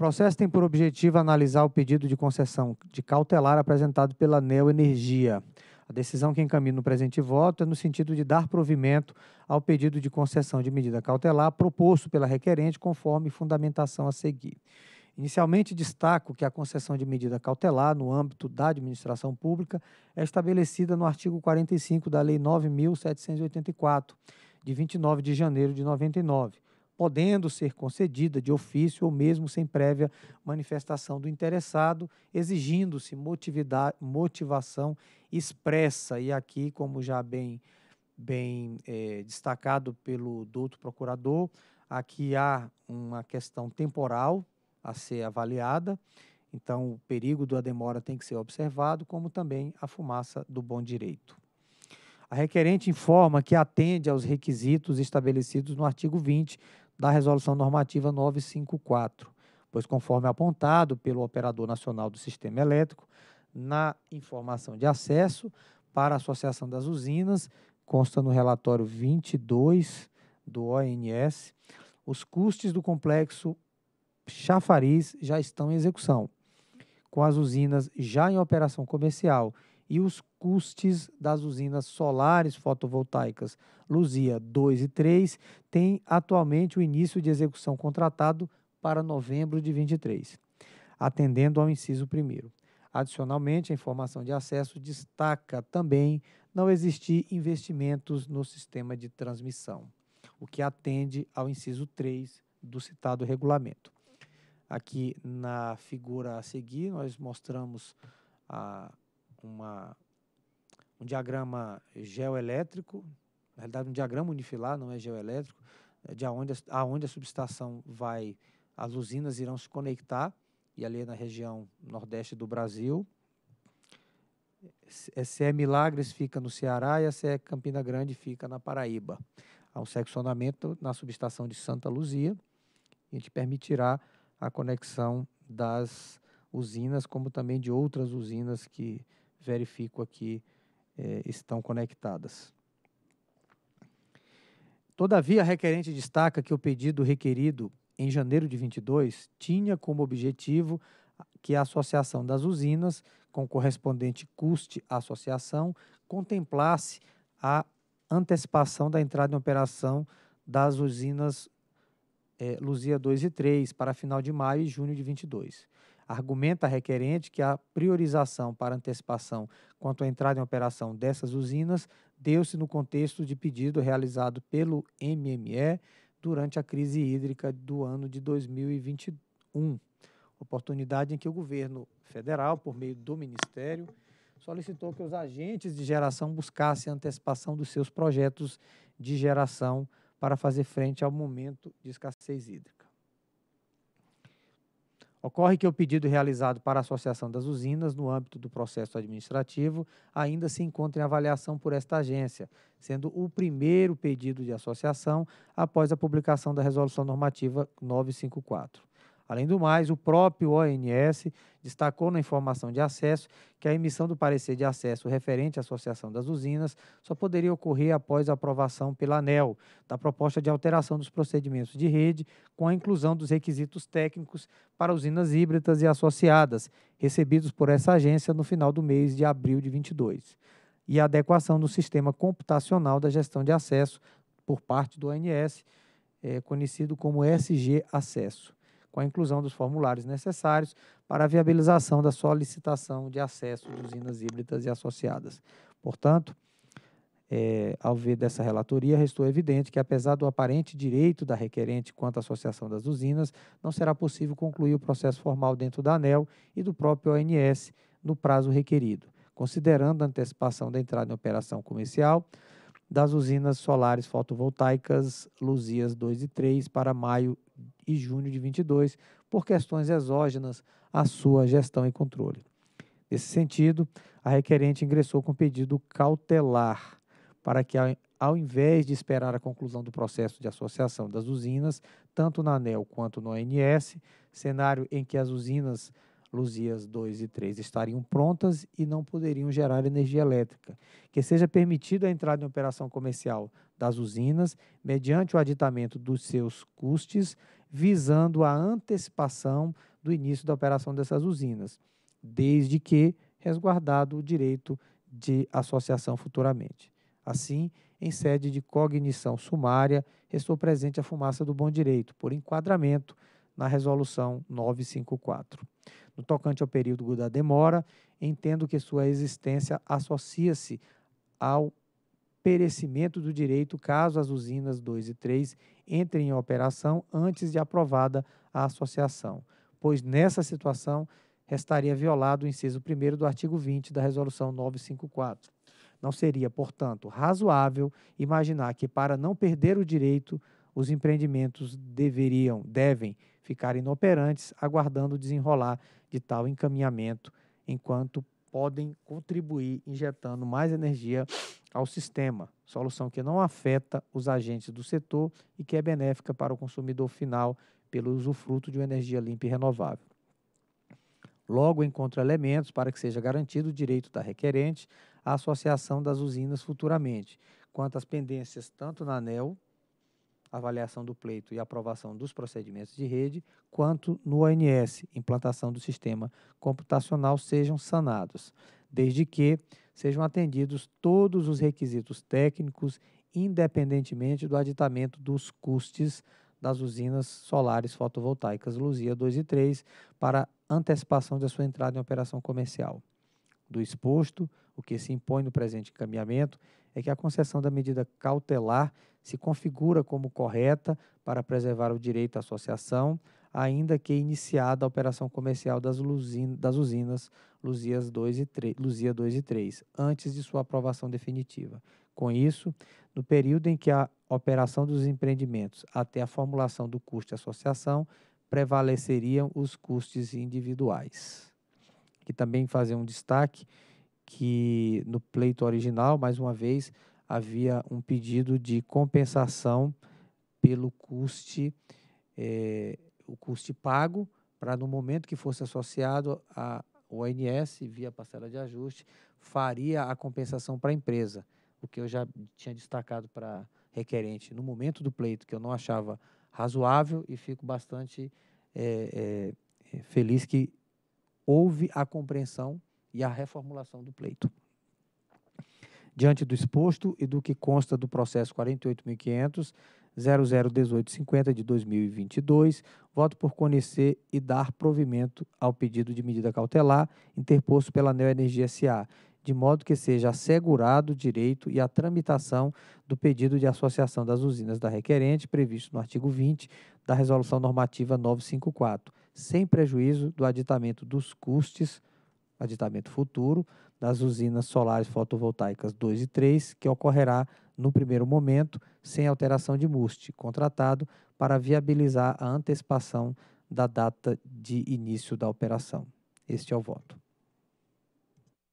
O processo tem por objetivo analisar o pedido de concessão de cautelar apresentado pela Neo Energia. A decisão que encaminha no presente voto é no sentido de dar provimento ao pedido de concessão de medida cautelar proposto pela requerente, conforme fundamentação a seguir. Inicialmente, destaco que a concessão de medida cautelar no âmbito da administração pública é estabelecida no artigo 45 da Lei 9.784, de 29 de janeiro de 99 podendo ser concedida de ofício ou mesmo sem prévia manifestação do interessado, exigindo-se motivação expressa. E aqui, como já bem, bem é, destacado pelo doutor procurador, aqui há uma questão temporal a ser avaliada. Então, o perigo da demora tem que ser observado, como também a fumaça do bom direito. A requerente informa que atende aos requisitos estabelecidos no artigo 20 da Resolução Normativa 954, pois, conforme apontado pelo Operador Nacional do Sistema Elétrico, na informação de acesso para a Associação das Usinas, consta no relatório 22 do ONS, os custos do complexo Chafariz já estão em execução, com as usinas já em operação comercial e os custes das usinas solares fotovoltaicas Luzia 2 e 3 têm atualmente o início de execução contratado para novembro de 23, atendendo ao inciso 1. Adicionalmente, a informação de acesso destaca também não existir investimentos no sistema de transmissão, o que atende ao inciso 3 do citado regulamento. Aqui na figura a seguir, nós mostramos a uma, um diagrama geoelétrico, na realidade um diagrama unifilar, não é geoelétrico, é de aonde, aonde a subestação vai, as usinas irão se conectar, e ali é na região nordeste do Brasil. SE é Milagres fica no Ceará e a SE Campina Grande fica na Paraíba. Há um seccionamento na subestação de Santa Luzia, e a gente permitirá a conexão das usinas, como também de outras usinas que verifico aqui, é, estão conectadas. Todavia, a requerente destaca que o pedido requerido em janeiro de 22 tinha como objetivo que a associação das usinas, com correspondente custe à associação, contemplasse a antecipação da entrada em operação das usinas é, Luzia 2 e 3 para final de maio e junho de 22 argumenta a requerente que a priorização para antecipação quanto à entrada em operação dessas usinas deu-se no contexto de pedido realizado pelo MME durante a crise hídrica do ano de 2021, oportunidade em que o governo federal, por meio do Ministério, solicitou que os agentes de geração buscassem antecipação dos seus projetos de geração para fazer frente ao momento de escassez hídrica. Ocorre que o pedido realizado para a Associação das Usinas, no âmbito do processo administrativo, ainda se encontra em avaliação por esta agência, sendo o primeiro pedido de associação após a publicação da Resolução Normativa 954. Além do mais, o próprio ONS destacou na informação de acesso que a emissão do parecer de acesso referente à Associação das Usinas só poderia ocorrer após a aprovação pela ANEL da proposta de alteração dos procedimentos de rede com a inclusão dos requisitos técnicos para usinas híbridas e associadas, recebidos por essa agência no final do mês de abril de 22, e a adequação do sistema computacional da gestão de acesso por parte do ONS, é, eh, conhecido como SG Acesso com a inclusão dos formulários necessários para a viabilização da solicitação de acesso de usinas híbridas e associadas. Portanto, é, ao ver dessa relatoria, restou evidente que, apesar do aparente direito da requerente quanto à associação das usinas, não será possível concluir o processo formal dentro da ANEL e do próprio ONS no prazo requerido, considerando a antecipação da entrada em operação comercial das usinas solares fotovoltaicas Luzias 2 e 3 para maio e junho de 22, por questões exógenas à sua gestão e controle. Nesse sentido, a requerente ingressou com pedido cautelar para que, ao invés de esperar a conclusão do processo de associação das usinas, tanto na ANEL quanto no ANS, cenário em que as usinas Luzias 2 e 3 estariam prontas e não poderiam gerar energia elétrica, que seja permitida a entrada em operação comercial das usinas mediante o aditamento dos seus custes, visando a antecipação do início da operação dessas usinas, desde que resguardado o direito de associação futuramente. Assim, em sede de cognição sumária, restou presente a fumaça do bom direito, por enquadramento na Resolução 954. No tocante ao período da demora, entendo que sua existência associa-se ao perecimento do direito caso as usinas 2 e 3 entrem em operação antes de aprovada a associação, pois nessa situação restaria violado o inciso 1 do artigo 20 da Resolução 954. Não seria, portanto, razoável imaginar que, para não perder o direito os empreendimentos deveriam, devem ficar inoperantes, aguardando o desenrolar de tal encaminhamento, enquanto podem contribuir injetando mais energia ao sistema, solução que não afeta os agentes do setor e que é benéfica para o consumidor final pelo usufruto de uma energia limpa e renovável. Logo, encontra elementos para que seja garantido o direito da requerente à associação das usinas futuramente, quanto às pendências tanto na ANEL, avaliação do pleito e aprovação dos procedimentos de rede, quanto no ONS, implantação do sistema computacional, sejam sanados, desde que sejam atendidos todos os requisitos técnicos, independentemente do aditamento dos custos das usinas solares fotovoltaicas Luzia 2 e 3 para antecipação da sua entrada em operação comercial. Do exposto, o que se impõe no presente encaminhamento é que a concessão da medida cautelar se configura como correta para preservar o direito à associação, ainda que iniciada a operação comercial das, das usinas Luzias 2 e 3, Luzia 2 e 3, antes de sua aprovação definitiva. Com isso, no período em que a operação dos empreendimentos até a formulação do custo de associação, prevaleceriam os custos individuais. E também fazer um destaque que no pleito original, mais uma vez, havia um pedido de compensação pelo custe, é, o custe pago, para no momento que fosse associado a ONS, via parcela de ajuste, faria a compensação para a empresa, o que eu já tinha destacado para requerente no momento do pleito, que eu não achava razoável e fico bastante é, é, feliz que houve a compreensão e a reformulação do pleito. Diante do exposto e do que consta do processo 48.500.001850 de 2022, voto por conhecer e dar provimento ao pedido de medida cautelar interposto pela Neoenergia SA, de modo que seja assegurado o direito e a tramitação do pedido de associação das usinas da requerente, previsto no artigo 20 da Resolução Normativa 954, sem prejuízo do aditamento dos custos aditamento futuro das usinas solares fotovoltaicas 2 e 3, que ocorrerá no primeiro momento sem alteração de MUST, contratado para viabilizar a antecipação da data de início da operação. Este é o voto.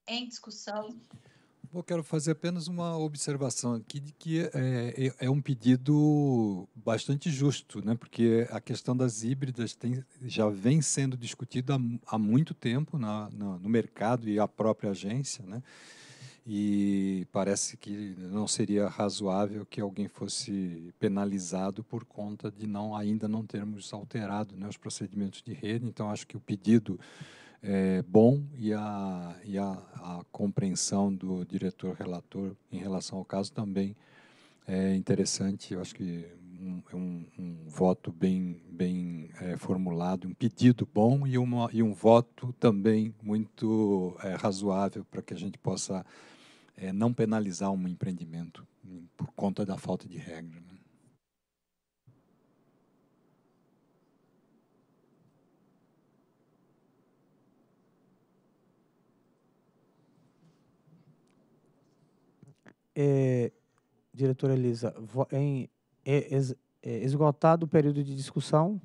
Em discussão. Eu quero fazer apenas uma observação aqui de que é, é, é, um pedido bastante justo, né? porque a questão das híbridas tem, já vem sendo discutida há, há muito tempo na, na, no mercado e a própria agência, né? e parece que não seria razoável que alguém fosse penalizado por conta de não ainda não termos alterado né, os procedimentos de rede. Então, acho que o pedido é, bom e, a, e a, a, compreensão do diretor relator em relação ao caso também é interessante. Eu acho que é um, um, um, voto bem, bem é, formulado, um pedido bom e, uma, e um voto também muito é, razoável para que a gente possa é, não penalizar um empreendimento por conta da falta de regra. Né? é, diretora Elisa, em, é, é, esgotado o período de discussão?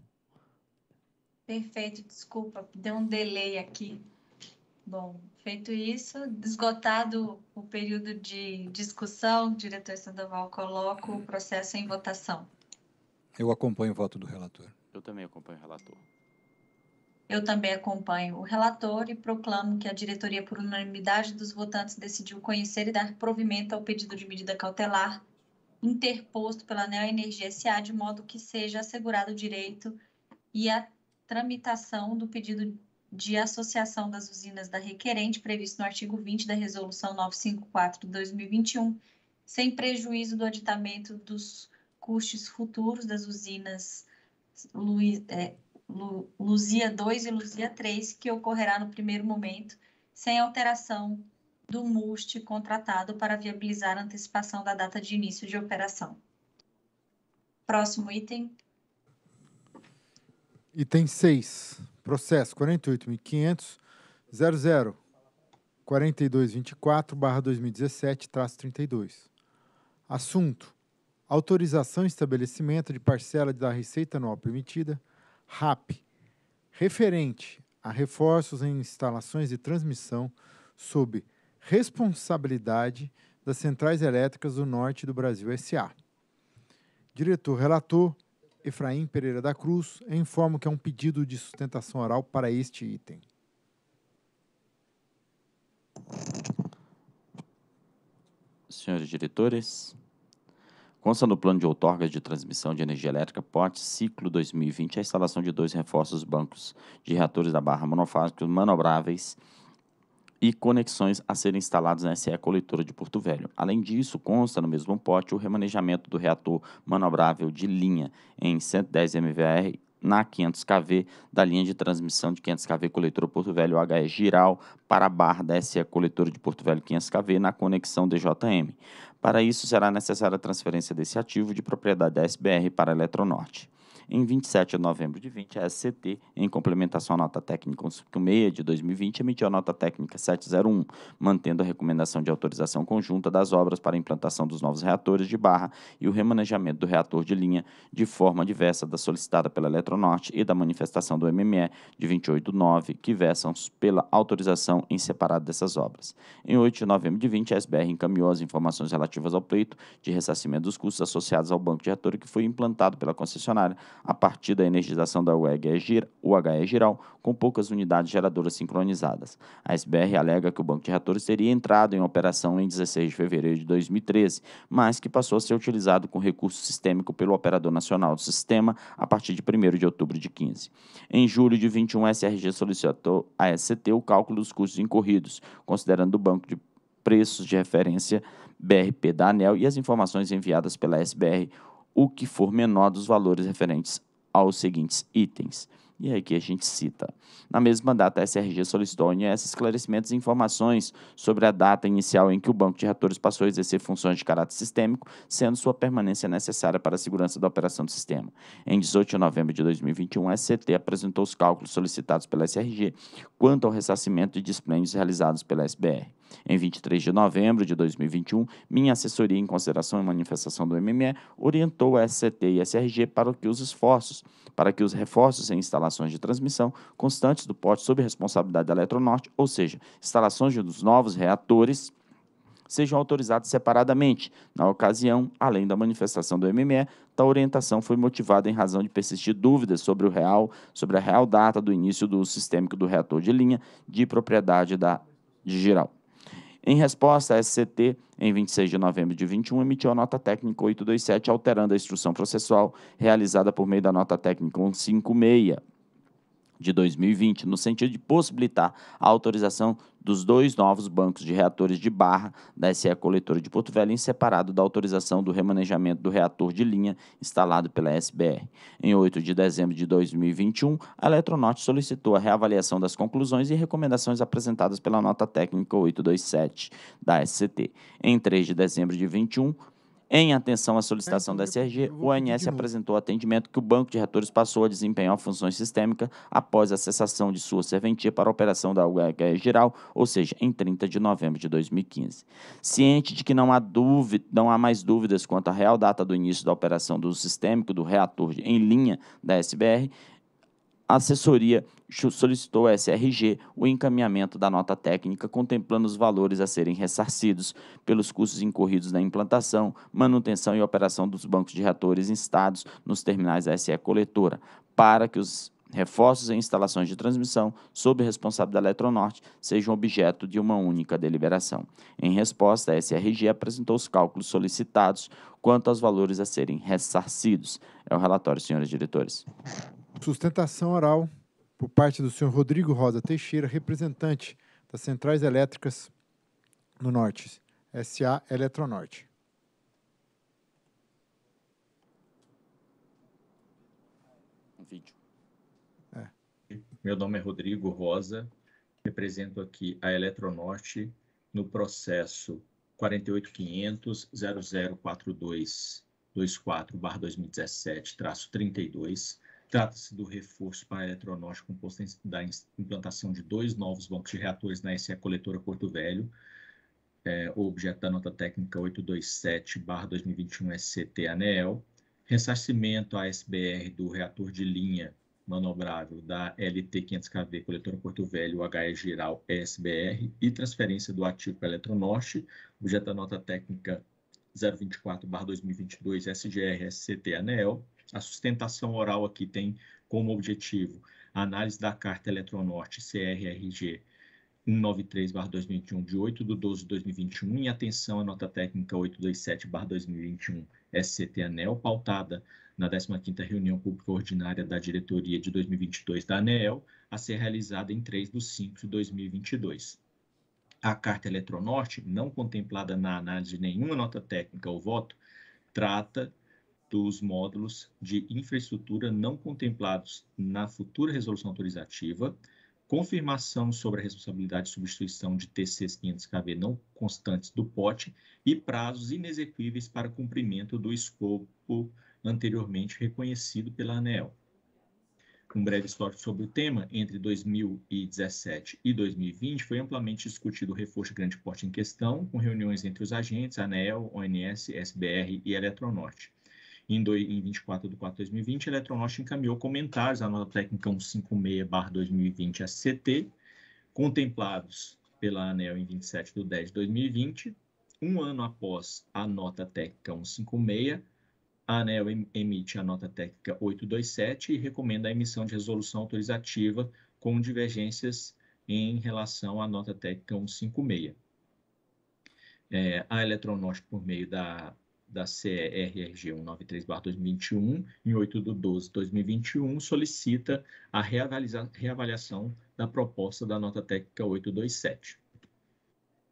Perfeito, desculpa, deu um delay aqui. Bom, feito isso, esgotado o período de discussão, diretor Sandoval, coloco o processo em votação. Eu acompanho o voto do relator. Eu também acompanho o relator. Eu também acompanho o relator e proclamo que a diretoria, por unanimidade dos votantes, decidiu conhecer e dar provimento ao pedido de medida cautelar interposto pela Neoenergia SA, de modo que seja assegurado o direito e a tramitação do pedido de associação das usinas da requerente, previsto no artigo 20 da Resolução 954 de 2021, sem prejuízo do aditamento dos custos futuros das usinas Luiz, é, Luzia 2 e Luzia 3, que ocorrerá no primeiro momento, sem alteração do MUST contratado para viabilizar a antecipação da data de início de operação. Próximo item. Item 6. Processo 48500004224 2017 32 Assunto: Autorização e estabelecimento de parcela da receita anual permitida RAP, referente a reforços em instalações de transmissão sob responsabilidade das Centrais Elétricas do Norte do Brasil SA. Diretor relator Efraim Pereira da Cruz informa que é um pedido de sustentação oral para este item. Senhores diretores, Consta no plano de outorgas de transmissão de energia elétrica POT ciclo 2020 a instalação de dois reforços bancos de reatores da barra monofásicos manobráveis e conexões a serem instalados na SE coletora de Porto Velho. Além disso, consta no mesmo pote o remanejamento do reator manobrável de linha em 110 MVR na 500 kV da linha de transmissão de 500 kV coletora Porto Velho HE Giral para a barra da SE coletora de Porto Velho 500 kV na conexão DJM. Para isso, será necessária a transferência desse ativo de propriedade da SBR para a Eletronorte. Em 27 de novembro de 20, a SCT, em complementação à nota técnica 156 de 2020, emitiu a nota técnica 701, mantendo a recomendação de autorização conjunta das obras para a implantação dos novos reatores de barra e o remanejamento do reator de linha de forma diversa da solicitada pela Eletronorte e da manifestação do MME de 28 9, que versam pela autorização em separado dessas obras. Em 8 de novembro de 20, a SBR encaminhou as informações relativas ao pleito de ressarcimento dos custos associados ao banco de reator que foi implantado pela concessionária a partir da energização da UHE, UHE geral, com poucas unidades geradoras sincronizadas. A SBR alega que o banco de reatores teria entrado em operação em 16 de fevereiro de 2013, mas que passou a ser utilizado com recurso sistêmico pelo Operador Nacional do Sistema a partir de 1 de outubro de 15. Em julho de 21, a SRG solicitou à SCT o cálculo dos custos incorridos, considerando o banco de preços de referência BRP da ANEL e as informações enviadas pela SBR o que for menor dos valores referentes aos seguintes itens. E aqui é a gente cita. Na mesma data, a SRG solicitou ao ONS esclarecimentos e informações sobre a data inicial em que o Banco de Ratores passou a exercer funções de caráter sistêmico, sendo sua permanência necessária para a segurança da operação do sistema. Em 18 de novembro de 2021, a SCT apresentou os cálculos solicitados pela SRG quanto ao ressarcimento de desplênios realizados pela SBR. Em 23 de novembro de 2021, minha assessoria, em consideração e manifestação do MME, orientou a SCT e a SRG para que os esforços, para que os reforços em instalações de transmissão constantes do porte sob responsabilidade da Eletronorte, ou seja, instalações dos novos reatores, sejam autorizados separadamente. Na ocasião, além da manifestação do MME, tal orientação foi motivada em razão de persistir dúvidas sobre o real, sobre a real data do início do sistêmico do reator de linha de propriedade da de Giral. Em resposta, a SCT, em 26 de novembro de 21, emitiu a nota técnica 827, alterando a instrução processual realizada por meio da nota técnica 156 de 2020, no sentido de possibilitar a autorização dos dois novos bancos de reatores de barra da SE Coletora de Porto Velho, em separado da autorização do remanejamento do reator de linha instalado pela SBR. Em 8 de dezembro de 2021, a Eletronorte solicitou a reavaliação das conclusões e recomendações apresentadas pela nota técnica 827 da SCT. Em 3 de dezembro de 21, em atenção à solicitação da SRG, o ANS apresentou atendimento que o Banco de Retores passou a desempenhar funções sistêmicas após a cessação de sua serventia para a operação da UHE Geral, ou seja, em 30 de novembro de 2015. Ciente de que não há, dúvida, não há mais dúvidas quanto à real data do início da operação do sistêmico do reator em linha da SBR, a assessoria solicitou à SRG o encaminhamento da nota técnica contemplando os valores a serem ressarcidos pelos custos incorridos na implantação, manutenção e operação dos bancos de reatores instados nos terminais da SE coletora, para que os reforços e instalações de transmissão sob responsabilidade da Eletronorte sejam objeto de uma única deliberação. Em resposta, a SRG apresentou os cálculos solicitados quanto aos valores a serem ressarcidos. É o relatório, senhores diretores. Sustentação oral por parte do senhor Rodrigo Rosa Teixeira, representante das Centrais Elétricas no Norte, SA Eletronorte. É. Meu nome é Rodrigo Rosa, represento aqui a Eletronorte no processo 48500 0042 2017 32 Trata-se do reforço para Eletronorte composto da implantação de dois novos bancos de reatores na SE Coletora Porto Velho, é, objeto da nota técnica 827-2021 SCT ANEL, ressarcimento à SBR do reator de linha manobrável da LT500KV Coletora Porto Velho HE geral SBR e transferência do ativo para Eletronorte, objeto da nota técnica 024-2022 SGR SCT ANEL a sustentação oral aqui tem como objetivo a análise da Carta Eletronorte CRRG 193-2021, de 8 de 12 de 2021, em atenção à nota técnica 827-2021 SCT ANEL, pautada na 15ª reunião pública ordinária da diretoria de 2022 da ANEL, a ser realizada em 3 de 5 de 2022. A Carta Eletronorte, não contemplada na análise de nenhuma nota técnica ou voto, trata dos módulos de infraestrutura não contemplados na futura resolução autorizativa, confirmação sobre a responsabilidade de substituição de TCs 500kV não constantes do pote e prazos inexequíveis para cumprimento do escopo anteriormente reconhecido pela ANEEL. Um breve histórico sobre o tema, entre 2017 e 2020, foi amplamente discutido o reforço de grande porte em questão, com reuniões entre os agentes, ANEEL, ONS, SBR e Eletronorte em 24 de 4 de 2020, a Eletronorte encaminhou comentários à nota técnica 156-2020 SCT, contemplados pela ANEL em 27 de 10 de 2020. Um ano após a nota técnica 156, a ANEL emite a nota técnica 827 e recomenda a emissão de resolução autorizativa com divergências em relação à nota técnica 156. É, a Eletronorte, por meio da da CERRG 193-2021, em 8 de 12 de 2021, solicita a reavaliação da proposta da nota técnica 827.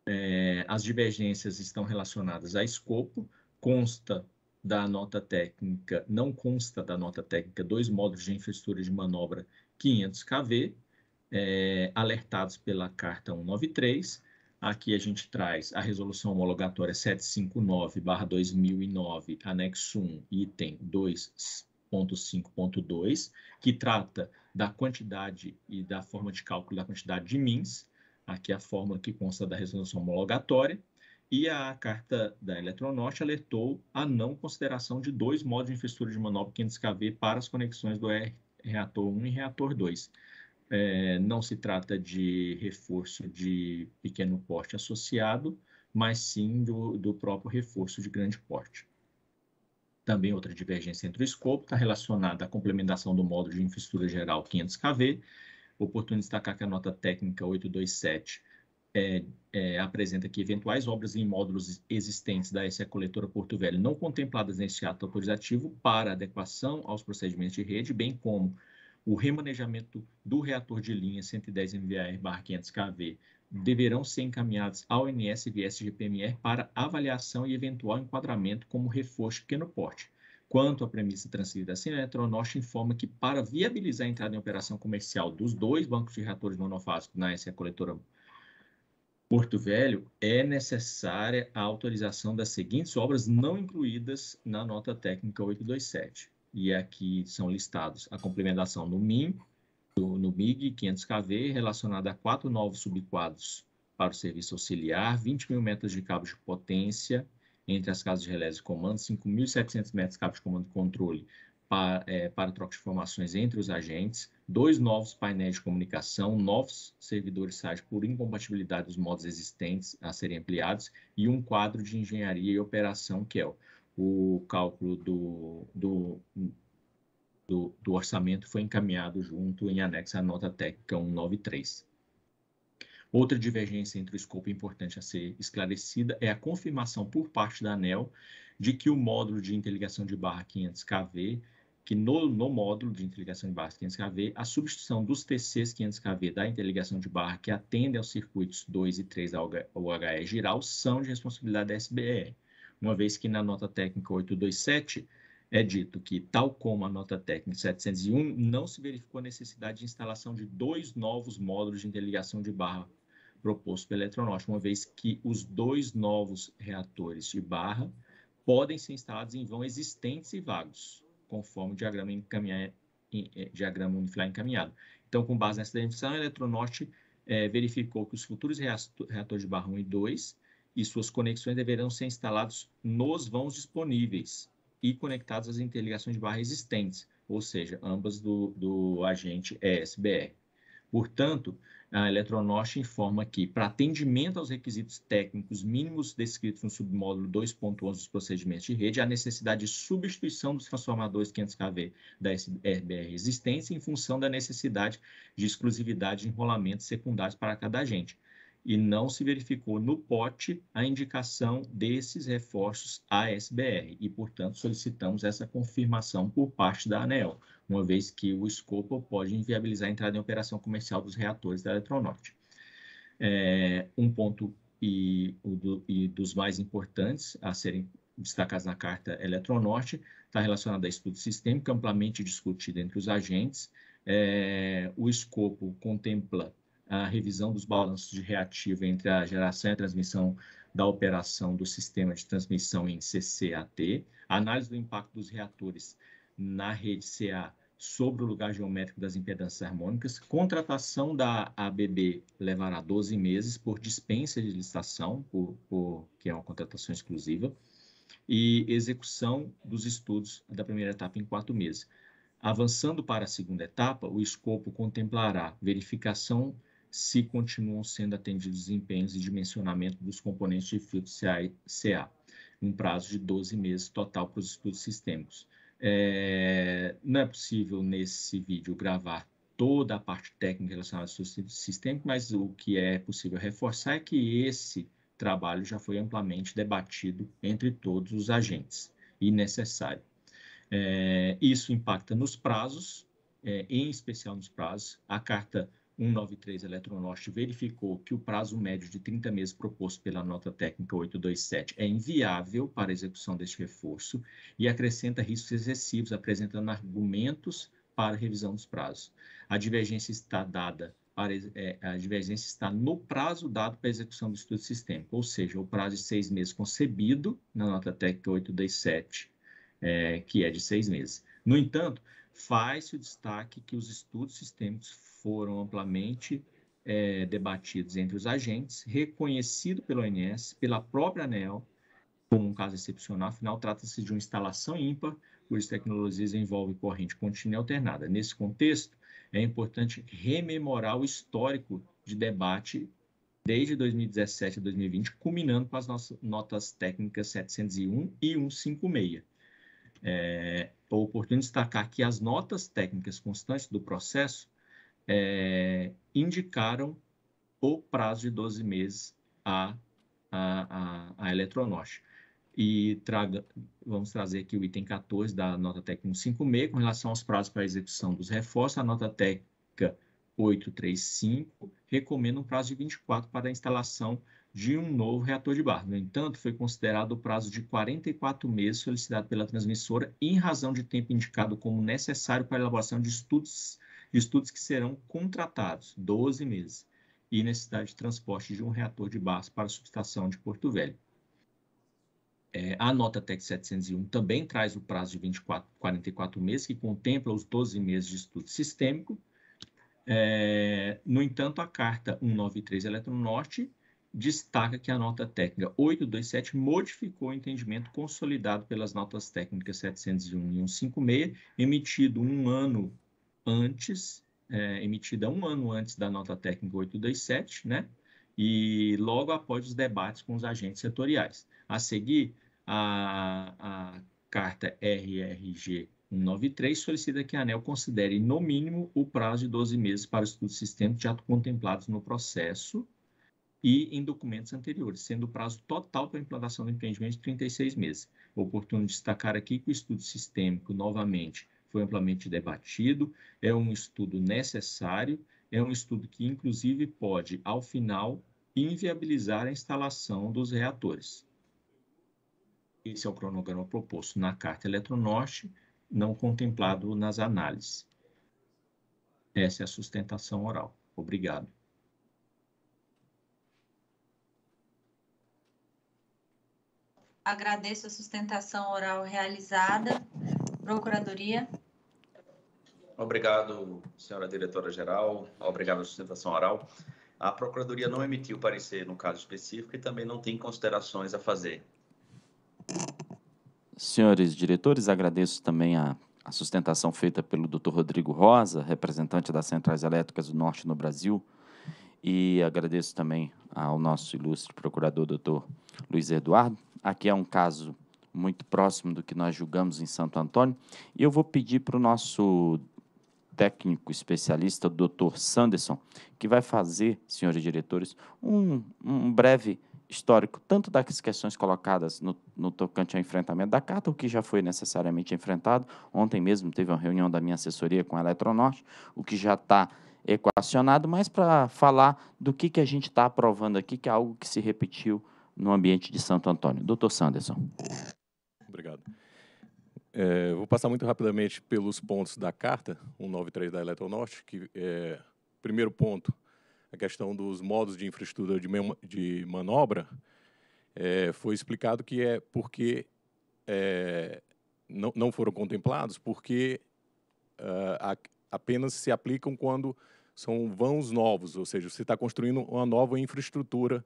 É, as divergências estão relacionadas a escopo, consta da nota técnica, não consta da nota técnica dois módulos de infraestrutura de manobra 500 kV, é, alertados pela carta 193, Aqui a gente traz a resolução homologatória 759-2009, anexo 1, item 2.5.2, que trata da quantidade e da forma de cálculo da quantidade de MINs, aqui a fórmula que consta da resolução homologatória, e a carta da Eletronorte alertou a não consideração de dois modos de infraestrutura de manobra 500 kV para as conexões do reator 1 e reator 2. É, não se trata de reforço de pequeno porte associado, mas sim do, do próprio reforço de grande porte. Também outra divergência entre o escopo está relacionada à complementação do módulo de infraestrutura geral 500 kV. Oportuno destacar que a nota técnica 827 é, é, apresenta que eventuais obras em módulos existentes da SE Coletora Porto Velho não contempladas neste ato autorizativo para adequação aos procedimentos de rede, bem como o remanejamento do reator de linha 110 MVAR/500kV deverão ser encaminhados ao NSVS GPMR para avaliação e eventual enquadramento como reforço pequeno porte. Quanto à premissa transferida assim, a Eletronorte informa que, para viabilizar a entrada em operação comercial dos dois bancos de reatores monofásicos na SE Coletora Porto Velho, é necessária a autorização das seguintes obras não incluídas na nota técnica 827 e aqui são listados a complementação no MIM, no MIG 500KV, relacionada a quatro novos subquadros para o serviço auxiliar, 20 mil metros de cabo de potência entre as casas de relés e comando, 5.700 metros de cabo de comando e controle para, é, para troca de informações entre os agentes, dois novos painéis de comunicação, novos servidores site por incompatibilidade dos modos existentes a serem ampliados e um quadro de engenharia e operação, que é o o cálculo do, do, do, do orçamento foi encaminhado junto em anexo à nota técnica 193. Outra divergência entre o escopo importante a ser esclarecida é a confirmação por parte da ANEL de que o módulo de interligação de barra 500KV, que no, no módulo de interligação de barra 500KV, a substituição dos TCs 500KV da interligação de barra que atendem aos circuitos 2 e 3 da UHE geral são de responsabilidade da SBE uma vez que na nota técnica 827 é dito que, tal como a nota técnica 701, não se verificou a necessidade de instalação de dois novos módulos de interligação de barra proposto pela Eletronorte, uma vez que os dois novos reatores de barra podem ser instalados em vão existentes e vagos, conforme o diagrama, encaminha, em, eh, diagrama Uniflar encaminhado. Então, com base nessa definição, a Eletronorte eh, verificou que os futuros reatores de barra 1 e 2 e suas conexões deverão ser instalados nos vãos disponíveis e conectados às interligações de barra existentes, ou seja, ambas do, do agente ESBR. Portanto, a Eletronorte informa que, para atendimento aos requisitos técnicos mínimos descritos no submódulo 2.11 dos procedimentos de rede, há necessidade de substituição dos transformadores 500kV da SBR existência em função da necessidade de exclusividade de enrolamentos secundários para cada agente e não se verificou no pote a indicação desses reforços ASBR e, portanto, solicitamos essa confirmação por parte da ANEL, uma vez que o escopo pode inviabilizar a entrada em operação comercial dos reatores da Eletronorte. É, um ponto e, do, e dos mais importantes a serem destacados na carta Eletronorte está relacionado a estudo sistêmico amplamente discutido entre os agentes. É, o escopo contempla a revisão dos balanços de reativo entre a geração e a transmissão da operação do sistema de transmissão em CCAT, análise do impacto dos reatores na rede CA sobre o lugar geométrico das impedâncias harmônicas, contratação da ABB levará 12 meses por dispensa de licitação, por, por, que é uma contratação exclusiva, e execução dos estudos da primeira etapa em quatro meses. Avançando para a segunda etapa, o escopo contemplará verificação se continuam sendo atendidos empenhos e dimensionamento dos componentes de filtro CA, CA um prazo de 12 meses total para os estudos sistêmicos. É, não é possível nesse vídeo gravar toda a parte técnica relacionada ao sistêmico, mas o que é possível reforçar é que esse trabalho já foi amplamente debatido entre todos os agentes e necessário. É, isso impacta nos prazos, é, em especial nos prazos. A carta 193 Eletronorte verificou que o prazo médio de 30 meses proposto pela nota técnica 827 é inviável para a execução deste reforço e acrescenta riscos excessivos, apresentando argumentos para revisão dos prazos. A divergência está dada para, é, a divergência está no prazo dado para a execução do estudo sistêmico, ou seja, o prazo de seis meses concebido na nota técnica 827, é, que é de seis meses. No entanto, faz-se o destaque que os estudos sistêmicos foram amplamente é, debatidos entre os agentes, reconhecido pelo ONS, pela própria ANEL, como um caso excepcional, afinal trata-se de uma instalação ímpar, cujas tecnologias envolvem corrente contínua e alternada. Nesse contexto, é importante rememorar o histórico de debate desde 2017 a 2020, culminando com as nossas notas técnicas 701 e 156. É oportuno destacar que as notas técnicas constantes do processo é, indicaram o prazo de 12 meses à, à, Eletronorte. E traga, vamos trazer aqui o item 14 da nota técnica 156, com relação aos prazos para execução dos reforços, a nota técnica 835 recomenda um prazo de 24 para a instalação de um novo reator de barro. No entanto, foi considerado o prazo de 44 meses solicitado pela transmissora em razão de tempo indicado como necessário para a elaboração de estudos estudos que serão contratados, 12 meses, e necessidade de transporte de um reator de base para a subestação de Porto Velho. É, a nota TEC 701 também traz o prazo de 24, 44 meses, que contempla os 12 meses de estudo sistêmico. É, no entanto, a carta 193 Eletronorte destaca que a nota técnica 827 modificou o entendimento consolidado pelas notas técnicas 701 e 156, emitido um ano antes, é, emitida um ano antes da nota técnica 827, né? E logo após os debates com os agentes setoriais. A seguir, a, a carta RRG 193 solicita que a ANEL considere, no mínimo, o prazo de 12 meses para estudos sistêmicos já contemplados no processo e em documentos anteriores, sendo o prazo total para a implantação do empreendimento de 36 meses. Oportuno destacar aqui que o estudo sistêmico, novamente, foi amplamente debatido, é um estudo necessário, é um estudo que, inclusive, pode, ao final, inviabilizar a instalação dos reatores. Esse é o cronograma proposto na Carta Eletronorte, não contemplado nas análises. Essa é a sustentação oral. Obrigado. Agradeço a sustentação oral realizada. Procuradoria. Obrigado, senhora diretora-geral. Obrigado pela sustentação oral. A Procuradoria não emitiu parecer no caso específico e também não tem considerações a fazer. Senhores diretores, agradeço também a, a sustentação feita pelo Dr. Rodrigo Rosa, representante das Centrais Elétricas do Norte no Brasil, e agradeço também ao nosso ilustre procurador, Dr. Luiz Eduardo. Aqui é um caso muito próximo do que nós julgamos em Santo Antônio. E eu vou pedir para o nosso técnico especialista, o Dr. Sanderson, que vai fazer, senhores diretores, um, um breve histórico, tanto das questões colocadas no, no, tocante ao enfrentamento da carta, o que já foi necessariamente enfrentado. Ontem mesmo teve uma reunião da minha assessoria com a Eletronorte, o que já está equacionado, mas para falar do que, que a gente está aprovando aqui, que é algo que se repetiu no ambiente de Santo Antônio. Doutor Sanderson. Obrigado. É, vou passar muito rapidamente pelos pontos da carta 193 da Eletronorte, que é, primeiro ponto, a questão dos modos de infraestrutura de, de manobra, é, foi explicado que é porque é, não, não, foram contemplados, porque uh, a, apenas se aplicam quando são vãos novos, ou seja, você está construindo uma nova infraestrutura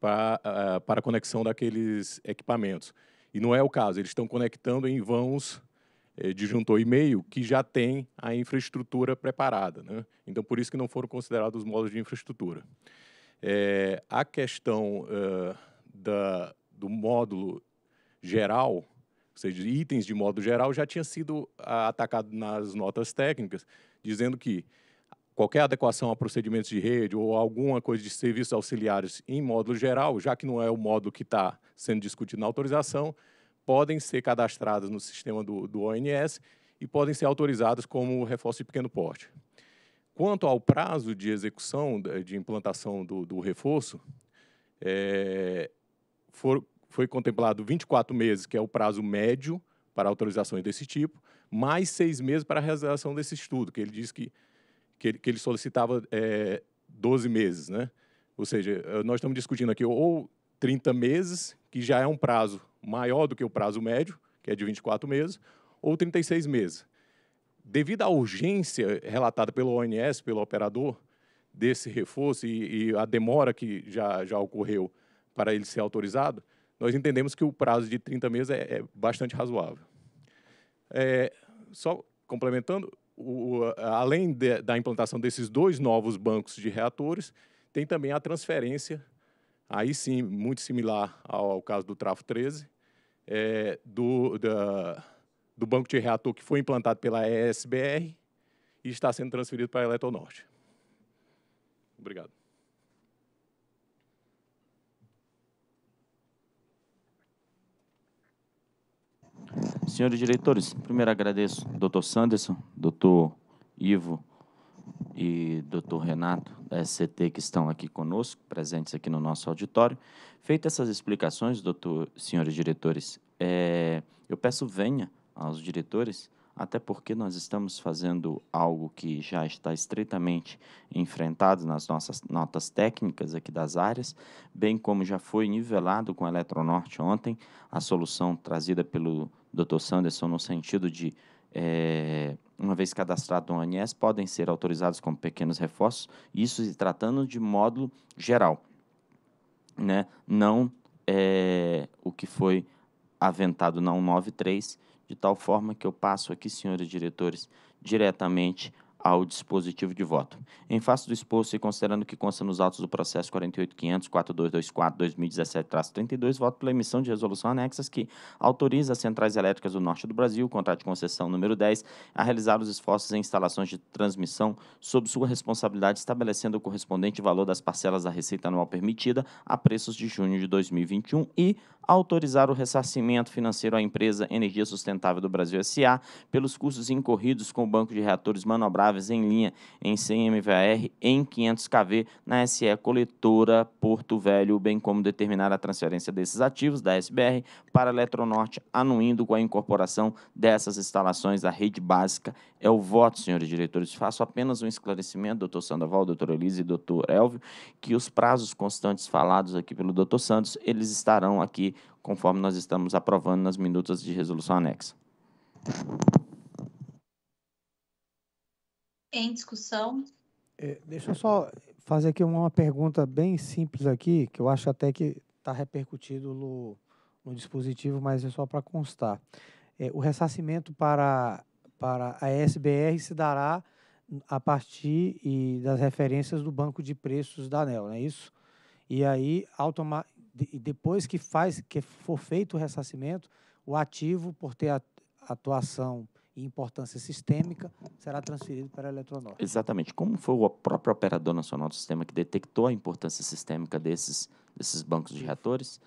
para, uh, para a conexão daqueles equipamentos. E não é o caso, eles estão conectando em vãos é, eh, disjuntor e meio que já tem a infraestrutura preparada. Né? Então, por isso que não foram considerados os módulos de infraestrutura. É, a questão uh, da, do módulo geral, ou seja, itens de modo geral, já tinha sido atacado nas notas técnicas, dizendo que qualquer adequação a procedimentos de rede ou alguma coisa de serviços auxiliares em módulo geral, já que não é o módulo que está sendo discutido na autorização, podem ser cadastradas no sistema do, do ONS e podem ser autorizadas como reforço de pequeno porte. Quanto ao prazo de execução, de implantação do, do reforço, é, for, foi contemplado 24 meses, que é o prazo médio para autorizações desse tipo, mais seis meses para a realização desse estudo, que ele diz que que ele, que ele solicitava é, eh, 12 meses, né? Ou seja, eh, nós estamos discutindo aqui ou 30 meses, que já é um prazo maior do que o prazo médio, que é de 24 meses, ou 36 meses. Devido à urgência relatada pelo ONS, pelo operador, desse reforço e, e a demora que já, já ocorreu para ele ser autorizado, nós entendemos que o prazo de 30 meses é, é bastante razoável. É, só complementando, o, além de, da implantação desses dois novos bancos de reatores, tem também a transferência, aí sim, muito similar ao, ao caso do Trafo 13, é, do, da, do banco de reator que foi implantado pela ESBR e está sendo transferido para a Eletronorte. Obrigado. Senhores diretores, primeiro agradeço Dr. Sanderson, Dr. Ivo e Dr. Renato da SCT que estão aqui conosco, presentes aqui no nosso auditório. Feitas essas explicações, doutor, senhores diretores, é, eu peço venha aos diretores, até porque nós estamos fazendo algo que já está estreitamente enfrentado nas nossas notas técnicas aqui das áreas, bem como já foi nivelado com a Eletronorte ontem, a solução trazida pelo Doutor Sanderson, no sentido de, é, uma vez cadastrado no ANS, podem ser autorizados como pequenos reforços, isso se tratando de módulo geral, né? não é, o que foi aventado na 193, de tal forma que eu passo aqui, senhores diretores, diretamente ao dispositivo de voto. Em face do exposto e considerando que consta nos autos do processo 48.500.4224-2017-32, voto pela emissão de resolução anexas que autoriza as centrais elétricas do norte do Brasil, contrato de concessão número 10, a realizar os esforços em instalações de transmissão sob sua responsabilidade, estabelecendo o correspondente valor das parcelas da receita anual permitida a preços de junho de 2021 e autorizar o ressarcimento financeiro à empresa Energia Sustentável do Brasil SA pelos custos incorridos com o banco de reatores manobrados em linha em 100 MVAR em 500 kV na SE Coletora Porto Velho, bem como determinar a transferência desses ativos da SBR para a Eletronorte, anuindo com a incorporação dessas instalações à rede básica. É o voto, senhores diretores. Faço apenas um esclarecimento, doutor Sandoval, doutor Elise e doutor Elvio, que os prazos constantes falados aqui pelo doutor Santos, eles estarão aqui conforme nós estamos aprovando nas minutas de resolução anexa em discussão. É, deixa eu só fazer aqui uma pergunta bem simples aqui, que eu acho até que está repercutido no, no, dispositivo, mas é só para constar. É, o ressarcimento para, para a SBR se dará a partir e, das referências do banco de preços da ANEL, não é isso? E aí, automa de, depois que, faz, que for feito o ressarcimento, o ativo, por ter a, atuação e importância sistêmica será transferido para a Eletronorte. Exatamente. Como foi o próprio operador nacional do sistema que detectou a importância sistêmica desses, desses bancos de Sim. reatores?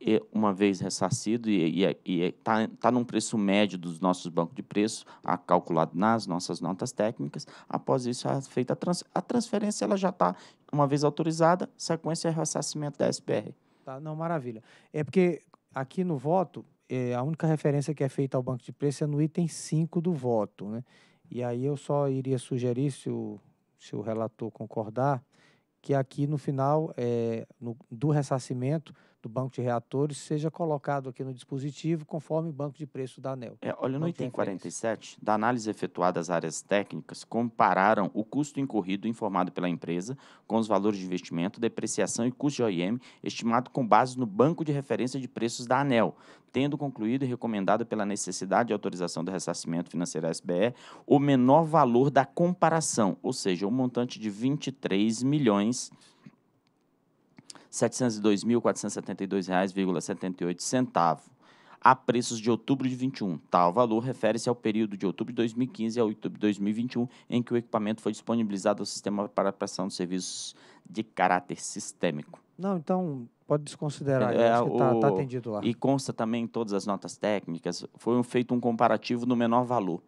E, uma vez ressarcido, e está tá num preço médio dos nossos bancos de preço, a, calculado nas nossas notas técnicas. Após isso, é feita a, trans, a transferência, ela já está, uma vez autorizada, sequência é ressarcimento da SPR. Tá, não, maravilha. É porque aqui no voto, é, a única referência que é feita ao banco de preço é no item 5 do voto. Né? E aí eu só iria sugerir, se o, se o relator concordar, que aqui no final é, no, do ressarcimento do banco de reatores seja colocado aqui no dispositivo conforme o banco de preço da ANEL. É, olha, no item 47, da análise efetuada às áreas técnicas, compararam o custo incorrido informado pela empresa com os valores de investimento, depreciação e custo de OIM estimado com base no banco de referência de preços da ANEL, tendo concluído e recomendado pela necessidade de autorização do ressarcimento financeiro SBE o menor valor da comparação, ou seja, o um montante de 23 milhões 702.472,78 centavo a preços de outubro de 21. Tal valor refere-se ao período de outubro de 2015 a outubro de 2021, em que o equipamento foi disponibilizado ao sistema para prestação de serviços de caráter sistêmico. Não, então pode desconsiderar, é, acho que está tá, tá atendido lá. E consta também em todas as notas técnicas, foi feito um comparativo no menor valor.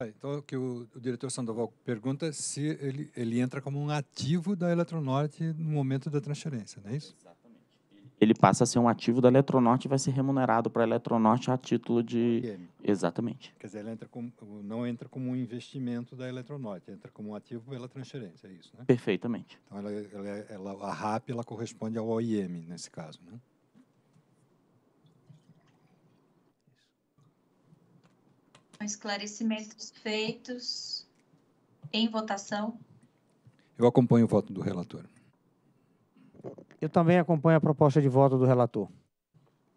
É, então, que o, o, diretor Sandoval pergunta é se ele, ele entra como um ativo da Eletronorte no momento da transferência, não é isso? Exatamente. Ele passa a ser um ativo da Eletronorte e vai ser remunerado para a Eletronorte a título de... Exatamente. Quer dizer, ele entra como, não entra como um investimento da Eletronorte, entra como um ativo pela transferência, é isso, né? Perfeitamente. Então, ela, ela, ela a RAP ela corresponde ao OIM, nesse caso, né? Esclarecimentos feitos. Em votação. Eu acompanho o voto do relator. Eu também acompanho a proposta de voto do relator.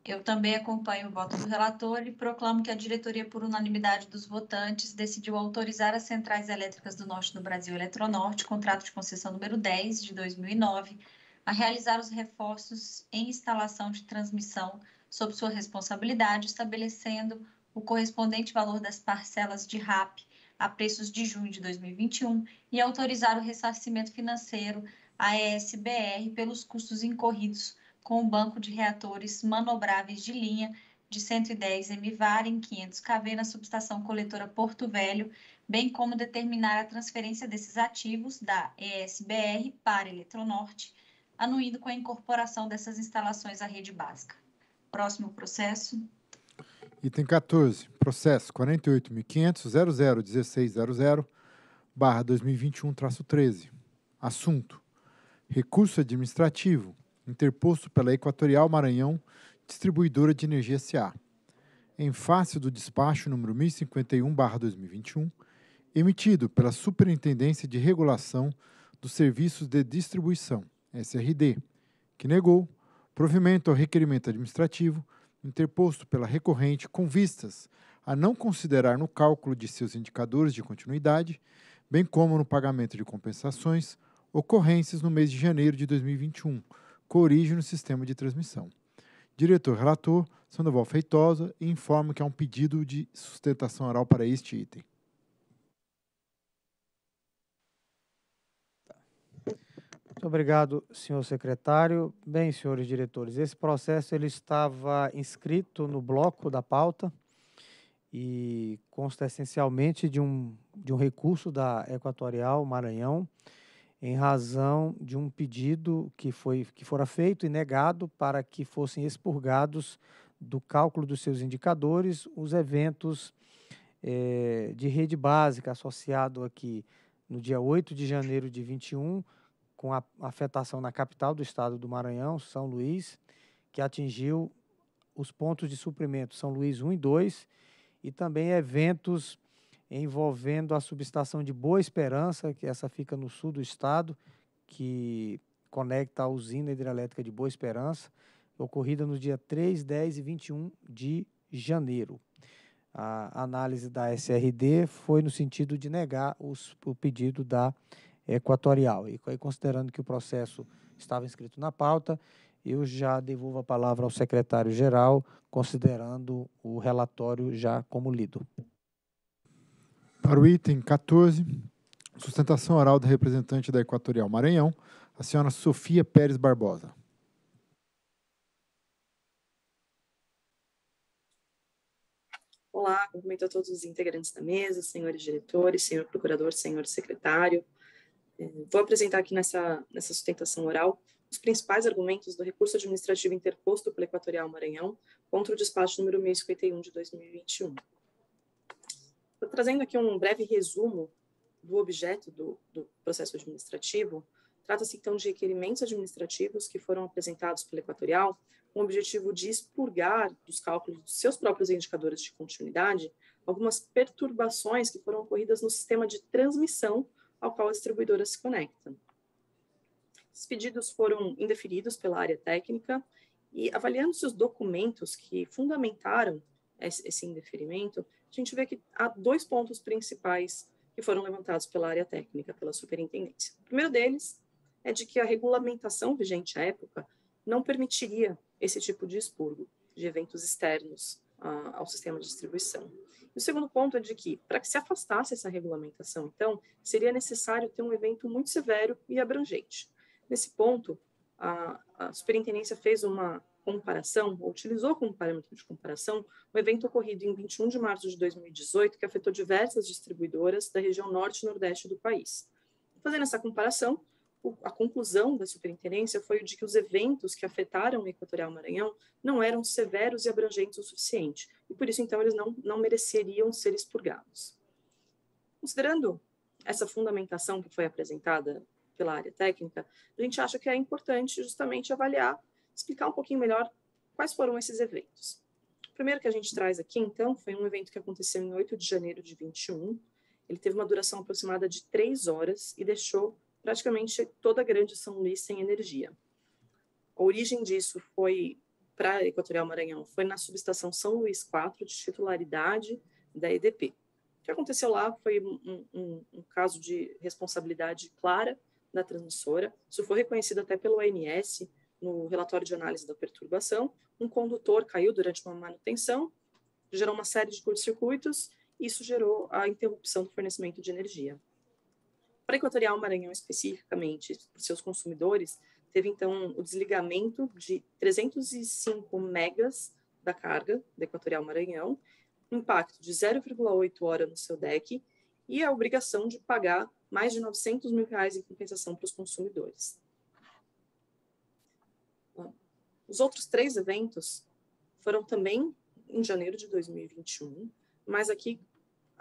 Eu também acompanho o voto do relator e proclamo que a diretoria, por unanimidade dos votantes, decidiu autorizar as centrais elétricas do Norte do Brasil Eletronorte, contrato de concessão número 10 de 2009, a realizar os reforços em instalação de transmissão sob sua responsabilidade, estabelecendo o correspondente valor das parcelas de RAP a preços de junho de 2021 e autorizar o ressarcimento financeiro à ESBR pelos custos incorridos com o banco de reatores manobráveis de linha de 110 MVAR em 500 kV na subestação coletora Porto Velho, bem como determinar a transferência desses ativos da ESBR para Eletronorte, anuindo com a incorporação dessas instalações à rede básica. Próximo processo. Item 14, processo 48.500.001600 barra 2021-13. Assunto: Recurso administrativo interposto pela Equatorial Maranhão Distribuidora de Energia SA. Em face do despacho número 1051 barra 2021, emitido pela Superintendência de Regulação dos Serviços de Distribuição, SRD, que negou provimento ao requerimento administrativo interposto pela recorrente com vistas a não considerar no cálculo de seus indicadores de continuidade, bem como no pagamento de compensações, ocorrências no mês de janeiro de 2021, com origem no sistema de transmissão. Diretor relator, Sandoval Feitosa, informa que há um pedido de sustentação oral para este item. Muito obrigado, senhor secretário. Bem, senhores diretores, esse processo ele estava inscrito no bloco da pauta e consta essencialmente de um, de um recurso da Equatorial Maranhão em razão de um pedido que, foi, que fora feito e negado para que fossem expurgados do cálculo dos seus indicadores os eventos eh, de rede básica associado aqui no dia 8 de janeiro de 21 com a afetação na capital do estado do Maranhão, São Luís, que atingiu os pontos de suprimento São Luís 1 e 2, e também eventos envolvendo a subestação de Boa Esperança, que essa fica no sul do estado, que conecta a usina hidrelétrica de Boa Esperança, ocorrida no dia 3, 10 e 21 de janeiro. A análise da SRD foi no sentido de negar os, o pedido da Equatorial. E considerando que o processo estava inscrito na pauta, eu já devolvo a palavra ao secretário-geral, considerando o relatório já como lido. Para o item 14, sustentação oral da representante da Equatorial Maranhão, a senhora Sofia Pérez Barbosa. Olá, cumprimento a todos os integrantes da mesa, senhores diretores, senhor procurador, senhor secretário, Vou apresentar aqui nessa, nessa sustentação oral os principais argumentos do recurso administrativo interposto pelo Equatorial Maranhão contra o despacho número 1051 de 2021. Estou trazendo aqui um breve resumo do objeto do, do processo administrativo. Trata-se então de requerimentos administrativos que foram apresentados pelo Equatorial com o objetivo de expurgar dos cálculos dos seus próprios indicadores de continuidade algumas perturbações que foram ocorridas no sistema de transmissão ao qual a distribuidora se conecta. Esses pedidos foram indeferidos pela área técnica e, avaliando-se os documentos que fundamentaram esse indeferimento, a gente vê que há dois pontos principais que foram levantados pela área técnica, pela superintendência. O primeiro deles é de que a regulamentação vigente à época não permitiria esse tipo de expurgo de eventos externos ah, ao sistema de distribuição o segundo ponto é de que, para que se afastasse essa regulamentação, então, seria necessário ter um evento muito severo e abrangente. Nesse ponto, a, a superintendência fez uma comparação, utilizou como parâmetro de comparação, um evento ocorrido em 21 de março de 2018, que afetou diversas distribuidoras da região norte e nordeste do país. Fazendo essa comparação, a conclusão da superintendência foi de que os eventos que afetaram o Equatorial Maranhão não eram severos e abrangentes o suficiente, e por isso, então, eles não, não mereceriam ser expurgados. Considerando essa fundamentação que foi apresentada pela área técnica, a gente acha que é importante justamente avaliar, explicar um pouquinho melhor quais foram esses eventos. O primeiro que a gente traz aqui, então, foi um evento que aconteceu em 8 de janeiro de 21. Ele teve uma duração aproximada de três horas e deixou praticamente toda a grande São Luís sem energia. A origem disso foi para Equatorial Maranhão, foi na subestação São Luís 4 de titularidade da EDP. O que aconteceu lá foi um, um, um caso de responsabilidade clara da transmissora. Isso foi reconhecido até pelo ANS no relatório de análise da perturbação. Um condutor caiu durante uma manutenção, gerou uma série de curtos-circuitos, e isso gerou a interrupção do fornecimento de energia. Para Equatorial Maranhão especificamente, para seus consumidores, teve então o desligamento de 305 megas da carga da Equatorial Maranhão, impacto de 0,8 hora no seu deck e a obrigação de pagar mais de 900 mil reais em compensação para os consumidores. Os outros três eventos foram também em janeiro de 2021, mas aqui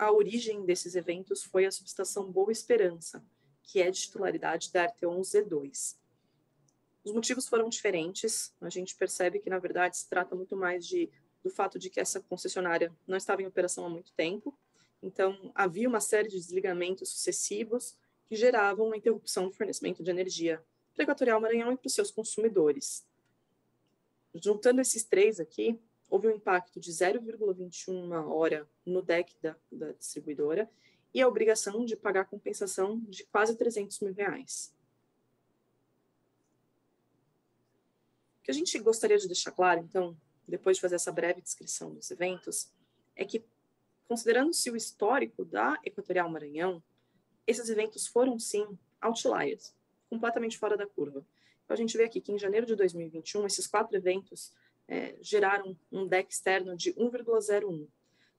a origem desses eventos foi a subestação Boa Esperança, que é de titularidade da Arteon Z2. Os motivos foram diferentes, a gente percebe que, na verdade, se trata muito mais de, do fato de que essa concessionária não estava em operação há muito tempo, então havia uma série de desligamentos sucessivos que geravam uma interrupção do fornecimento de energia para Equatorial Maranhão e para os seus consumidores. Juntando esses três aqui, houve um impacto de 0,21 hora no DEC da, da, distribuidora e a obrigação de pagar compensação de quase 300 mil reais. O que a gente gostaria de deixar claro, então, depois de fazer essa breve descrição dos eventos, é que, considerando-se o histórico da Equatorial Maranhão, esses eventos foram, sim, outliers, completamente fora da curva. Então, a gente vê aqui que em janeiro de 2021, esses quatro eventos é, geraram um DEC externo de 1,01.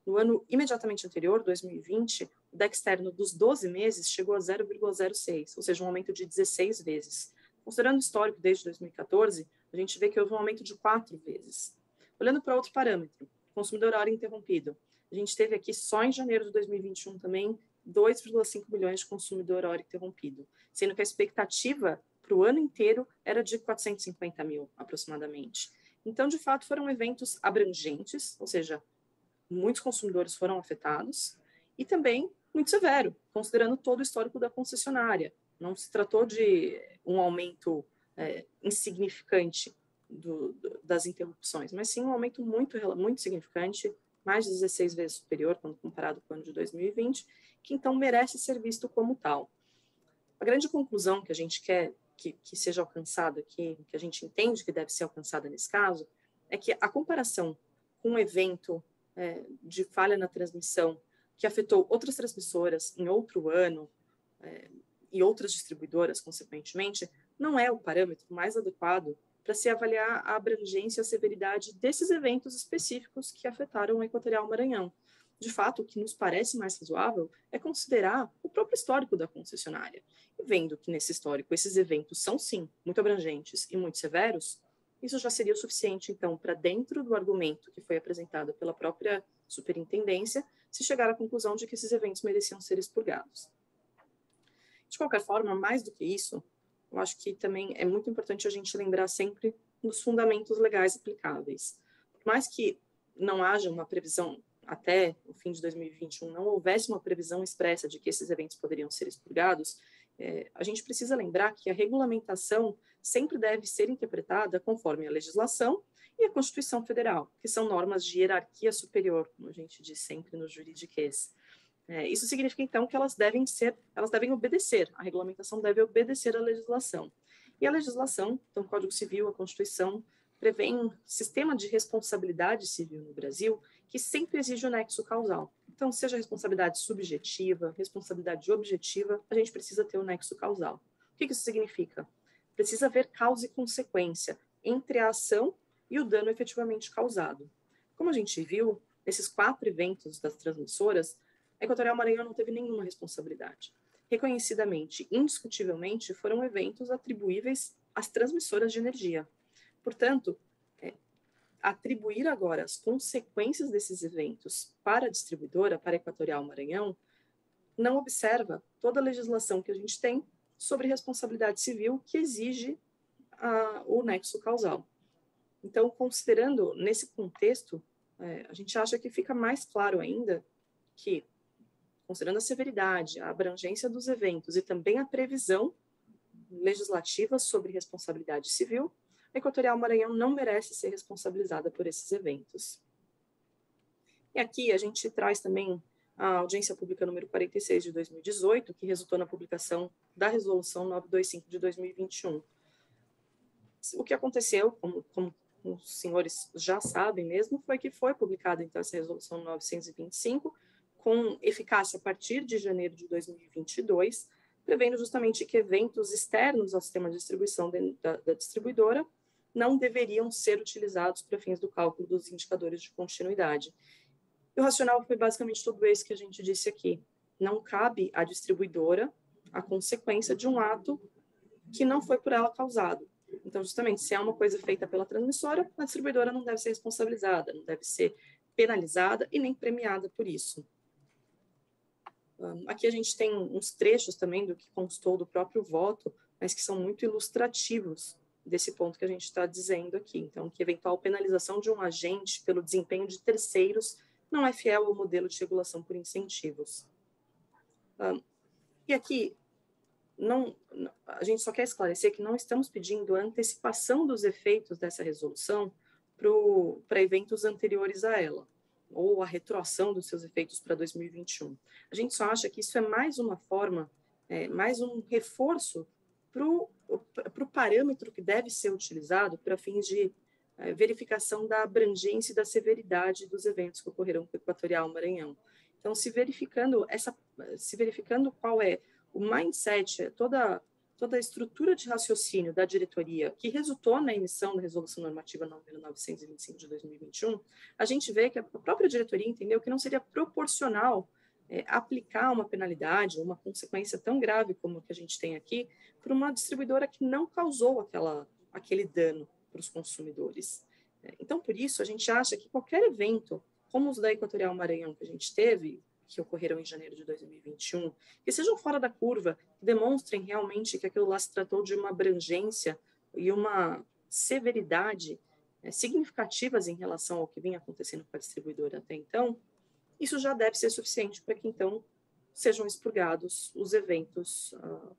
No ano imediatamente anterior, 2020, o DEC externo dos 12 meses chegou a 0,06, ou seja, um aumento de 16 vezes. Considerando o histórico desde 2014, a gente vê que houve um aumento de 4 vezes. Olhando para outro parâmetro, consumidor hora interrompido. A gente teve aqui só em janeiro de 2021 também 2,5 milhões de consumidor hora interrompido, sendo que a expectativa para o ano inteiro era de 450 mil aproximadamente. Então, de fato, foram eventos abrangentes, ou seja, muitos consumidores foram afetados, e também muito severo, considerando todo o histórico da concessionária. Não se tratou de um aumento é, insignificante do, do, das interrupções, mas sim um aumento muito, muito significante, mais de 16 vezes superior quando comparado com o ano de 2020, que então merece ser visto como tal. A grande conclusão que a gente quer que, que seja alcançado aqui, que a gente entende que deve ser alcançada nesse caso, é que a comparação com um evento é, de falha na transmissão que afetou outras transmissoras em outro ano é, e outras distribuidoras, consequentemente, não é o parâmetro mais adequado para se avaliar a abrangência e a severidade desses eventos específicos que afetaram o Equatorial Maranhão de fato, o que nos parece mais razoável é considerar o próprio histórico da concessionária. E vendo que nesse histórico esses eventos são, sim, muito abrangentes e muito severos, isso já seria o suficiente, então, para dentro do argumento que foi apresentado pela própria superintendência, se chegar à conclusão de que esses eventos mereciam ser expurgados. De qualquer forma, mais do que isso, eu acho que também é muito importante a gente lembrar sempre dos fundamentos legais aplicáveis. Por mais que não haja uma previsão até o fim de 2021 não houvesse uma previsão expressa de que esses eventos poderiam ser expurgados, é, a gente precisa lembrar que a regulamentação sempre deve ser interpretada conforme a legislação e a Constituição Federal, que são normas de hierarquia superior, como a gente diz sempre no juridiquês. É, isso significa, então, que elas devem ser, elas devem obedecer, a regulamentação deve obedecer à legislação. E a legislação, então, o Código Civil, a Constituição, prevê um sistema de responsabilidade civil no Brasil que sempre exige o um nexo causal. Então, seja responsabilidade subjetiva, responsabilidade objetiva, a gente precisa ter o um nexo causal. O que isso significa? Precisa haver causa e consequência entre a ação e o dano efetivamente causado. Como a gente viu, nesses quatro eventos das transmissoras, a Equatorial Maranhão não teve nenhuma responsabilidade. Reconhecidamente, indiscutivelmente, foram eventos atribuíveis às transmissoras de energia. Portanto, atribuir agora as consequências desses eventos para a distribuidora, para a Equatorial Maranhão, não observa toda a legislação que a gente tem sobre responsabilidade civil que exige a, ah, o nexo causal. Então, considerando nesse contexto, é, a gente acha que fica mais claro ainda que, considerando a severidade, a abrangência dos eventos e também a previsão legislativa sobre responsabilidade civil, Equatorial Maranhão não merece ser responsabilizada por esses eventos. E aqui a gente traz também a audiência pública número 46 de 2018, que resultou na publicação da resolução 925 de 2021. O que aconteceu, como, como os senhores já sabem mesmo, foi que foi publicada então essa resolução 925 com eficácia a partir de janeiro de 2022, prevendo justamente que eventos externos ao sistema de distribuição da, da distribuidora não deveriam ser utilizados para fins do cálculo dos indicadores de continuidade. E o racional foi basicamente tudo isso que a gente disse aqui. Não cabe à distribuidora a consequência de um ato que não foi por ela causado. Então, justamente, se é uma coisa feita pela transmissora, a distribuidora não deve ser responsabilizada, não deve ser penalizada e nem premiada por isso. Aqui a gente tem uns trechos também do que constou do próprio voto, mas que são muito ilustrativos desse ponto que a gente está dizendo aqui. Então, que eventual penalização de um agente pelo desempenho de terceiros não é fiel ao modelo de regulação por incentivos. Um, e aqui, não, a gente só quer esclarecer que não estamos pedindo a antecipação dos efeitos dessa resolução para eventos anteriores a ela, ou a retroação dos seus efeitos para 2021. A gente só acha que isso é mais uma forma, é, mais um reforço para o para o parâmetro que deve ser utilizado para fins de é, verificação da abrangência e da severidade dos eventos que ocorreram com o Equatorial Maranhão. Então, se verificando essa, se verificando qual é o mindset, toda toda a estrutura de raciocínio da diretoria que resultou na emissão da resolução normativa 9925 de 2021, a gente vê que a própria diretoria entendeu que não seria proporcional é, aplicar uma penalidade, uma consequência tão grave como a que a gente tem aqui, para uma distribuidora que não causou aquela, aquele dano para os consumidores. É, então, por isso, a gente acha que qualquer evento, como os da Equatorial Maranhão que a gente teve, que ocorreram em janeiro de 2021, que sejam fora da curva, que demonstrem realmente que aquilo lá se tratou de uma abrangência e uma severidade né, significativas em relação ao que vinha acontecendo com a distribuidora até então, isso já deve ser suficiente para que então sejam expurgados os eventos, ah,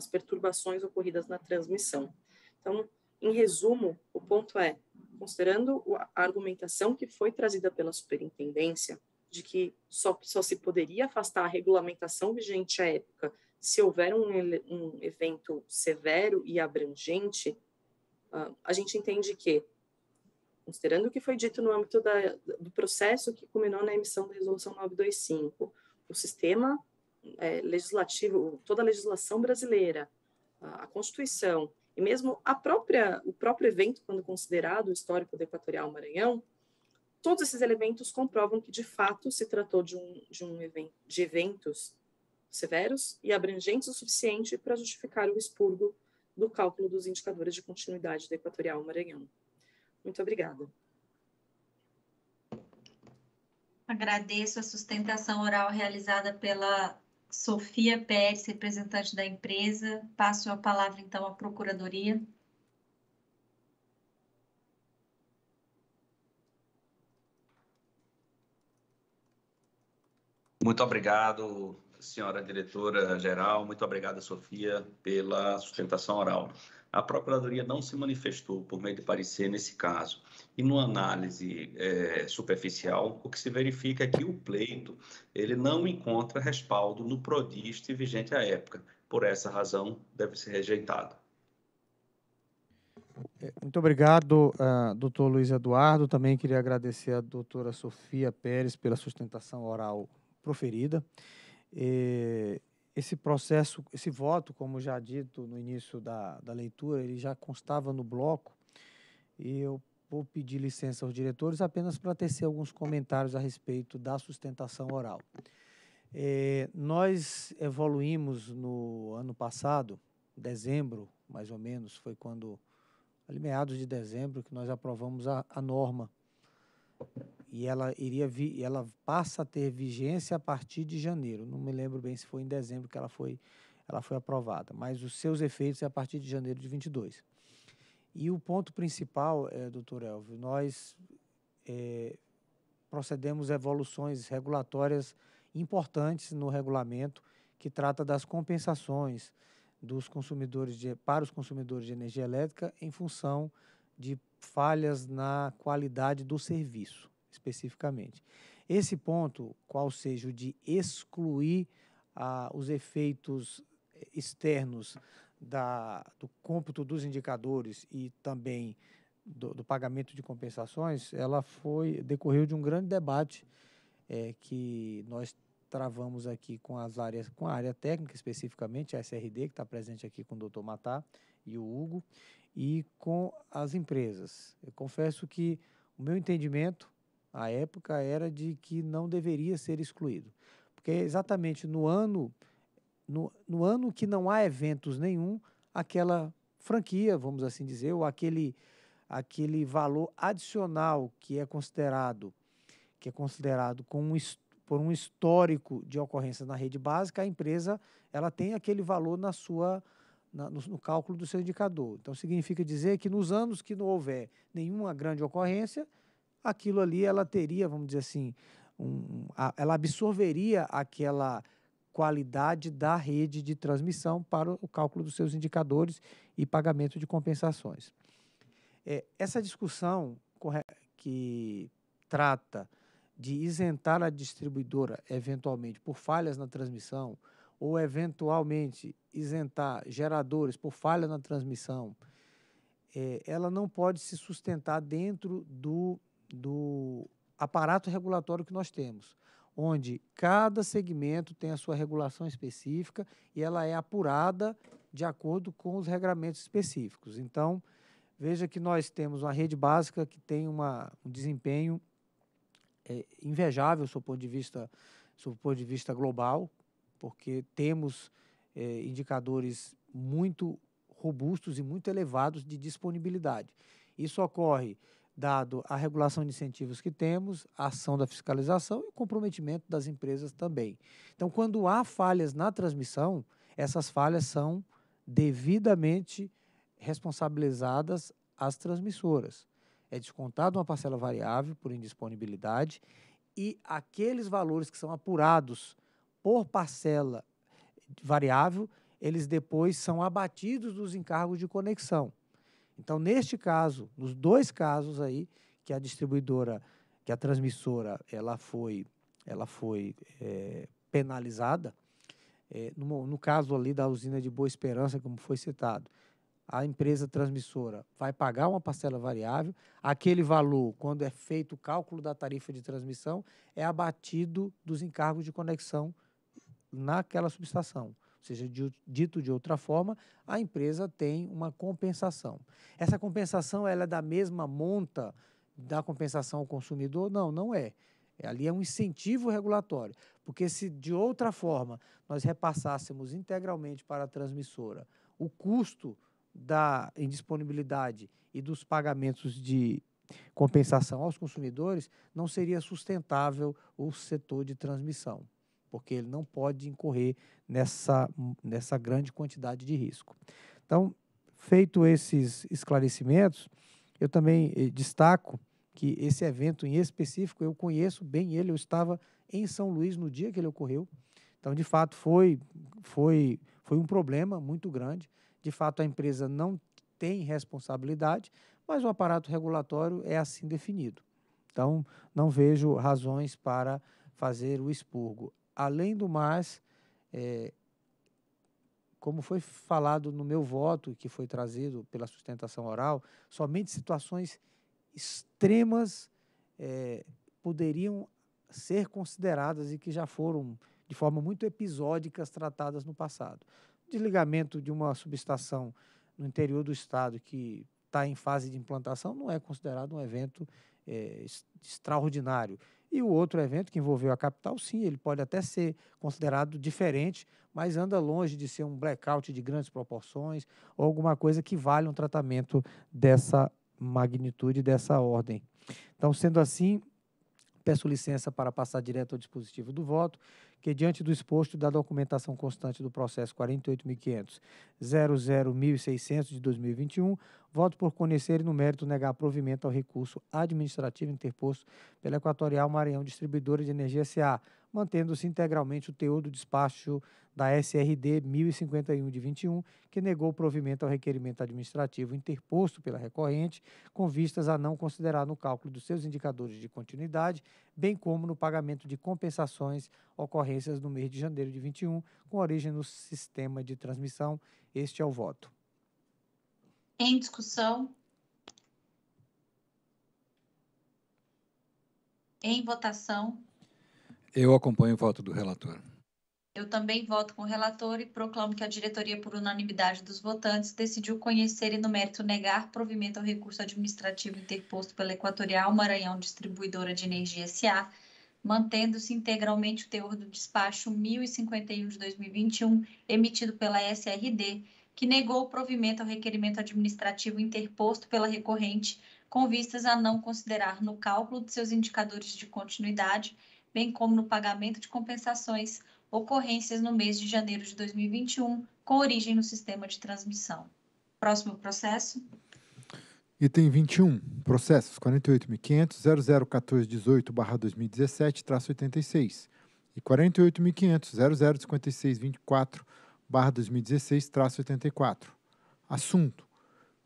as perturbações ocorridas na transmissão. Então, em resumo, o ponto é, considerando a argumentação que foi trazida pela superintendência, de que só, só se poderia afastar a regulamentação vigente à época se houver um, um evento severo e abrangente, uh, a gente entende que, considerando o que foi dito no âmbito da, do processo que culminou na emissão da Resolução 925, o sistema é, legislativo, toda a legislação brasileira, a, a Constituição e mesmo a própria o próprio evento quando considerado histórico do Equatorial Maranhão, todos esses elementos comprovam que de fato se tratou de um de um evento de eventos severos e abrangentes o suficiente para justificar o expurgo do cálculo dos indicadores de continuidade do Equatorial Maranhão. Muito obrigada. Agradeço a sustentação oral realizada pela Sofia Pérez, representante da empresa. Passo a palavra, então, à Procuradoria. Muito obrigado, senhora diretora-geral. Muito obrigado, Sofia, pela sustentação oral. A Procuradoria não se manifestou por meio de parecer nesse caso. E numa análise é, superficial, o que se verifica é que o pleito ele não encontra respaldo no prodiste vigente à época. Por essa razão, deve ser rejeitado. É, muito obrigado, uh, doutor Luiz Eduardo. Também queria agradecer a doutora Sofia Pérez pela sustentação oral proferida. E esse processo, esse voto, como já dito no início da, da leitura, ele já constava no bloco e eu vou pedir licença aos diretores apenas para tecer alguns comentários a respeito da sustentação oral. É, nós evoluímos no ano passado, dezembro, mais ou menos, foi quando, ali meados de dezembro, que nós aprovamos a, a norma. E ela, iria vi, ela passa a ter vigência a partir de janeiro. Não me lembro bem se foi em dezembro que ela foi, ela foi aprovada, mas os seus efeitos é a partir de janeiro de 22. E o ponto principal, é, doutor Elvio, nós é, procedemos evoluções regulatórias importantes no regulamento que trata das compensações dos consumidores de, para os consumidores de energia elétrica em função de falhas na qualidade do serviço, especificamente. Esse ponto, qual seja o de excluir ah, os efeitos externos da, do cômputo dos indicadores e também do, do, pagamento de compensações, ela foi decorreu de um grande debate é, que nós travamos aqui com as áreas, com a área técnica especificamente, a SRD, que está presente aqui com o doutor Matar e o Hugo, e com as empresas. Eu confesso que o meu entendimento à época era de que não deveria ser excluído, porque é exatamente no ano no, no ano que não há eventos nenhum, aquela franquia, vamos assim dizer, ou aquele, aquele valor adicional que é considerado que é considerado com um, por um histórico de ocorrência na rede básica, a empresa ela tem aquele valor na sua na, no, no, cálculo do seu indicador. Então significa dizer que nos anos que não houver nenhuma grande ocorrência, aquilo ali ela teria, vamos dizer assim, um, a, ela absorveria aquela qualidade da rede de transmissão para o cálculo dos seus indicadores e pagamento de compensações. É, essa discussão que trata de isentar a distribuidora, eventualmente, por falhas na transmissão, ou eventualmente isentar geradores por falha na transmissão, é, ela não pode se sustentar dentro do, do aparato regulatório que nós temos onde cada segmento tem a sua regulação específica e ela é apurada de acordo com os regramentos específicos. Então, veja que nós temos uma rede básica que tem uma, um desempenho é, invejável sob ponto de vista sob ponto de vista global, porque temos é, indicadores muito robustos e muito elevados de disponibilidade. Isso ocorre dado a regulação de incentivos que temos, a ação da fiscalização e o comprometimento das empresas também. Então, quando há falhas na transmissão, essas falhas são devidamente responsabilizadas as transmissoras. É descontada uma parcela variável por indisponibilidade e aqueles valores que são apurados por parcela variável, eles depois são abatidos dos encargos de conexão. Então, neste caso, nos dois casos aí, que a distribuidora, que a transmissora, ela foi, ela foi é, penalizada, é, no, no caso ali da usina de Boa Esperança, como foi citado, a empresa transmissora vai pagar uma parcela variável, aquele valor, quando é feito o cálculo da tarifa de transmissão, é abatido dos encargos de conexão naquela subestação. Ou seja, dito de outra forma, a empresa tem uma compensação. Essa compensação ela é da mesma monta da compensação ao consumidor? Não, não é. é. Ali é um incentivo regulatório, porque se de outra forma nós repassássemos integralmente para a transmissora o custo da indisponibilidade e dos pagamentos de compensação aos consumidores, não seria sustentável o setor de transmissão porque ele não pode incorrer nessa, nessa grande quantidade de risco. Então, feito esses esclarecimentos, eu também eh, destaco que esse evento em específico eu conheço bem ele, eu estava em São Luís no dia que ele ocorreu. Então, de fato, foi, foi, foi um problema muito grande. De fato, a empresa não tem responsabilidade, mas o aparato regulatório é assim definido. Então, não vejo razões para fazer o expurgo além do mais, é, como foi falado no meu voto, que foi trazido pela sustentação oral, somente situações extremas é, poderiam ser consideradas e que já foram, de forma muito episódica, tratadas no passado. Desligamento de uma subestação no interior do Estado que está em fase de implantação não é considerado um evento é, extraordinário. E o outro evento que envolveu a capital, sim, ele pode até ser considerado diferente, mas anda longe de ser um blackout de grandes proporções ou alguma coisa que vale um tratamento dessa magnitude, dessa ordem. Então, sendo assim, peço licença para passar direto ao dispositivo do voto que, diante do exposto da documentação constante do processo 48.500.00600 de 2021, voto por conhecer e, no mérito, negar provimento ao recurso administrativo interposto pela Equatorial Maranhão Distribuidora de Energia S.A., mantendo-se integralmente o teor do despacho da SRD 1051 de 21, que negou o provimento ao requerimento administrativo interposto pela recorrente, com vistas a não considerar no cálculo dos seus indicadores de continuidade bem como no pagamento de compensações ocorrências no mês de janeiro de 21, com origem no sistema de transmissão. Este é o voto. Em discussão. Em votação. Eu acompanho o voto do relator. Eu também voto com o relator e proclamo que a diretoria, por unanimidade dos votantes, decidiu conhecer e, no mérito, negar provimento ao recurso administrativo interposto pela Equatorial Maranhão Distribuidora de Energia S.A., mantendo-se integralmente o teor do despacho 1051 de 2021, emitido pela SRD, que negou o provimento ao requerimento administrativo interposto pela recorrente, com vistas a não considerar no cálculo de seus indicadores de continuidade, bem como no pagamento de compensações, ocorrências no mês de janeiro de 2021, com origem no sistema de transmissão. Próximo processo. Item 21, processos 48.500.001418-2017-86 e 48.500.005624-2016-84. Assunto: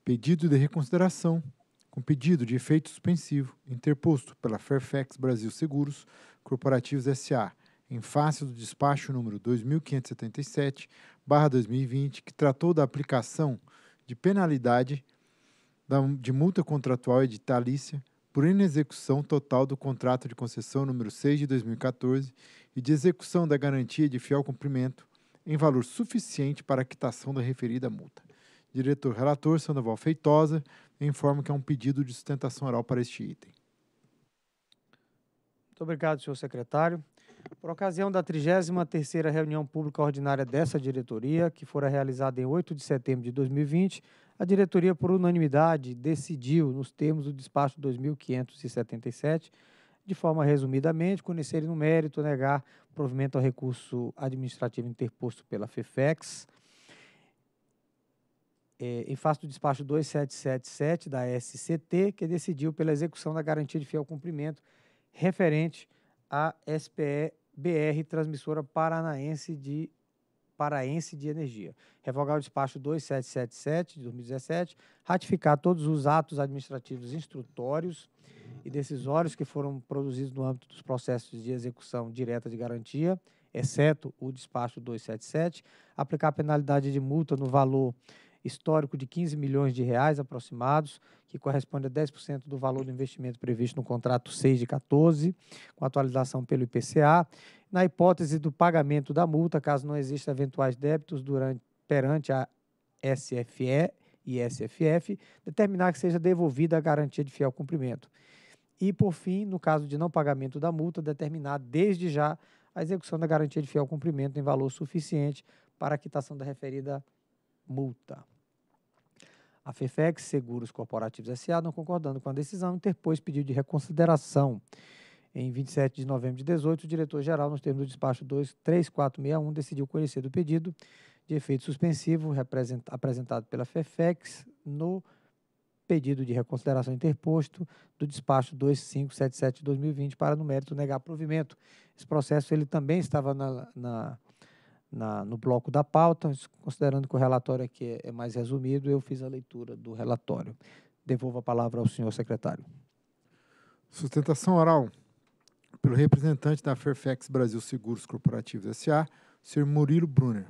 pedido de reconsideração com pedido de efeito suspensivo interposto pela Fairfax Brasil Seguros Corporativos S.A em face do despacho número 2577/2020, que tratou da aplicação de penalidade de multa contratual editalícia por inexecução total do contrato de concessão número 6 de 2014 e de execução da garantia de fiel cumprimento em valor suficiente para a quitação da referida multa. Diretor relator Sandoval Feitosa informa que é um pedido de sustentação oral para este item. Muito obrigado, senhor secretário. Por ocasião da 33ª reunião pública ordinária dessa diretoria, que fora realizada em 8 de setembro de 2020, a diretoria, por unanimidade, decidiu, nos termos do despacho 2577, de forma resumidamente, conhecer no mérito negar provimento ao recurso administrativo interposto pela FEFEX, é, em face do despacho 2777 da SCT, que decidiu pela execução da garantia de fiel cumprimento referente a SPE-BR Transmissora Paranaense de, Paraense de Energia. Revogar o despacho 2777 de 2017, ratificar todos os atos administrativos instrutórios e decisórios que foram produzidos no âmbito dos processos de execução direta de garantia, exceto o despacho 277, aplicar a penalidade de multa no valor histórico de 15 milhões de reais aproximados, que corresponde a 10% do valor do investimento previsto no contrato 6 de 14, com atualização pelo IPCA. Na hipótese do pagamento da multa, caso não exista eventuais débitos durante, perante a SFE e SFF, determinar que seja devolvida a garantia de fiel cumprimento. E, por fim, no caso de não pagamento da multa, determinar desde já a execução da garantia de fiel cumprimento em valor suficiente para a quitação da referida multa. A Fefex Seguros Corporativos SA, não concordando com a decisão, interpôs pedido de reconsideração. Em 27 de novembro de 2018, o diretor-geral, nos termos do despacho 23461, decidiu conhecer do pedido de efeito suspensivo apresentado pela Fefex no pedido de reconsideração interposto do despacho 2577 2020 para, no mérito, negar provimento. Esse processo ele também estava na, na na, no bloco da pauta. Considerando que o relatório aqui é, é mais resumido, eu fiz a leitura do relatório. Devolvo a palavra ao senhor secretário. Sustentação oral pelo representante da Fairfax Brasil Seguros Corporativos S.A., Sr. Murilo Brunner.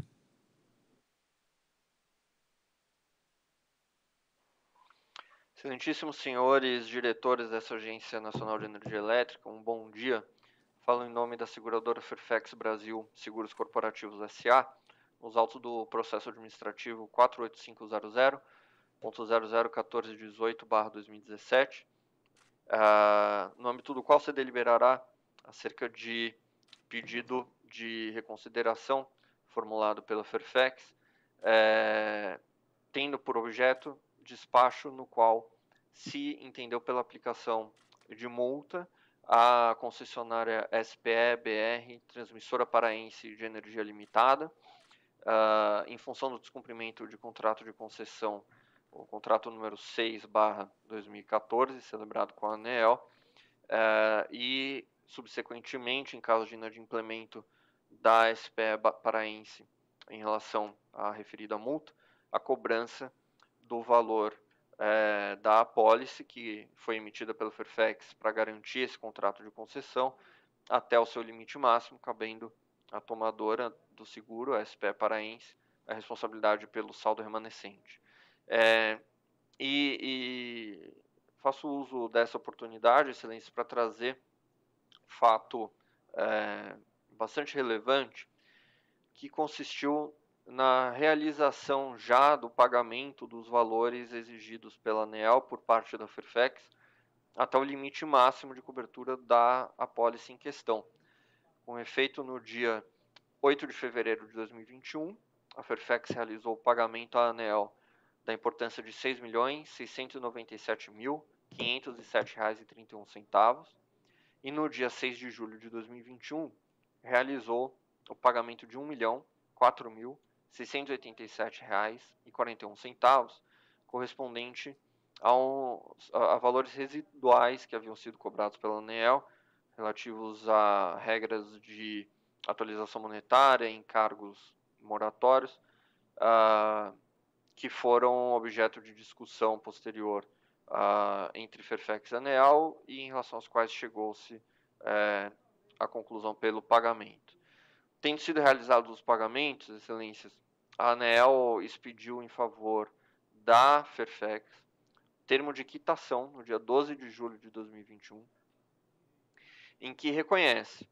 Excelentíssimos senhores diretores dessa Agência Nacional de Energia Elétrica, um bom dia. Falo em nome da seguradora Fairfax Brasil Seguros Corporativos S.A., nos autos do processo administrativo 48500.001418-2017, uh, ah, no âmbito do qual se deliberará acerca de pedido de reconsideração formulado pela Fairfax, eh, tendo por objeto despacho no qual se entendeu pela aplicação de multa a concessionária SPE-BR, Transmissora Paraense de Energia Limitada, uh, em função do descumprimento de contrato de concessão, o contrato número 6 barra 2014, celebrado com a ANEEL, uh, e, subsequentemente, em caso de inadimplemento da SPE paraense em relação à referida multa, a cobrança do valor é, da apólice que foi emitida pelo Fairfax para garantir esse contrato de concessão até o seu limite máximo, cabendo à tomadora do seguro, a SPE paraense, a responsabilidade pelo saldo remanescente. É, e, e, faço uso dessa oportunidade, excelência, para trazer um fato é, bastante relevante que consistiu na realização já do pagamento dos valores exigidos pela ANEEL por parte da Fairfax até o limite máximo de cobertura da apólice em questão. Com efeito no dia 8 de fevereiro de 2021, a Fairfax realizou o pagamento à ANEEL da importância de R$ 6.697.507,31 e no dia 6 de julho de 2021 realizou o pagamento de R$ 1 R$ 687,41, correspondente ao, a, a, valores residuais que haviam sido cobrados pela ANEEL, relativos a regras de atualização monetária, encargos moratórios, uh, que foram objeto de discussão posterior uh, entre Fairfax e ANEAL e em relação aos quais chegou-se uh, é, à conclusão pelo pagamento. Tendo sido realizados os pagamentos, excelências, a ANEEL expediu em favor da Fairfax termo de quitação no dia 12 de julho de 2021, em que reconhece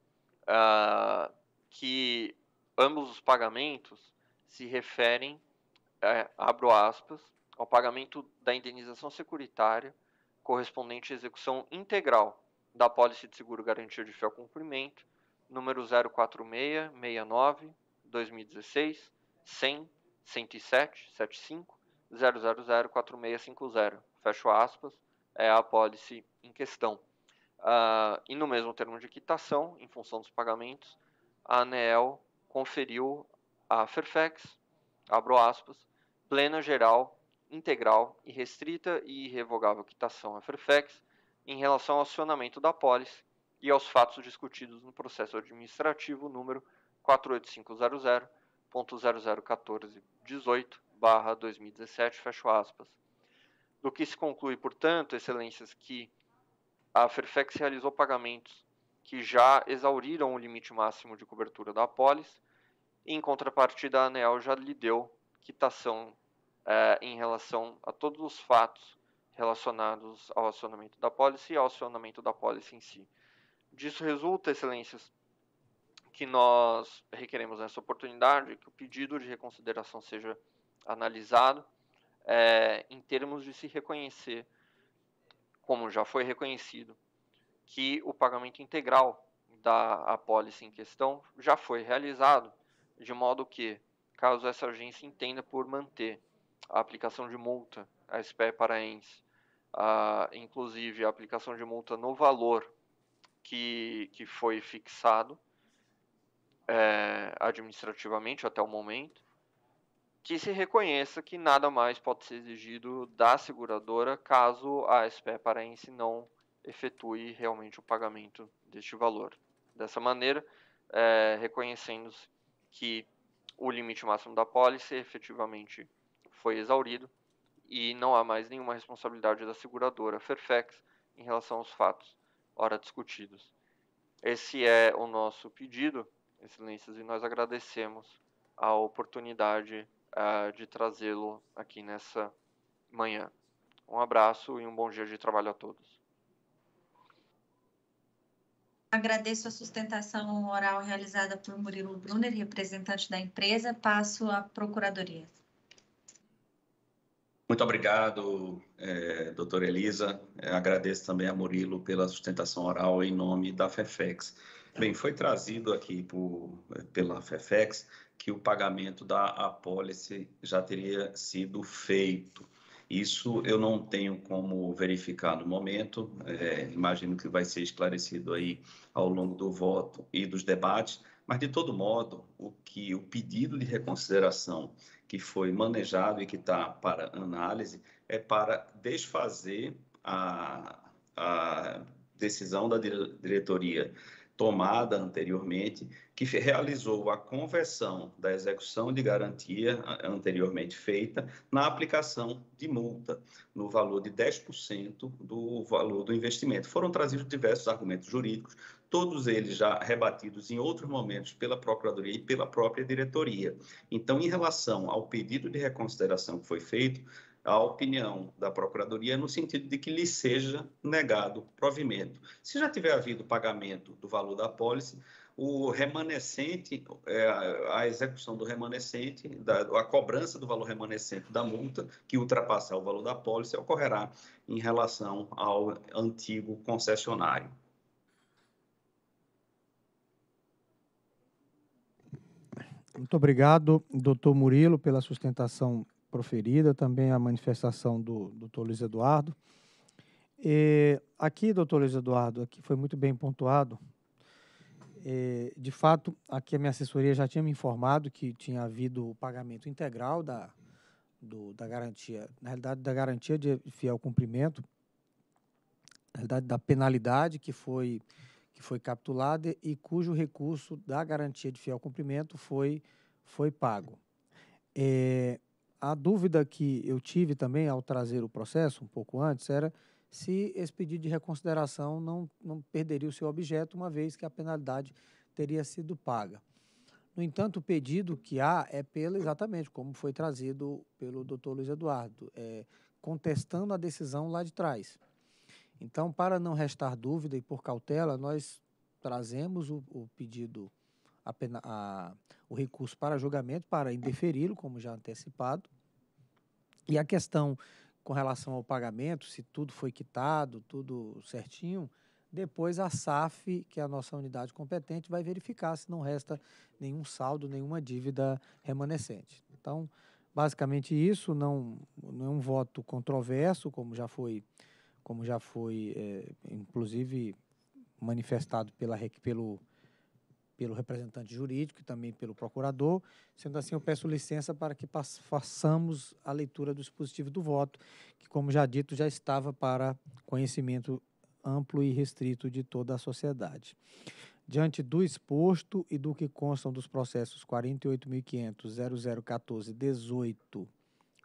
uh, que ambos os pagamentos se referem, é, abro aspas, ao pagamento da indenização securitária correspondente à execução integral da pólice de seguro garantia de fiel cumprimento, número 04669 2016 100 107 75 000 4650. Fecho aspas, é a apólice em questão. Uh, e no mesmo termo de quitação, em função dos pagamentos, a ANEEL conferiu a Fairfax, abro aspas, plena geral, integral, irrestrita e irrevogável quitação à Fairfax em relação ao acionamento da apólice e aos fatos discutidos no processo administrativo número 48500 1.001418/2017, fecho aspas. Do que se conclui, portanto, excelências, que a Fairfax realizou pagamentos que já exauriram o limite máximo de cobertura da apólice, em contrapartida, a ANEL já lhe deu quitação é, em relação a todos os fatos relacionados ao acionamento da apólice e ao acionamento da apólice em si. Disso resulta, excelências, que nós requeremos nessa oportunidade que o pedido de reconsideração seja analisado é, em termos de se reconhecer, como já foi reconhecido, que o pagamento integral da apólice em questão já foi realizado, de modo que, caso essa agência entenda por manter a aplicação de multa à SPE paraense, a, inclusive a aplicação de multa no valor que, que foi fixado, é, administrativamente até o momento, que se reconheça que nada mais pode ser exigido da seguradora caso a SPE paraense não efetue realmente o pagamento deste valor. Dessa maneira, é, reconhecendo-se que o limite máximo da pólice efetivamente foi exaurido e não há mais nenhuma responsabilidade da seguradora Fairfax em relação aos fatos ora discutidos. Esse é o nosso pedido Excelências, e nós agradecemos a oportunidade uh, de trazê-lo aqui nessa manhã. Um abraço e um bom dia de trabalho a todos. Agradeço a sustentação oral realizada por Murilo Brunner, representante da empresa. Passo à Procuradoria. Muito obrigado, é, doutora Elisa. Eh, agradeço também a Murilo pela sustentação oral em nome da FEFEX. Bem, foi trazido aqui por, pela FEFEX que o pagamento da apólice já teria sido feito. Isso eu não tenho como verificar no momento, é, imagino que vai ser esclarecido aí ao longo do voto e dos debates, mas de todo modo, o que o pedido de reconsideração que foi manejado e que está para análise é para desfazer a, a decisão da diretoria tomada anteriormente, que realizou a conversão da execução de garantia anteriormente feita na aplicação de multa no valor de 10% do valor do investimento. Foram trazidos diversos argumentos jurídicos, todos eles já rebatidos em outros momentos pela Procuradoria e pela própria diretoria. Então, em relação ao pedido de reconsideração que foi feito, a opinião da Procuradoria no sentido de que lhe seja negado provimento. Se já tiver havido pagamento do valor da apólice, o remanescente, é, a execução do remanescente, a cobrança do valor remanescente da multa, que ultrapassar o valor da apólice, ocorrerá em relação ao antigo concessionário. Muito obrigado, doutor Murilo, pela sustentação proferida, também a manifestação do doutor Luiz Eduardo. E aqui, doutor Luiz Eduardo, aqui foi muito bem pontuado. E, é, de fato, aqui a minha assessoria já tinha me informado que tinha havido o pagamento integral da, do, da garantia, na realidade, da garantia de fiel cumprimento, na realidade, da penalidade que foi, que foi capitulada e cujo recurso da garantia de fiel cumprimento foi, foi pago. É, a dúvida que eu tive também ao trazer o processo um pouco antes era se esse pedido de reconsideração não, não perderia o seu objeto, uma vez que a penalidade teria sido paga. No entanto, o pedido que há é pelo exatamente como foi trazido pelo doutor Luiz Eduardo, é, contestando a decisão lá de trás. Então, para não restar dúvida e por cautela, nós trazemos o, o pedido a pena, a, o recurso para julgamento, para indeferi-lo, como já antecipado. E a questão com relação ao pagamento, se tudo foi quitado, tudo certinho, depois a SAF, que é a nossa unidade competente, vai verificar se não resta nenhum saldo, nenhuma dívida remanescente. Então, basicamente isso, não, não é um voto controverso, como já foi, como já foi é, inclusive, manifestado pela, pelo pelo representante jurídico e também pelo procurador. Sendo assim, eu peço licença para que façamos a leitura do dispositivo do voto, que, como já dito, já estava para conhecimento amplo e restrito de toda a sociedade. Diante do exposto e do que constam dos processos 48.500.0014.18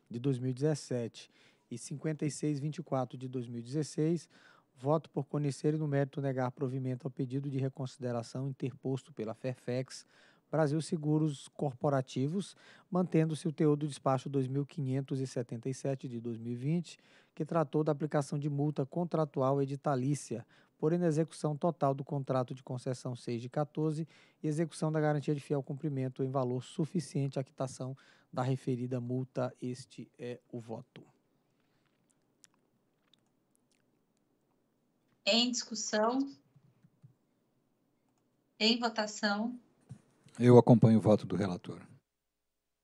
de 2017 e 56.24 de 2016, Voto por conhecer e no mérito negar provimento ao pedido de reconsideração interposto pela Fairfax Brasil Seguros Corporativos, mantendo-se o teor do despacho 2577 de 2020, que tratou da aplicação de multa contratual editalícia por inexecução total do contrato de concessão 6 de 14 e execução da garantia de fiel cumprimento em valor suficiente à quitação da referida multa. Este é o voto. Em discussão? Em votação? Eu acompanho o voto do relator.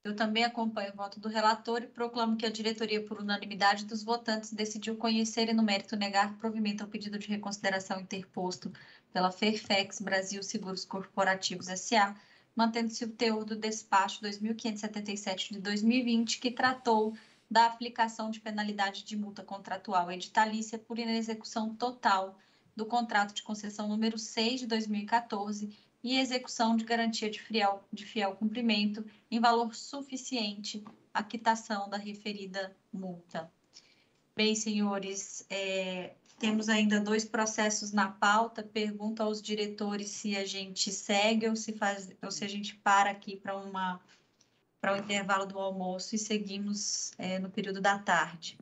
Eu também acompanho o voto do relator e proclamo que a diretoria, por unanimidade dos votantes, decidiu conhecer e, no mérito, negar provimento ao pedido de reconsideração interposto pela Fairfax Brasil Seguros Corporativos S.A., mantendo-se o teor do despacho 2577 de 2020, que tratou da aplicação de penalidade de multa contratual editalícia por inexecução total do contrato de concessão número 6 de 2014 e execução de garantia de fiel, de fiel cumprimento em valor suficiente à quitação da referida multa. Bem, senhores, é, temos ainda dois processos na pauta. Pergunto aos diretores se a gente segue ou se, faz, ou se a gente para aqui para uma para o intervalo do almoço e seguimos é, no período da tarde.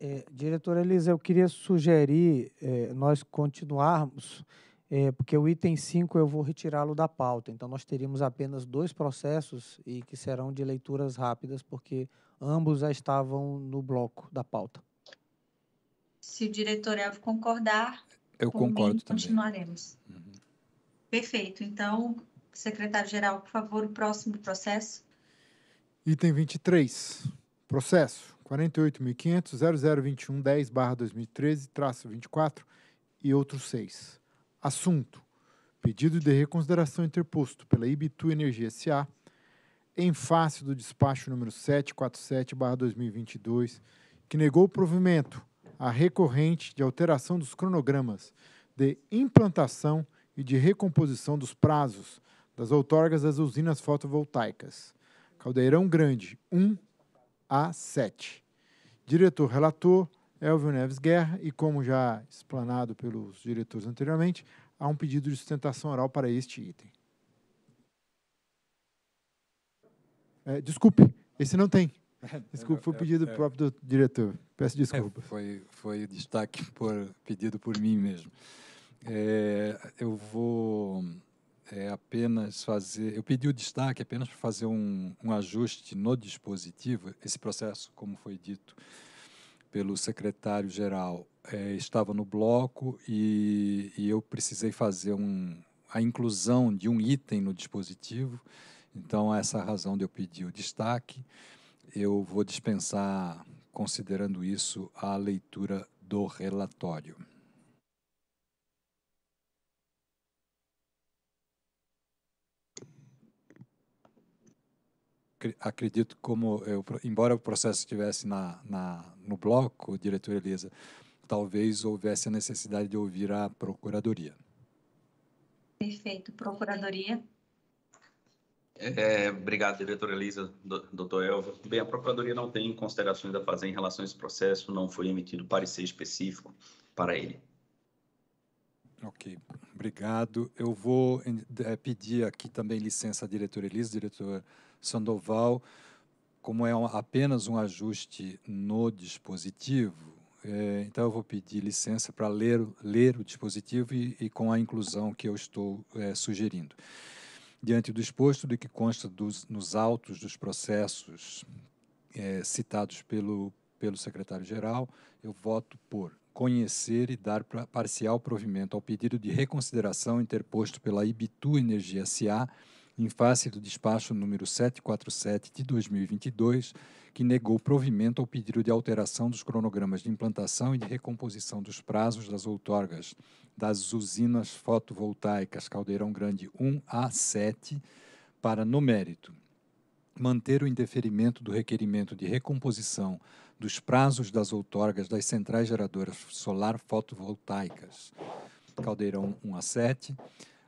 É, diretora Elisa, eu queria sugerir é, nós continuarmos, é, porque o item 5 eu vou retirá-lo da pauta, então nós teríamos apenas dois processos e que serão de leituras rápidas, porque ambos já estavam no bloco da pauta. Se o diretor Elvio concordar, eu concordo mim, também. continuaremos. Uhum. Perfeito. Então, secretário-geral, por favor, o próximo processo. Item 23. Processo 48.500.0021.10/2013-24 e outros 6. Assunto: Pedido de reconsideração interposto pela Ibitu Energia S.A. em face do despacho número 747/2022, que negou o provimento à recorrente de alteração dos cronogramas de implantação e de recomposição dos prazos das outorgas das usinas fotovoltaicas Caldeirão Grande, 1 a 7. Diretor relator, Elvio Neves Guerra, e como já explanado pelos diretores anteriormente, há um pedido de sustentação oral para este item. É, desculpe, esse não tem. Desculpe, foi é, pedido é, é, próprio do diretor. Peço é, desculpa. foi, foi destaque por, pedido por mim mesmo. É, eu vou é apenas fazer. Eu pedi o destaque apenas para fazer um, um ajuste no dispositivo. Esse processo, como foi dito pelo secretário-geral, é, estava no bloco e, e eu precisei fazer um, a inclusão de um item no dispositivo. Então, essa é a razão de eu pedir o destaque. Eu vou dispensar, considerando isso, a leitura do relatório. acredito como eu, eh, embora o processo estivesse na, na no bloco, diretora Elisa, talvez houvesse a necessidade de ouvir a procuradoria. Perfeito, procuradoria. É, obrigado, diretora Elisa, doutor Elva. Bem, a Procuradoria não tem considerações a fazer em relação a esse processo, não foi emitido parecer específico para ele. Ok, obrigado. Eu vou é, pedir aqui também licença à diretora Elisa, diretor Sandoval, como é apenas um ajuste no dispositivo, é, então eu vou pedir licença para ler, ler o dispositivo e, e, com a inclusão que eu estou é, sugerindo. Diante do exposto do que consta dos, nos autos dos processos é, citados pelo, pelo secretário-geral, eu voto por conhecer e dar parcial provimento ao pedido de reconsideração interposto pela Ibitu Energia S.A., em face do despacho número 747 de 2022, que negou provimento ao pedido de alteração dos cronogramas de implantação e de recomposição dos prazos das outorgas das usinas fotovoltaicas Caldeirão Grande 1 a 7 para, no mérito, manter o indeferimento do requerimento de recomposição dos prazos das outorgas das centrais geradoras solar fotovoltaicas Caldeirão 1 a 7,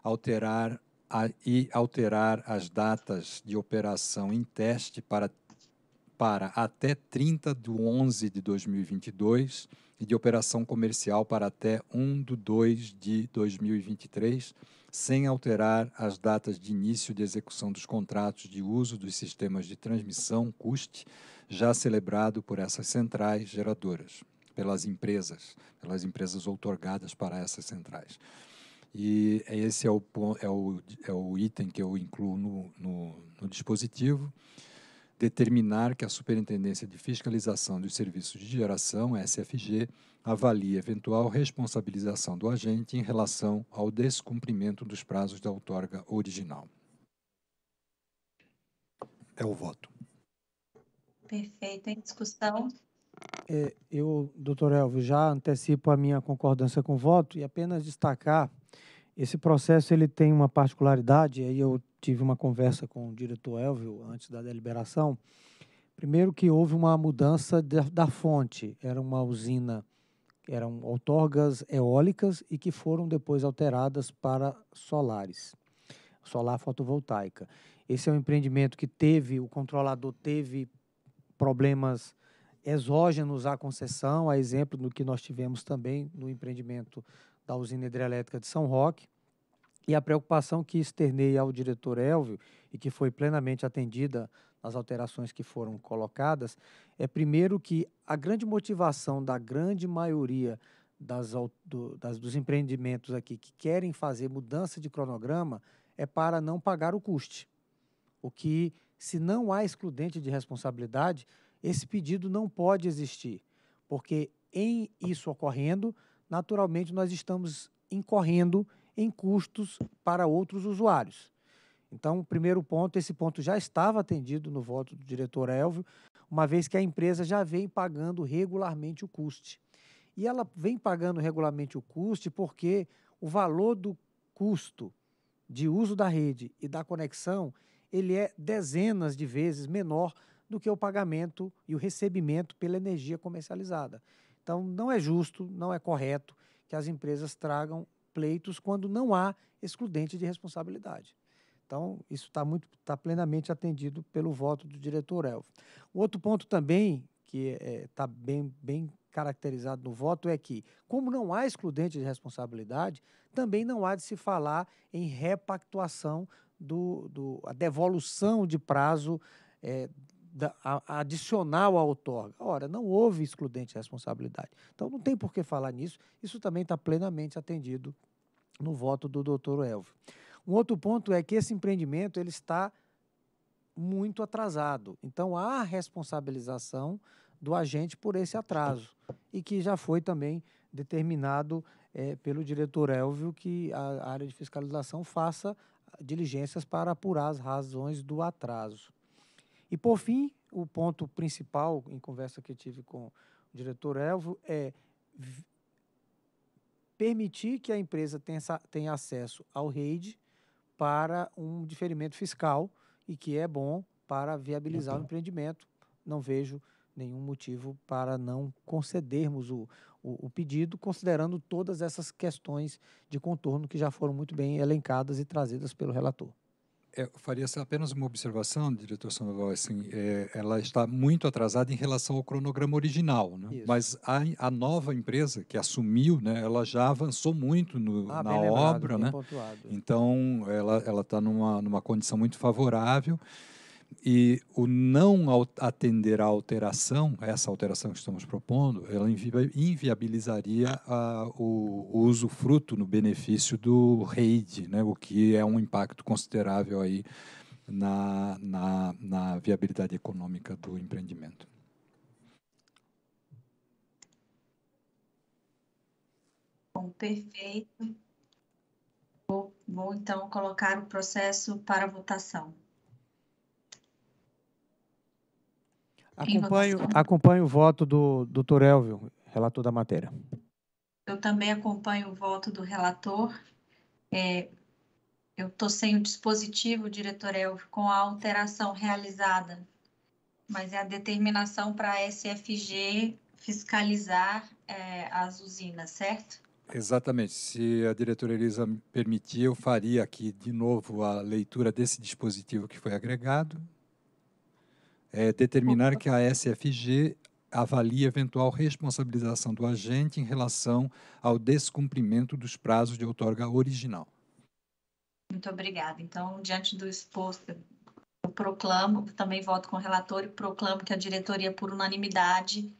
alterar a, e alterar as datas de operação em teste para, para até 30 de 11 de 2022 e de operação comercial para até 1 de 2 de 2023, sem alterar as datas de início de execução dos contratos de uso dos sistemas de transmissão CUST já celebrado por essas centrais geradoras, pelas empresas, pelas empresas outorgadas para essas centrais. E é esse é o, é o, é o item que eu incluo no, no, no dispositivo. Determinar que a Superintendência de Fiscalização dos Serviços de Geração, SFG, avalie eventual responsabilização do agente em relação ao descumprimento dos prazos da outorga original. É o voto. Perfeito. Em discussão? É, eu, doutor Elvio, já antecipo a minha concordância com o voto e apenas destacar esse processo ele tem uma particularidade, aí eu tive uma conversa com o diretor Elvio antes da deliberação. Primeiro que houve uma mudança da, da fonte, era uma usina, eram outorgas eólicas e que foram depois alteradas para solares, solar fotovoltaica. Esse é um empreendimento que teve, o controlador teve problemas exógenos à concessão, a exemplo do que nós tivemos também no empreendimento da usina hidrelétrica de São Roque. E a preocupação que externei ao diretor Elvio, e que foi plenamente atendida nas alterações que foram colocadas, é primeiro que a grande motivação da grande maioria das, do, das, dos empreendimentos aqui que querem fazer mudança de cronograma é para não pagar o custe. O que, se não há excludente de responsabilidade, esse pedido não pode existir, porque em isso ocorrendo, naturalmente nós estamos incorrendo em custos para outros usuários. Então, o primeiro ponto, esse ponto já estava atendido no voto do diretor Elvio, uma vez que a empresa já vem pagando regularmente o custe. E ela vem pagando regularmente o custe porque o valor do custo de uso da rede e da conexão, ele é dezenas de vezes menor do que o pagamento e o recebimento pela energia comercializada. Então, não é justo, não é correto que as empresas tragam pleitos quando não há excludente de responsabilidade. Então, isso está tá plenamente atendido pelo voto do diretor Elvio. O outro ponto também, que está é, tá bem, bem caracterizado no voto, é que, como não há excludente de responsabilidade, também não há de se falar em repactuação do, do a devolução de prazo é, da, a, adicional à outorga. Ora, não houve excludente de responsabilidade. Então, não tem por que falar nisso. Isso também está plenamente atendido no voto do doutor Elvio. Um outro ponto é que esse empreendimento ele está muito atrasado. Então, há responsabilização do agente por esse atraso e que já foi também determinado é, pelo diretor Elvio que a área de fiscalização faça ah, diligências para apurar as razões do atraso. E, por fim, o ponto principal, em conversa que tive com o diretor Elvio, é permitir que a empresa tenha, tenha acesso ao rede para um diferimento fiscal e que é bom para viabilizar então. o uhum. empreendimento. Não vejo nenhum motivo para não concedermos o, o, o, pedido, considerando todas essas questões de contorno que já foram muito bem elencadas e trazidas pelo relator. É, eu faria apenas uma observação, diretor Sandoval, assim, é, ela está muito atrasada em relação ao cronograma original, né? mas a, a, nova empresa que assumiu, né, ela já avançou muito no, ah, na obra, lembrado, né? Pontuado. então ela está numa, numa condição muito favorável. E o não atender à alteração, essa alteração que estamos propondo, ela inviabilizaria a, o, o usufruto no benefício do REID, né, o que é um impacto considerável aí na, na, na viabilidade econômica do empreendimento. Bom, perfeito. Vou, vou então colocar o processo para votação. Acompanho, acompanho o voto do doutor Elvio, relator da matéria. Eu também acompanho o voto do relator. É, eu estou sem o dispositivo, diretor Elvio, com a alteração realizada, mas é a determinação para a SFG fiscalizar é, as usinas, certo? Exatamente. Se a diretora Elisa permitir, eu faria aqui de novo a leitura desse dispositivo que foi agregado, é, determinar que a SFG avalie eventual responsabilização do agente em relação ao descumprimento dos prazos de outorga original. Muito obrigada. Então, diante do exposto, eu proclamo, também voto com o relator e proclamo que a diretoria, por unanimidade,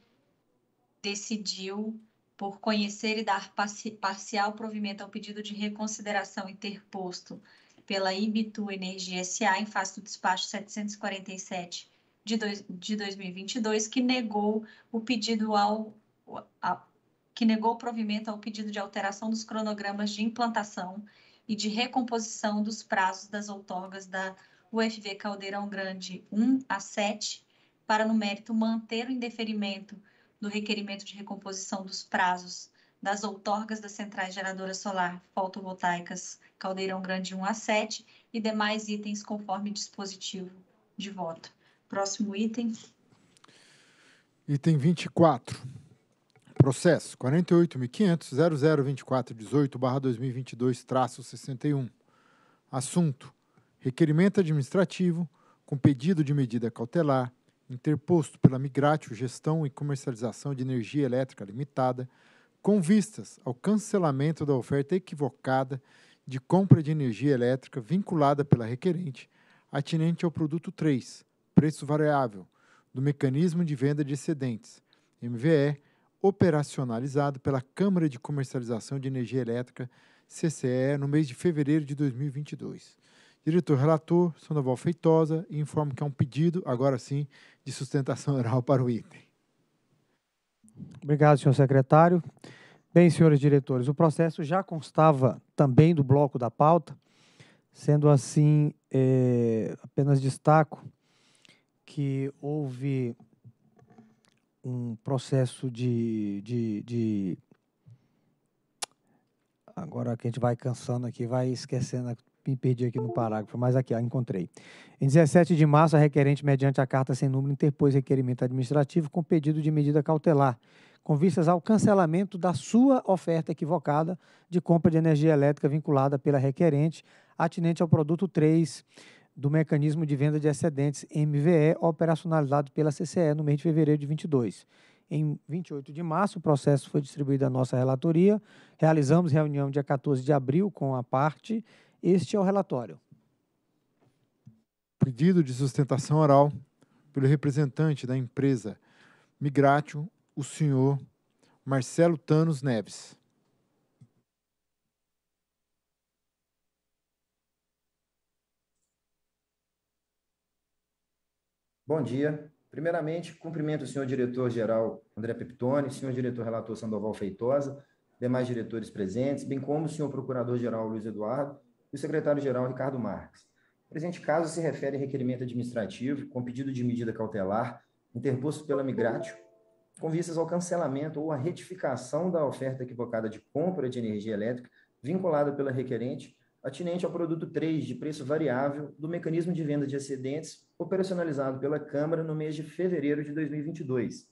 decidiu por conhecer e dar parcial provimento ao pedido de reconsideração interposto pela Ibitu Energia SA em face do despacho 747 de, dois, de 2022, que negou o pedido ao a, que negou provimento ao pedido de alteração dos cronogramas de implantação e de recomposição dos prazos das outorgas da UFV Caldeirão Grande 1 a 7, para no mérito manter o indeferimento do requerimento de recomposição dos prazos das outorgas das centrais geradoras solar fotovoltaicas Caldeirão Grande 1 a 7 e demais itens conforme dispositivo de voto. Próximo item. Item 24. Processo 48.500.002418/2022-61. Assunto: Requerimento administrativo com pedido de medida cautelar interposto pela Migratio Gestão e Comercialização de Energia Elétrica Limitada, com vistas ao cancelamento da oferta equivocada de compra de energia elétrica vinculada pela requerente atinente ao produto 3 preço variável do mecanismo de venda de excedentes, MVE, operacionalizado pela Câmara de Comercialização de Energia Elétrica, CCE, no mês de fevereiro de 2022. Diretor relator, Sandoval Feitosa, informa que é um pedido, agora sim, de sustentação oral para o item. Obrigado, senhor secretário. Bem, senhores diretores, o processo já constava também do bloco da pauta, sendo assim, é, apenas destaco que houve um processo de, de, de, Agora que a gente vai cansando aqui, vai esquecendo, me perdi aqui no parágrafo, mas aqui, encontrei. Em 17 de março, a requerente, mediante a carta sem número, interpôs requerimento administrativo com pedido de medida cautelar, com vistas ao cancelamento da sua oferta equivocada de compra de energia elétrica vinculada pela requerente atinente ao produto 3 do mecanismo de venda de excedentes MVE operacionalizado pela CCE no mês de fevereiro de 22. Em 28 de março, o processo foi distribuído à nossa relatoria. Realizamos reunião dia 14 de abril com a parte. Este é o relatório. Pedido de sustentação oral pelo representante da empresa Migratio, o senhor Marcelo Tanos Neves. Bom dia. Primeiramente, cumprimento o senhor diretor-geral André Peptoni, senhor diretor-relator Sandoval Feitosa, demais diretores presentes, bem como o senhor procurador-geral Luiz Eduardo e o secretário-geral Ricardo Marques. O presente caso se refere a requerimento administrativo com pedido de medida cautelar interposto pela Migratio com vistas ao cancelamento ou à retificação da oferta equivocada de compra de energia elétrica vinculada pela requerente atinente ao produto 3 de preço variável do mecanismo de venda de excedentes operacionalizado pela Câmara no mês de fevereiro de 2022.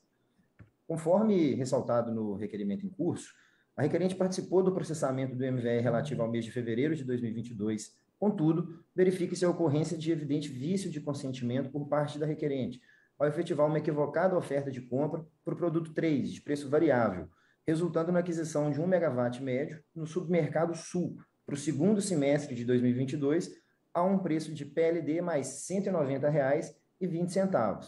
Conforme ressaltado no requerimento em curso, a requerente participou do processamento do MVE relativo ao mês de fevereiro de 2022. Contudo, verifique-se a ocorrência de evidente vício de consentimento por parte da requerente, ao efetivar uma equivocada oferta de compra para o produto 3, de preço variável, resultando na aquisição de um megawatt médio no submercado Sul, para o segundo semestre de 2022 a um preço de PLD mais R$ 190,20.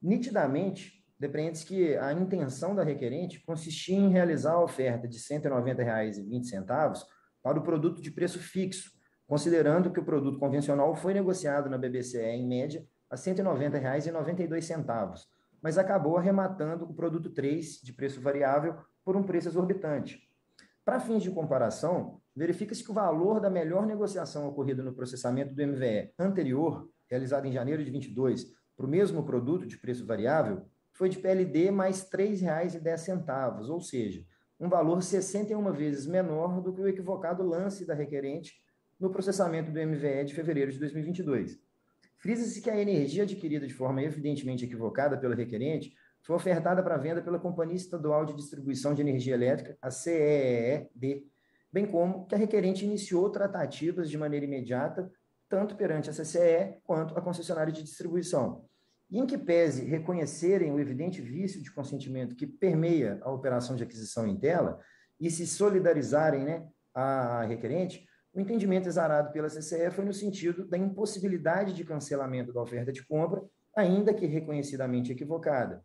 Nitidamente, depreende-se que a intenção da requerente consistia em realizar a oferta de R$ 190,20 para o produto de preço fixo, considerando que o produto convencional foi negociado na BBCE em média a R$ 190,92, mas acabou arrematando o produto 3 de preço variável por um preço exorbitante. Para fins de comparação, verifica-se que o valor da melhor negociação ocorrida no processamento do MVE anterior, realizado em janeiro de 22, para o mesmo produto de preço variável, foi de PLD mais R$ 3,10, ou seja, um valor 61 vezes menor do que o equivocado lance da requerente no processamento do MVE de fevereiro de 2022. Frisa-se que a energia adquirida de forma evidentemente equivocada pela requerente foi ofertada para venda pela Companhia Estadual de Distribuição de Energia Elétrica, a CEED, bem como que a requerente iniciou tratativas de maneira imediata, tanto perante a CCE quanto a concessionária de distribuição. E em que pese reconhecerem o evidente vício de consentimento que permeia a operação de aquisição em tela e se solidarizarem né, à requerente, o entendimento exarado pela CCE foi no sentido da impossibilidade de cancelamento da oferta de compra, ainda que reconhecidamente equivocada,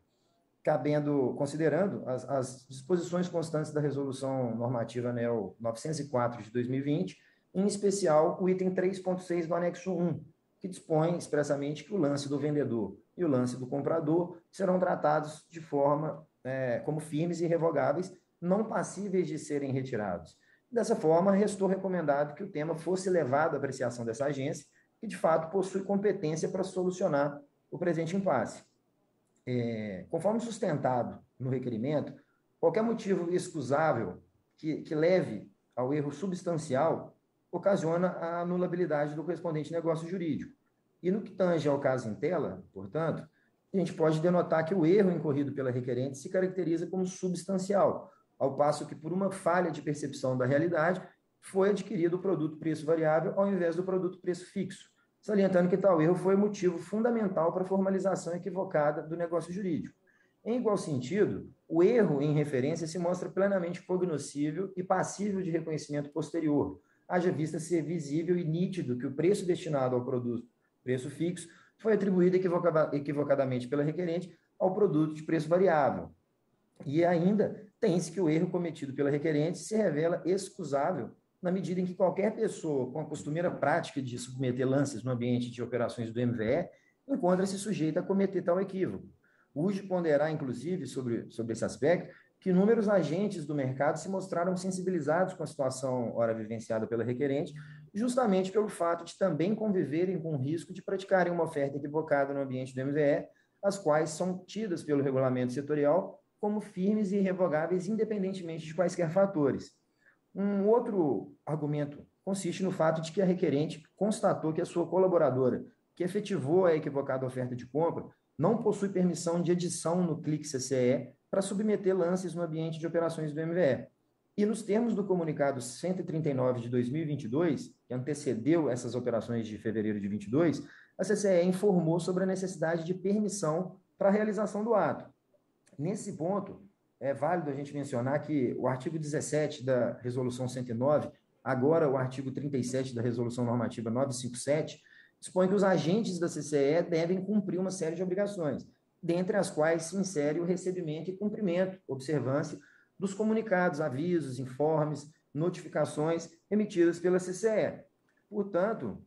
cabendo, considerando as, as, disposições constantes da resolução normativa NEO 904 de 2020, em especial o item 3.6 do anexo 1, que dispõe expressamente que o lance do vendedor e o lance do comprador serão tratados de forma é, como firmes e revogáveis, não passíveis de serem retirados. Dessa forma, restou recomendado que o tema fosse levado à apreciação dessa agência, que de fato possui competência para solucionar o presente impasse é, conforme sustentado no requerimento, qualquer motivo excusável que, que leve ao erro substancial ocasiona a anulabilidade do correspondente negócio jurídico. E no que tange ao caso em tela, portanto, a gente pode denotar que o erro incorrido pela requerente se caracteriza como substancial, ao passo que, por uma falha de percepção da realidade, foi adquirido o produto preço variável ao invés do produto preço fixo salientando que tal erro foi motivo fundamental para a formalização equivocada do negócio jurídico. Em igual sentido, o erro em referência se mostra plenamente cognoscível e passível de reconhecimento posterior, haja vista ser visível e nítido que o preço destinado ao produto, preço fixo, foi atribuído equivocadamente pela requerente ao produto de preço variável. E ainda tem-se que o erro cometido pela requerente se revela excusável na medida em que qualquer pessoa com a costumeira prática de submeter lances no ambiente de operações do MVE encontra-se sujeita a cometer tal equívoco. Urge ponderar, inclusive, sobre, sobre esse aspecto, que inúmeros agentes do mercado se mostraram sensibilizados com a situação ora vivenciada pela requerente, justamente pelo fato de também conviverem com o risco de praticarem uma oferta equivocada no ambiente do MVE, as quais são tidas pelo regulamento setorial como firmes e irrevogáveis, independentemente de quaisquer fatores. Um outro argumento consiste no fato de que a requerente constatou que a sua colaboradora, que efetivou a equivocada oferta de compra, não possui permissão de edição no clique CCE para submeter lances no ambiente de operações do MVE. E nos termos do comunicado 139 de 2022, que antecedeu essas operações de fevereiro de 22, a CCE informou sobre a necessidade de permissão para a realização do ato. Nesse ponto, é válido a gente mencionar que o artigo 17 da Resolução 109, agora o artigo 37 da Resolução Normativa 957, dispõe que os agentes da CCE devem cumprir uma série de obrigações, dentre as quais se insere o recebimento e cumprimento, observância, dos comunicados, avisos, informes, notificações emitidas pela CCE. Portanto,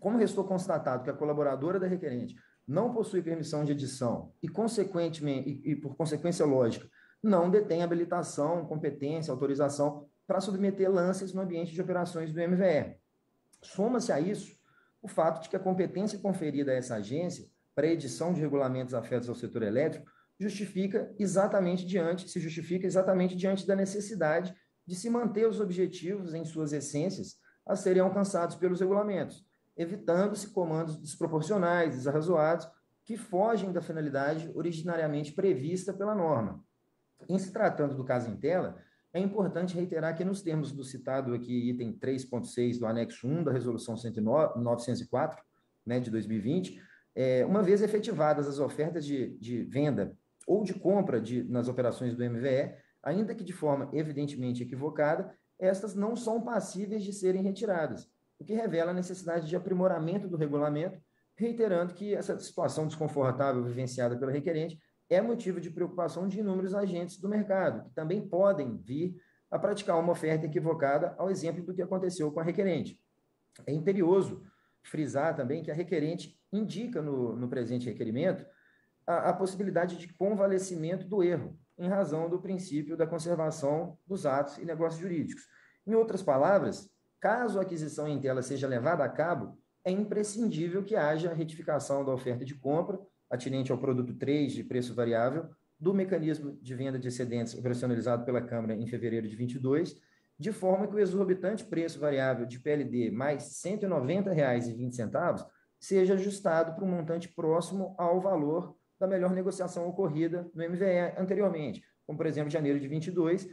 como restou constatado que a colaboradora da requerente não possui permissão de edição e, consequentemente, e, e por consequência lógica, não detém habilitação, competência, autorização para submeter lances no ambiente de operações do MVE. Soma-se a isso o fato de que a competência conferida a essa agência para edição de regulamentos afetos ao setor elétrico justifica exatamente diante, se justifica exatamente diante da necessidade de se manter os objetivos em suas essências a serem alcançados pelos regulamentos, evitando-se comandos desproporcionais, desarrazoados, que fogem da finalidade originariamente prevista pela norma. Em se tratando do caso em tela, é importante reiterar que, nos termos do citado aqui, item 3.6 do anexo 1 da Resolução 904, né, de 2020, é, uma vez efetivadas as ofertas de, de venda ou de compra de, nas operações do MVE, ainda que de forma evidentemente equivocada, estas não são passíveis de serem retiradas, o que revela a necessidade de aprimoramento do regulamento, reiterando que essa situação desconfortável vivenciada pelo requerente é motivo de preocupação de inúmeros agentes do mercado, que também podem vir a praticar uma oferta equivocada, ao exemplo do que aconteceu com a requerente. É imperioso frisar também que a requerente indica no, no presente requerimento a, a possibilidade de convalecimento do erro, em razão do princípio da conservação dos atos e negócios jurídicos. Em outras palavras, caso a aquisição em tela seja levada a cabo, é imprescindível que haja retificação da oferta de compra atinente ao produto 3 de preço variável do mecanismo de venda de excedentes operacionalizado pela Câmara em fevereiro de 22, de forma que o exorbitante preço variável de PLD mais R$ 190,20 seja ajustado para um montante próximo ao valor da melhor negociação ocorrida no MVE anteriormente. Como, por exemplo, em janeiro de 22,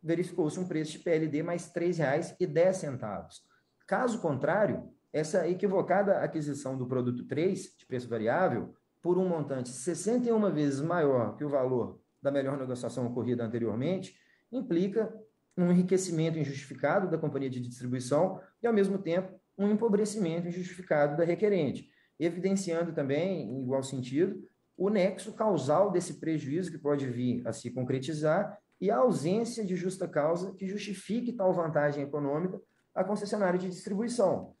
verificou-se um preço de PLD mais R$ 3,10. Caso contrário, essa equivocada aquisição do produto 3 de preço variável por um montante 61 vezes maior que o valor da melhor negociação ocorrida anteriormente, implica um enriquecimento injustificado da companhia de distribuição e, ao mesmo tempo, um empobrecimento injustificado da requerente, evidenciando também, em igual sentido, o nexo causal desse prejuízo que pode vir a se concretizar e a ausência de justa causa que justifique tal vantagem econômica à concessionária de distribuição.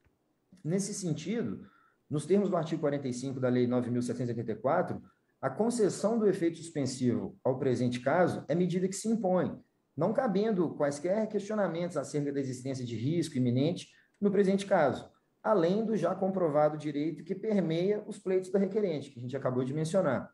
Nesse sentido, nos termos do artigo 45 da Lei 9.784, a concessão do efeito suspensivo ao presente caso é medida que se impõe, não cabendo quaisquer questionamentos acerca da existência de risco iminente no presente caso, além do já comprovado direito que permeia os pleitos da requerente, que a gente acabou de mencionar.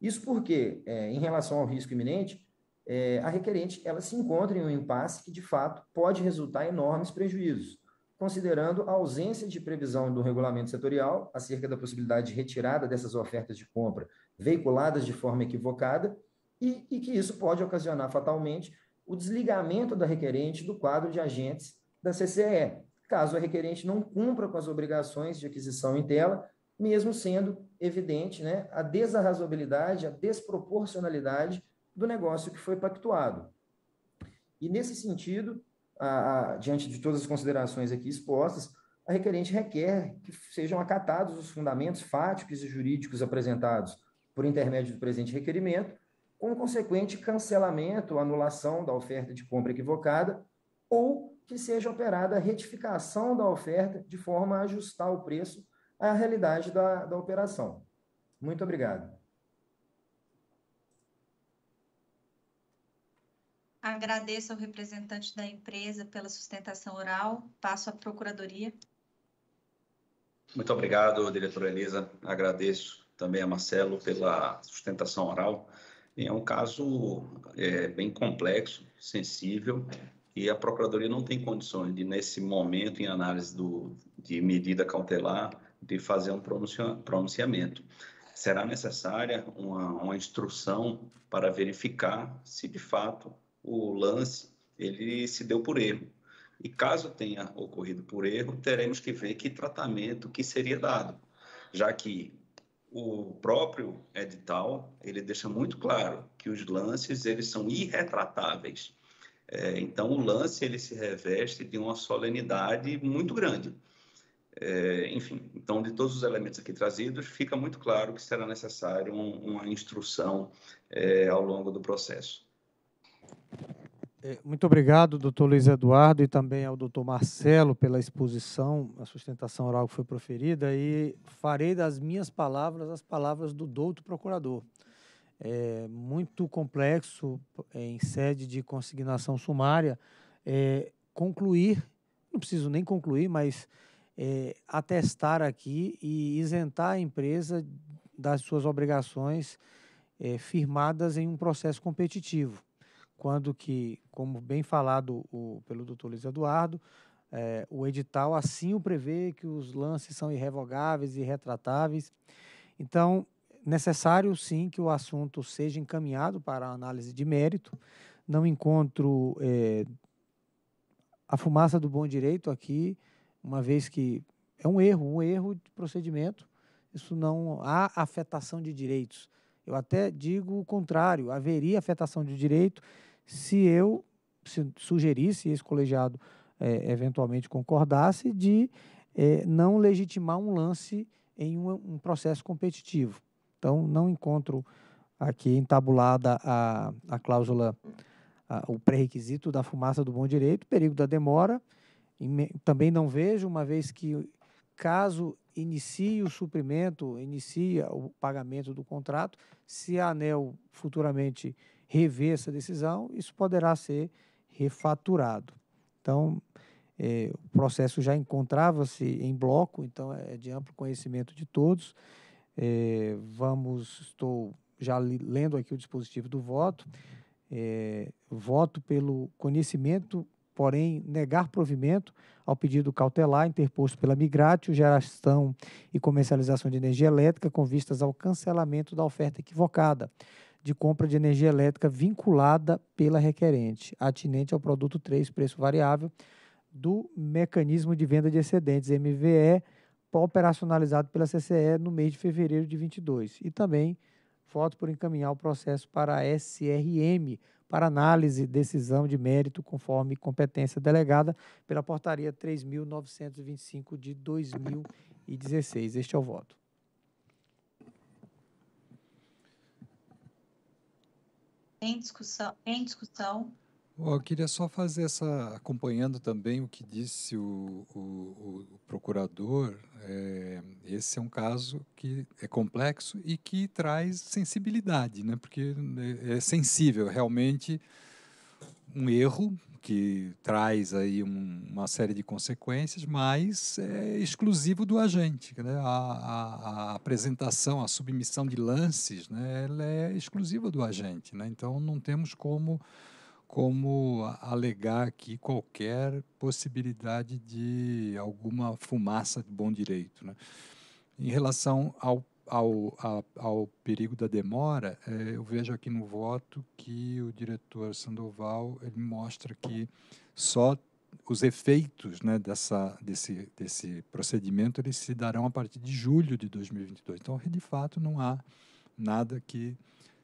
Isso porque, é, em relação ao risco iminente, é, a requerente ela se encontra em um impasse que, de fato, pode resultar em enormes prejuízos considerando a ausência de previsão do regulamento setorial acerca da possibilidade de retirada dessas ofertas de compra veiculadas de forma equivocada e, e que isso pode ocasionar fatalmente o desligamento da requerente do quadro de agentes da CCE, caso a requerente não cumpra com as obrigações de aquisição em tela, mesmo sendo evidente né, a desarrazoabilidade, a desproporcionalidade do negócio que foi pactuado. E nesse sentido, a, a, diante de todas as considerações aqui expostas, a requerente requer que sejam acatados os fundamentos fáticos e jurídicos apresentados por intermédio do presente requerimento, com consequente cancelamento ou anulação da oferta de compra equivocada ou que seja operada a retificação da oferta de forma a ajustar o preço à realidade da, da operação. Muito obrigado. Agradeço ao representante da empresa pela sustentação oral. Passo à Procuradoria. Muito obrigado, diretora Elisa. Agradeço também a Marcelo pela sustentação oral. É um caso é, bem complexo, sensível, e a Procuradoria não tem condições de, nesse momento, em análise do, de medida cautelar, de fazer um pronunciamento. Será necessária uma, uma instrução para verificar se, de fato, o lance ele se deu por erro. E caso tenha ocorrido por erro, teremos que ver que tratamento que seria dado, já que o próprio edital ele deixa muito claro que os lances eles são irretratáveis. É, então o lance ele se reveste de uma solenidade muito grande. É, enfim, então de todos os elementos aqui trazidos fica muito claro que será necessário um, uma instrução é, ao longo do processo. É, muito obrigado, doutor Luiz Eduardo, e também ao doutor Marcelo pela exposição, a sustentação oral que foi proferida, e farei das minhas palavras as palavras do douto procurador. É muito complexo, é, em sede de consignação sumária, é, concluir, não preciso nem concluir, mas é, atestar aqui e isentar a empresa das suas obrigações é, firmadas em um processo competitivo quando que, como bem falado o, pelo doutor Luiz Eduardo, é, o edital assim o prevê que os lances são irrevogáveis e retratáveis. Então, necessário sim que o assunto seja encaminhado para análise de mérito. Não encontro é, a fumaça do bom direito aqui, uma vez que é um erro, um erro de procedimento. Isso não há afetação de direitos. Eu até digo o contrário, haveria afetação de direito se eu se sugerisse, esse colegiado é, eventualmente concordasse, de é, não legitimar um lance em um, um, processo competitivo. Então, não encontro aqui entabulada a, a cláusula, a, o pré-requisito da fumaça do bom direito, perigo da demora. Me, também não vejo, uma vez que, caso inicie o suprimento, inicia o pagamento do contrato, se a ANEL futuramente rever essa decisão, isso poderá ser refaturado. Então, é, o processo já encontrava-se em bloco, então é de amplo conhecimento de todos. É, vamos, estou já li, lendo aqui o dispositivo do voto. É, voto pelo conhecimento, porém negar provimento ao pedido cautelar interposto pela Migratio, Geração e Comercialização de Energia Elétrica, com vistas ao cancelamento da oferta equivocada de compra de energia elétrica vinculada pela requerente, atinente ao produto 3, preço variável, do mecanismo de venda de excedentes, MVE, operacionalizado pela CCE no mês de fevereiro de 22. E também voto por encaminhar o processo para a SRM, para análise e decisão de mérito conforme competência delegada pela portaria 3.925 de 2016. Este é o voto. em discussão. Em discussão. Eu queria só fazer essa, acompanhando também o que disse o, o, o procurador, é, esse é um caso que é complexo e que traz sensibilidade, né? porque é, é sensível, é realmente um erro que traz aí um, uma série de consequências, mas é exclusivo do agente. Né? A, a, a, apresentação, a submissão de lances, né? ela é exclusiva do agente. Né? Então não temos como, como alegar aqui qualquer possibilidade de alguma fumaça de bom direito. Né? Em relação ao ao, a, ao perigo da demora, é, eu vejo aqui no voto que o diretor Sandoval ele mostra que só os efeitos né, dessa, desse, desse procedimento eles se darão a partir de julho de 2022. Então, de fato, não há nada que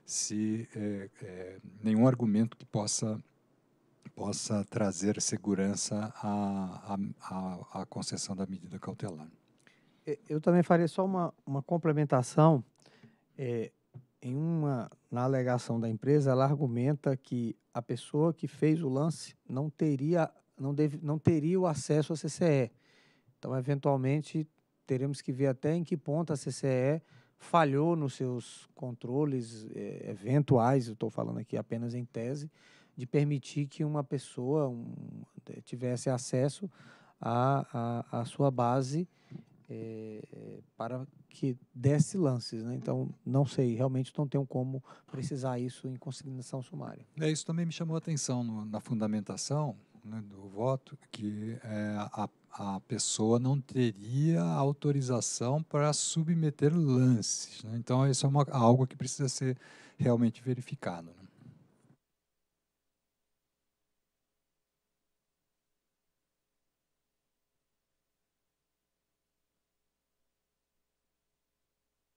se é, é, nenhum argumento que possa possa trazer segurança à, à, à concessão da medida cautelar. Eh, eu também faria só uma, uma complementação. É, em uma, na alegação da empresa, ela argumenta que a pessoa que fez o lance não teria, não deve, não teria o acesso à CCE. Então, eventualmente, teremos que ver até em que ponto a CCE falhou nos seus controles é, eventuais, eu estou falando aqui apenas em tese, de permitir que uma pessoa um, tivesse acesso à a, a, sua base é, para que desse lances. Né? Então, não sei, realmente não tenho como precisar isso em consignação sumária. É, isso também me chamou a atenção no, na fundamentação né, do voto, que é, a, a pessoa não teria autorização para submeter lances. Né? Então, isso é uma, algo que precisa ser realmente verificado. Né?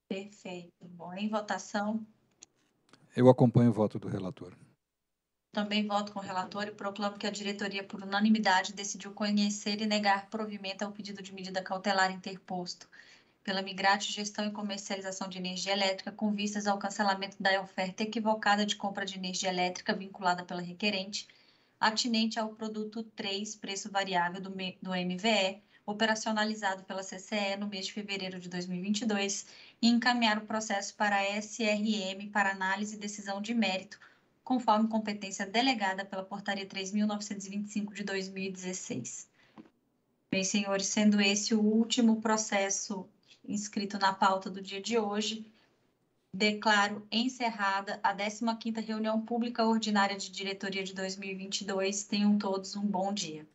Perfeito. Bom, em votação? Eu acompanho o voto do relator. Também voto com o relator e proclamo que a diretoria, por unanimidade, decidiu conhecer e negar provimento ao pedido de medida cautelar interposto pela Migrate Gestão e Comercialização de Energia Elétrica com vistas ao cancelamento da oferta equivocada de compra de energia elétrica vinculada pela requerente, atinente ao produto 3, preço variável do MVE, operacionalizado pela CCE no mês de fevereiro de 2022 e encaminhar o processo para a SRM para análise e decisão de mérito, conforme competência delegada pela Portaria 3.925 de 2016. Bem, senhores, sendo esse o último processo inscrito na pauta do dia de hoje, declaro encerrada a 15ª reunião pública ordinária de diretoria de 2022. Tenham todos um bom dia.